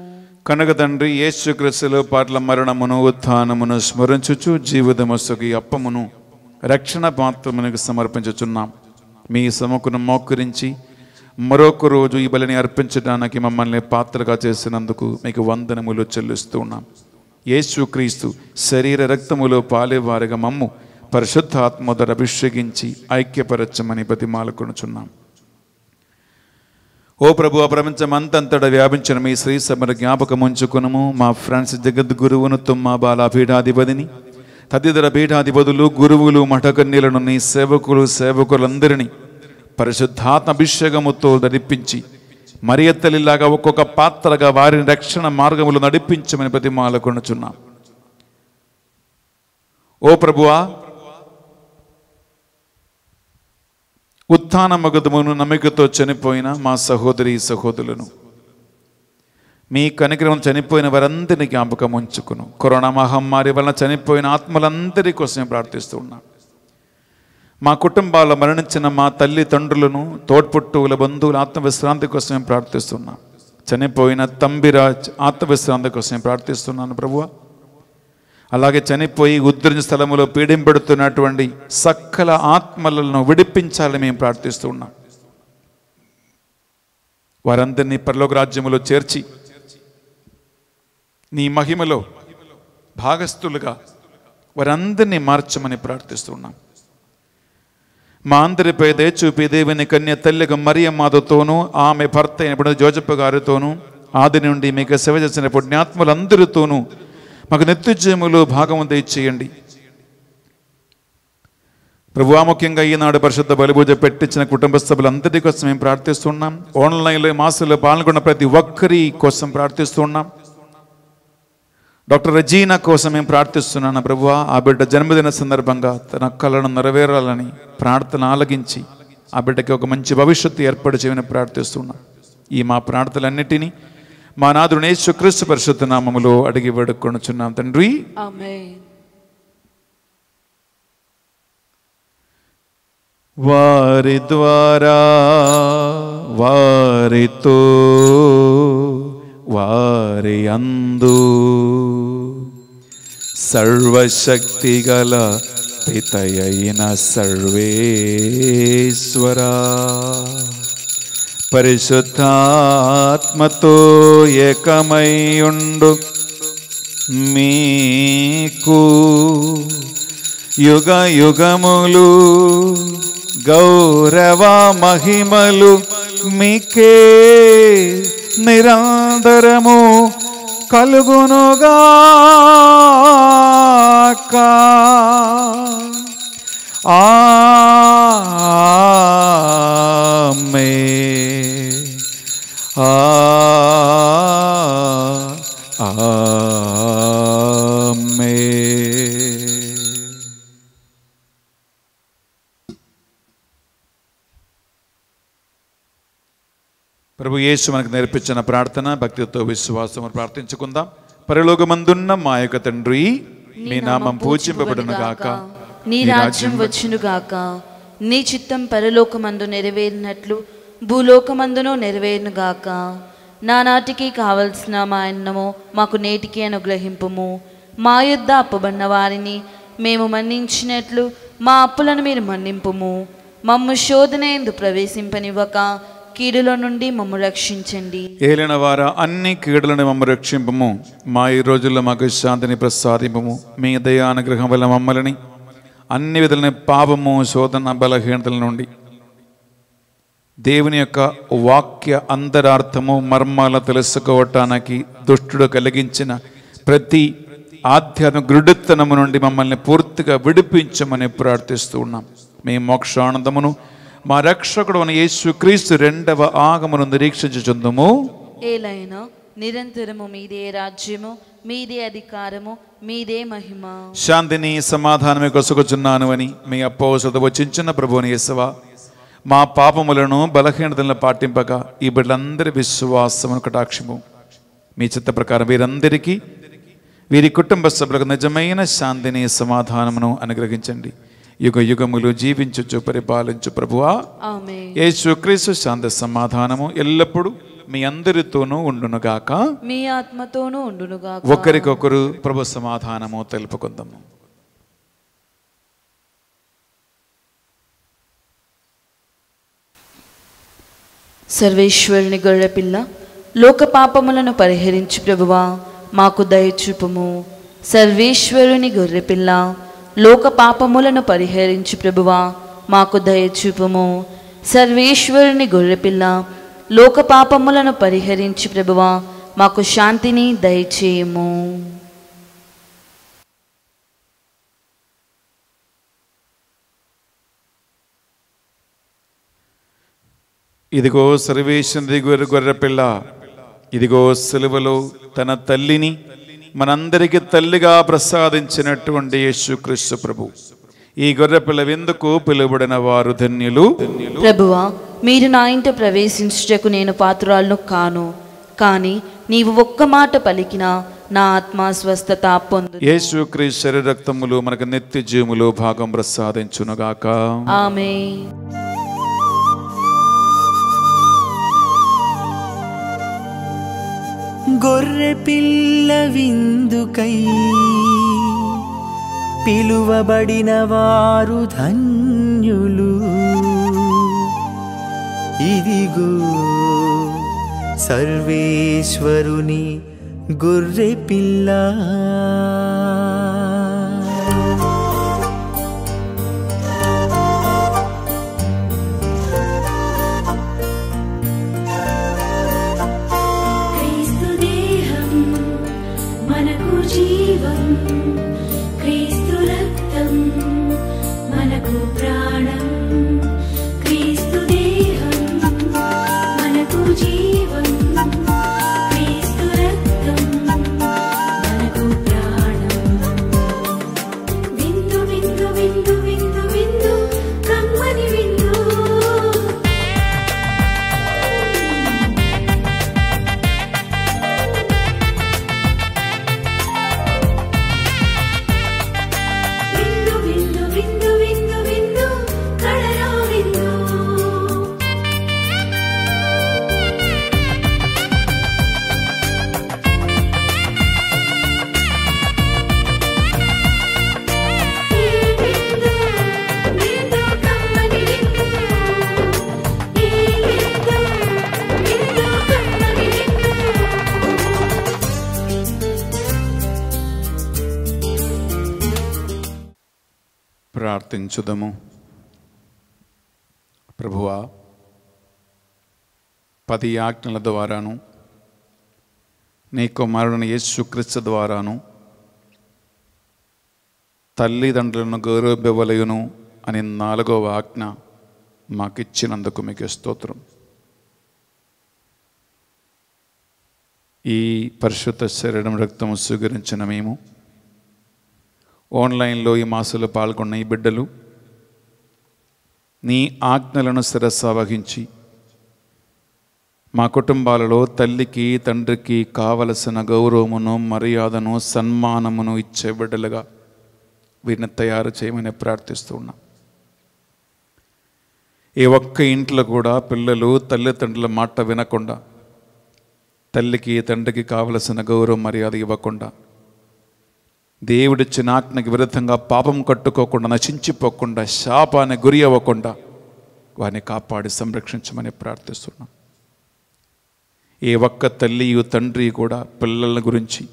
కనుక తండ్రి యేసుక్రీస్తులో పాటల మరణమును ఉత్నమును స్మరించుచు జీవితమస్సుకి అప్పమును రక్షణ పాత్రమునికి సమర్పించుచున్నాం మీ సముఖను మోకరించి మరొక రోజు ఈ బలిని అర్పించడానికి మమ్మల్ని పాత్రగా చేసినందుకు మీకు వందనములు చెల్లిస్తూ ఉన్నాం యేసుక్రీస్తు శరీర రక్తములో పాలేవారిగా మమ్ము పరిశుద్ధాత్మ ధర అభిషేకించి ఐక్యపరచమని బతిమాలకొనుచున్నాం ఓ ప్రభు ప్రపంచమంతంతటా వ్యాపించిన మీ శ్రీ సమర జ్ఞాపకం ఉంచుకునము మా ఫ్రెండ్స్ జగద్గురువును తుమ్మ బాల పీఠాధిపతిని తదితర పీఠాధిపతులు గురువులు మఠకన్యలను నీ సేవకులు సేవకులందరినీ పరిశుద్ధాత్మ అభిషేకముతో నడిపించి మరి ఎత్తలిలాగా ఒక్కొక్క పాత్రగా వారిని రక్షణ మార్గములు నడిపించమని కొనుచున్నాం ఓ ప్రభువా ఉత్థానమగదమును నమ్మికతో చనిపోయిన మా సహోదరి సహోదరులను మీ కనిక్రమం చనిపోయిన వారందరినీ జ్ఞాపకం ఉంచుకును కరోనా మహమ్మారి వలన చనిపోయిన ఆత్మలందరి కోసం ప్రార్థిస్తూ ఉన్నా మా కుటుంబాల్లో మరణించిన మా తల్లి తండ్రులను తోడ్పుట్టువుల బంధువుల ఆత్మవిశ్రాంతి కోసం ప్రార్థిస్తున్నా చనిపోయిన తంబిరాజ్ ఆత్మవిశ్రాంతి కోసం ప్రార్థిస్తున్నాను ప్రభువా అలాగే చనిపోయి ఉద్రిని స్థలంలో పీడింపడుతున్నటువంటి సకల ఆత్మలను విడిపించాలని మేము ప్రార్థిస్తూ ఉన్నాం వారందరినీ పరలోక రాజ్యములో చేర్చి నీ మహిమలో భాగస్థులుగా వారందరినీ మార్చమని ప్రార్థిస్తున్నాం మా అందరిపై దయచూపి దేవుని కన్య తల్లిగా మరియమ్మాదతోనూ ఆమె భర్త అయినప్పుడు జోజప్ప గారితోనూ ఆది నుండి మీకు సేవ చేసిన పుణ్యాత్ములందరితోనూ మాకు నిత్యజీములో భాగం దయచేయండి ప్రభువా ముఖ్యంగా ఈనాడు పరిశుద్ధ బలిపూజ పెట్టించిన కుటుంబ అందరి కోసం మేము ప్రార్థిస్తున్నాం ఆన్లైన్లో మాసంలో పాల్గొన్న ప్రతి ఒక్కరి కోసం ప్రార్థిస్తున్నాం డాక్టర్ రజీనా కోసం మేము ప్రార్థిస్తున్నాను ప్రభు ఆ బిడ్డ జన్మదిన సందర్భంగా తన కళను నెరవేరాలని ప్రార్థన ఆలగించి ఆ బిడ్డకి ఒక మంచి భవిష్యత్తు ఏర్పాటు చేయమని ప్రార్థిస్తున్నాం ఈ మా ప్రార్థనలన్నిటినీ మా నాదుని యేసుక్రీస్తు పరిశుద్ధ నామములో అడిగి వేడుకొనుచున్నాం తండ్రి వారి ద్వారా వారితో వారి అందు సర్వశక్తి గల పితయైన సర్వేశ్వరా పరిశుద్ధాత్మతో ఏకమయ్యుండు మీకు యుగ యుగములు గౌరవ మహిమలు మీకే కలుగునుగా కా ఆమె ఆమె ప్రభు యేసు మనకు నేర్పించిన ప్రార్థన భక్తితో విశ్వాసము ప్రార్థించుకుందాం పరలోకమందున్న మా యొక్క తండ్రి మీ నామం పూజింపబడును గాక నీ రాజ్యం గాక నీ చిత్తం పరలోకమందు నెరవేరినట్లు భూలోకమందును నెరవేరునుగాక నానాటికి కావలసిన మా అన్నము మాకు నేటికి అనుగ్రహింపుము మా యుద్ధ అప్పబడిన వారిని మేము మన్నించినట్లు మా అప్పులను మీరు మన్నింపుము మమ్ము శోధన ఎందు ప్రవేశింపనివ్వక కీడుల నుండి మమ్ము రక్షించండి ఏలిన వార అన్ని కీడులను మమ్ము రక్షింపము మా ఈ రోజుల్లో మాకు శాంతిని ప్రసాదింపము మీ దయానుగ్రహం వల్ల మమ్మల్ని అన్ని విధులని పాపము శోధన బలహీనతల నుండి దేవుని యొక్క వాక్య అంతరార్థము మర్మాల తెలుసుకోవటానికి దుష్టుడు కలిగించిన ప్రతి ఆధ్యాత్మిక గృఢత్తనము నుండి మమ్మల్ని పూర్తిగా విడిపించమని ప్రార్థిస్తూ ఉన్నాం మీ మోక్షానందమును మా రక్షకుడు అని యేసుక్రీస్తు రెండవ ఆగమును నిరీక్షించుచుందుము ఏలైనా నిరంతరము మీదే రాజ్యము మీదే అధికారము మీదే మహిమ శాంతిని సమాధానమే కొసుకొచ్చున్నాను అని మీ అప్పవసత వచ్చిన ప్రభువుని యేసవా మా పాపములను బలహీనతలను పాటింపక ఈ బిడ్డలందరి విశ్వాసమును కటాక్షము మీ చిత్త ప్రకారం వీరందరికీ వీరి కుటుంబ సభ్యులకు నిజమైన శాంతిని సమాధానమును అనుగ్రహించండి యుగ యుగములు జీవించు పరిపాలించు ప్రభువా ఏ శుక్రీసు శాంతి సమాధానము ఎల్లప్పుడూ మీ అందరితోనూ ఉండునుగాక మీ ఆత్మతోనూ ఉండునుగాక ఒకరికొకరు ప్రభు సమాధానము తెలుపుకుందాము సర్వేశ్వరుని గొర్రెపిల్ల లోక పాపములను పరిహరించి ప్రభువా మాకు దయచూపము సర్వేశ్వరుని గొర్రెపిల్ల లోక పాపములను పరిహరించి ప్రభువా మాకు దయచూపము సర్వేశ్వరుని గొర్రెపిల్ల లోక పాపములను పరిహరించి ప్రభువా మాకు శాంతిని దయచేయము ఇదిగో సర్వేశ్వరి గొర్రె పిల్ల ఇదిగో సెలవులో తన తల్లిని మనందరికీ తల్లిగా ప్రసాదించినటువంటి క్రీస్తు ప్రభు ఈ పిల్ల ఎందుకు పిలువబడిన వారు ధన్యులు ప్రభువా మీరు నా ఇంట ప్రవేశించుటకు నేను పాత్రాలను కాను కానీ నీవు ఒక్క మాట పలికినా నా ఆత్మ స్వస్థత పొందు యేసు క్రీస్తు శరీర రక్తములు మనకు నిత్య జీవములో భాగం ప్రసాదించునుగాక ఆమె గొర్రె పిల్ల విందుకై పిలువబడిన వారు ధన్యులు ఇదిగో సర్వేశ్వరుని గొర్రె పిల్ల ప్రార్థించుదము ప్రభువా పది ఆజ్ఞల ద్వారాను నీ కుమారుడిన యేసుక్రీస్తు ద్వారాను తల్లిదండ్రులను గౌరవివ్వలేను అని నాలుగవ ఆజ్ఞ మాకిచ్చినందుకు మీకు స్తోత్రం ఈ పరిశుద్ధ శరీరం రక్తము స్వీకరించిన మేము ఆన్లైన్లో ఈ మాసంలో పాల్గొన్న ఈ బిడ్డలు నీ ఆజ్ఞలను శిరస్స వహించి మా కుటుంబాలలో తల్లికి తండ్రికి కావలసిన గౌరవమును మర్యాదను సన్మానమును ఇచ్చే బిడ్డలుగా వీరిని తయారు చేయమని ప్రార్థిస్తూ ఉన్నా ఏ ఒక్క ఇంట్లో కూడా పిల్లలు తల్లిదండ్రుల మాట వినకుండా తల్లికి తండ్రికి కావలసిన గౌరవం మర్యాద ఇవ్వకుండా దేవుడిచ్చిన ఆజ్ఞకి విరుద్ధంగా పాపం కట్టుకోకుండా నశించిపోకుండా శాపానికి గురి అవ్వకుండా వారిని కాపాడి సంరక్షించమని ప్రార్థిస్తున్నాం ఏ ఒక్క తల్లి తండ్రి కూడా పిల్లల గురించి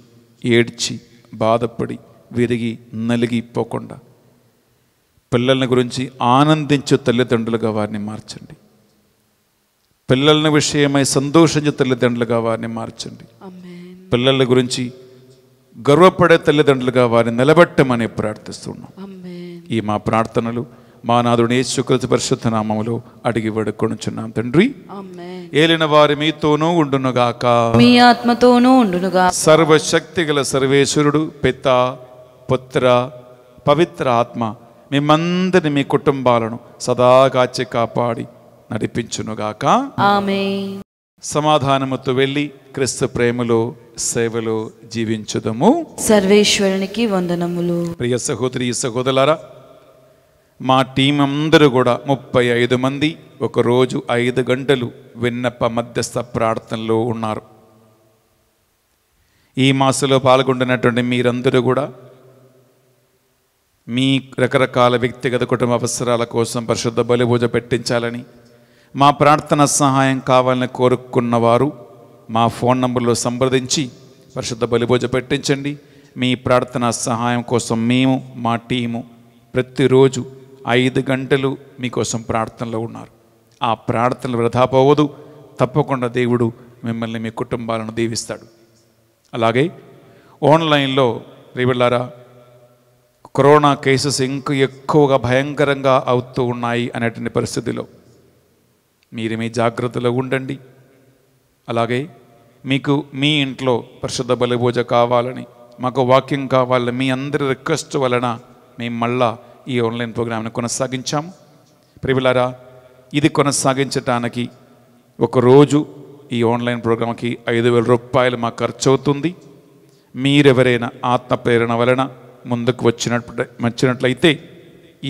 ఏడ్చి బాధపడి విరిగి నలిగిపోకుండా పిల్లల గురించి ఆనందించే తల్లిదండ్రులుగా వారిని మార్చండి పిల్లల విషయమై సంతోషించే తల్లిదండ్రులుగా వారిని మార్చండి పిల్లల గురించి గర్వపడే తల్లిదండ్రులుగా వారిని నిలబెట్టమని ప్రార్థిస్తున్నాం ఈ మా ప్రార్థనలు మా నాదుని యేసుకృత పరిశుద్ధ నామములో అడిగి వడుకొనుచున్నాం తండ్రి ఏలిన వారి మీతోనూ ఉండునుగాక మీ ఆత్మతోనూ ఉండునుగా సర్వశక్తి గల సర్వేశ్వరుడు పిత పుత్ర పవిత్ర ఆత్మ మిమ్మందరి మీ కుటుంబాలను సదాగాచి కాపాడి నడిపించునుగాక ఆమె సమాధానముతో వెళ్ళి క్రీస్తు ప్రేమలో సేవలో జీవించుదము సర్వేశ్వరునికి వందనములు ప్రియ సహోదరి సహోదరులారా మా టీం అందరూ కూడా ముప్పై ఐదు మంది ఒకరోజు ఐదు గంటలు విన్నప్ప మధ్యస్థ ప్రార్థనలో ఉన్నారు ఈ మాసంలో పాల్గొంటున్నటువంటి మీరందరూ కూడా మీ రకరకాల వ్యక్తిగత కుటుంబ అవసరాల కోసం పరిశుద్ధ బలిభూజ పెట్టించాలని మా ప్రార్థన సహాయం కావాలని కోరుకున్నవారు మా ఫోన్ నంబర్లో సంప్రదించి పరిశుద్ధ బలిభోజ పెట్టించండి మీ ప్రార్థన సహాయం కోసం మేము మా టీము ప్రతిరోజు ఐదు గంటలు మీకోసం ప్రార్థనలో ఉన్నారు ఆ ప్రార్థనలు వృధా పోవదు తప్పకుండా దేవుడు మిమ్మల్ని మీ కుటుంబాలను దీవిస్తాడు అలాగే ఆన్లైన్లో రేవిళ్ళారా కరోనా కేసెస్ ఇంకా ఎక్కువగా భయంకరంగా అవుతూ ఉన్నాయి అనేటువంటి పరిస్థితిలో మీరు మీ జాగ్రత్తలో ఉండండి అలాగే మీకు మీ ఇంట్లో పరిశుద్ధ బలిపూజ కావాలని మాకు వాక్యం కావాలని మీ అందరి రిక్వెస్ట్ వలన మేము మళ్ళా ఈ ఆన్లైన్ ప్రోగ్రామ్ని కొనసాగించాం ప్రివిలారా ఇది కొనసాగించటానికి ఒకరోజు ఈ ఆన్లైన్ ప్రోగ్రామ్కి ఐదు వేల రూపాయలు మా ఖర్చు అవుతుంది మీరెవరైనా ఆత్మ ప్రేరణ వలన ముందుకు వచ్చినట్టు వచ్చినట్లయితే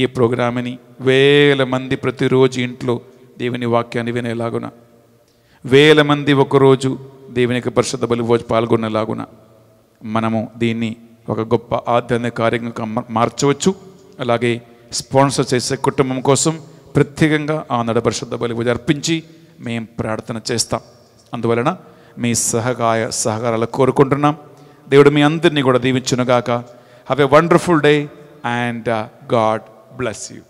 ఈ ప్రోగ్రామ్ని వేల మంది ప్రతిరోజు ఇంట్లో దేవుని వాక్యాన్ని వినేలాగున వేల మంది ఒకరోజు దేవుని యొక్క పరిషత్ బలి పాల్గొనేలాగున మనము దీన్ని ఒక గొప్ప ఆధ్యాత్మిక కార్యంగా మార్చవచ్చు అలాగే స్పాన్సర్ చేసే కుటుంబం కోసం ప్రత్యేకంగా ఆనాడు పరిశుద్ధ బలి పూజ అర్పించి మేము ప్రార్థన చేస్తాం అందువలన మీ సహకాయ సహకారాలు కోరుకుంటున్నాం దేవుడు మీ అందరినీ కూడా దీవించునుగాక have a wonderful day and God bless you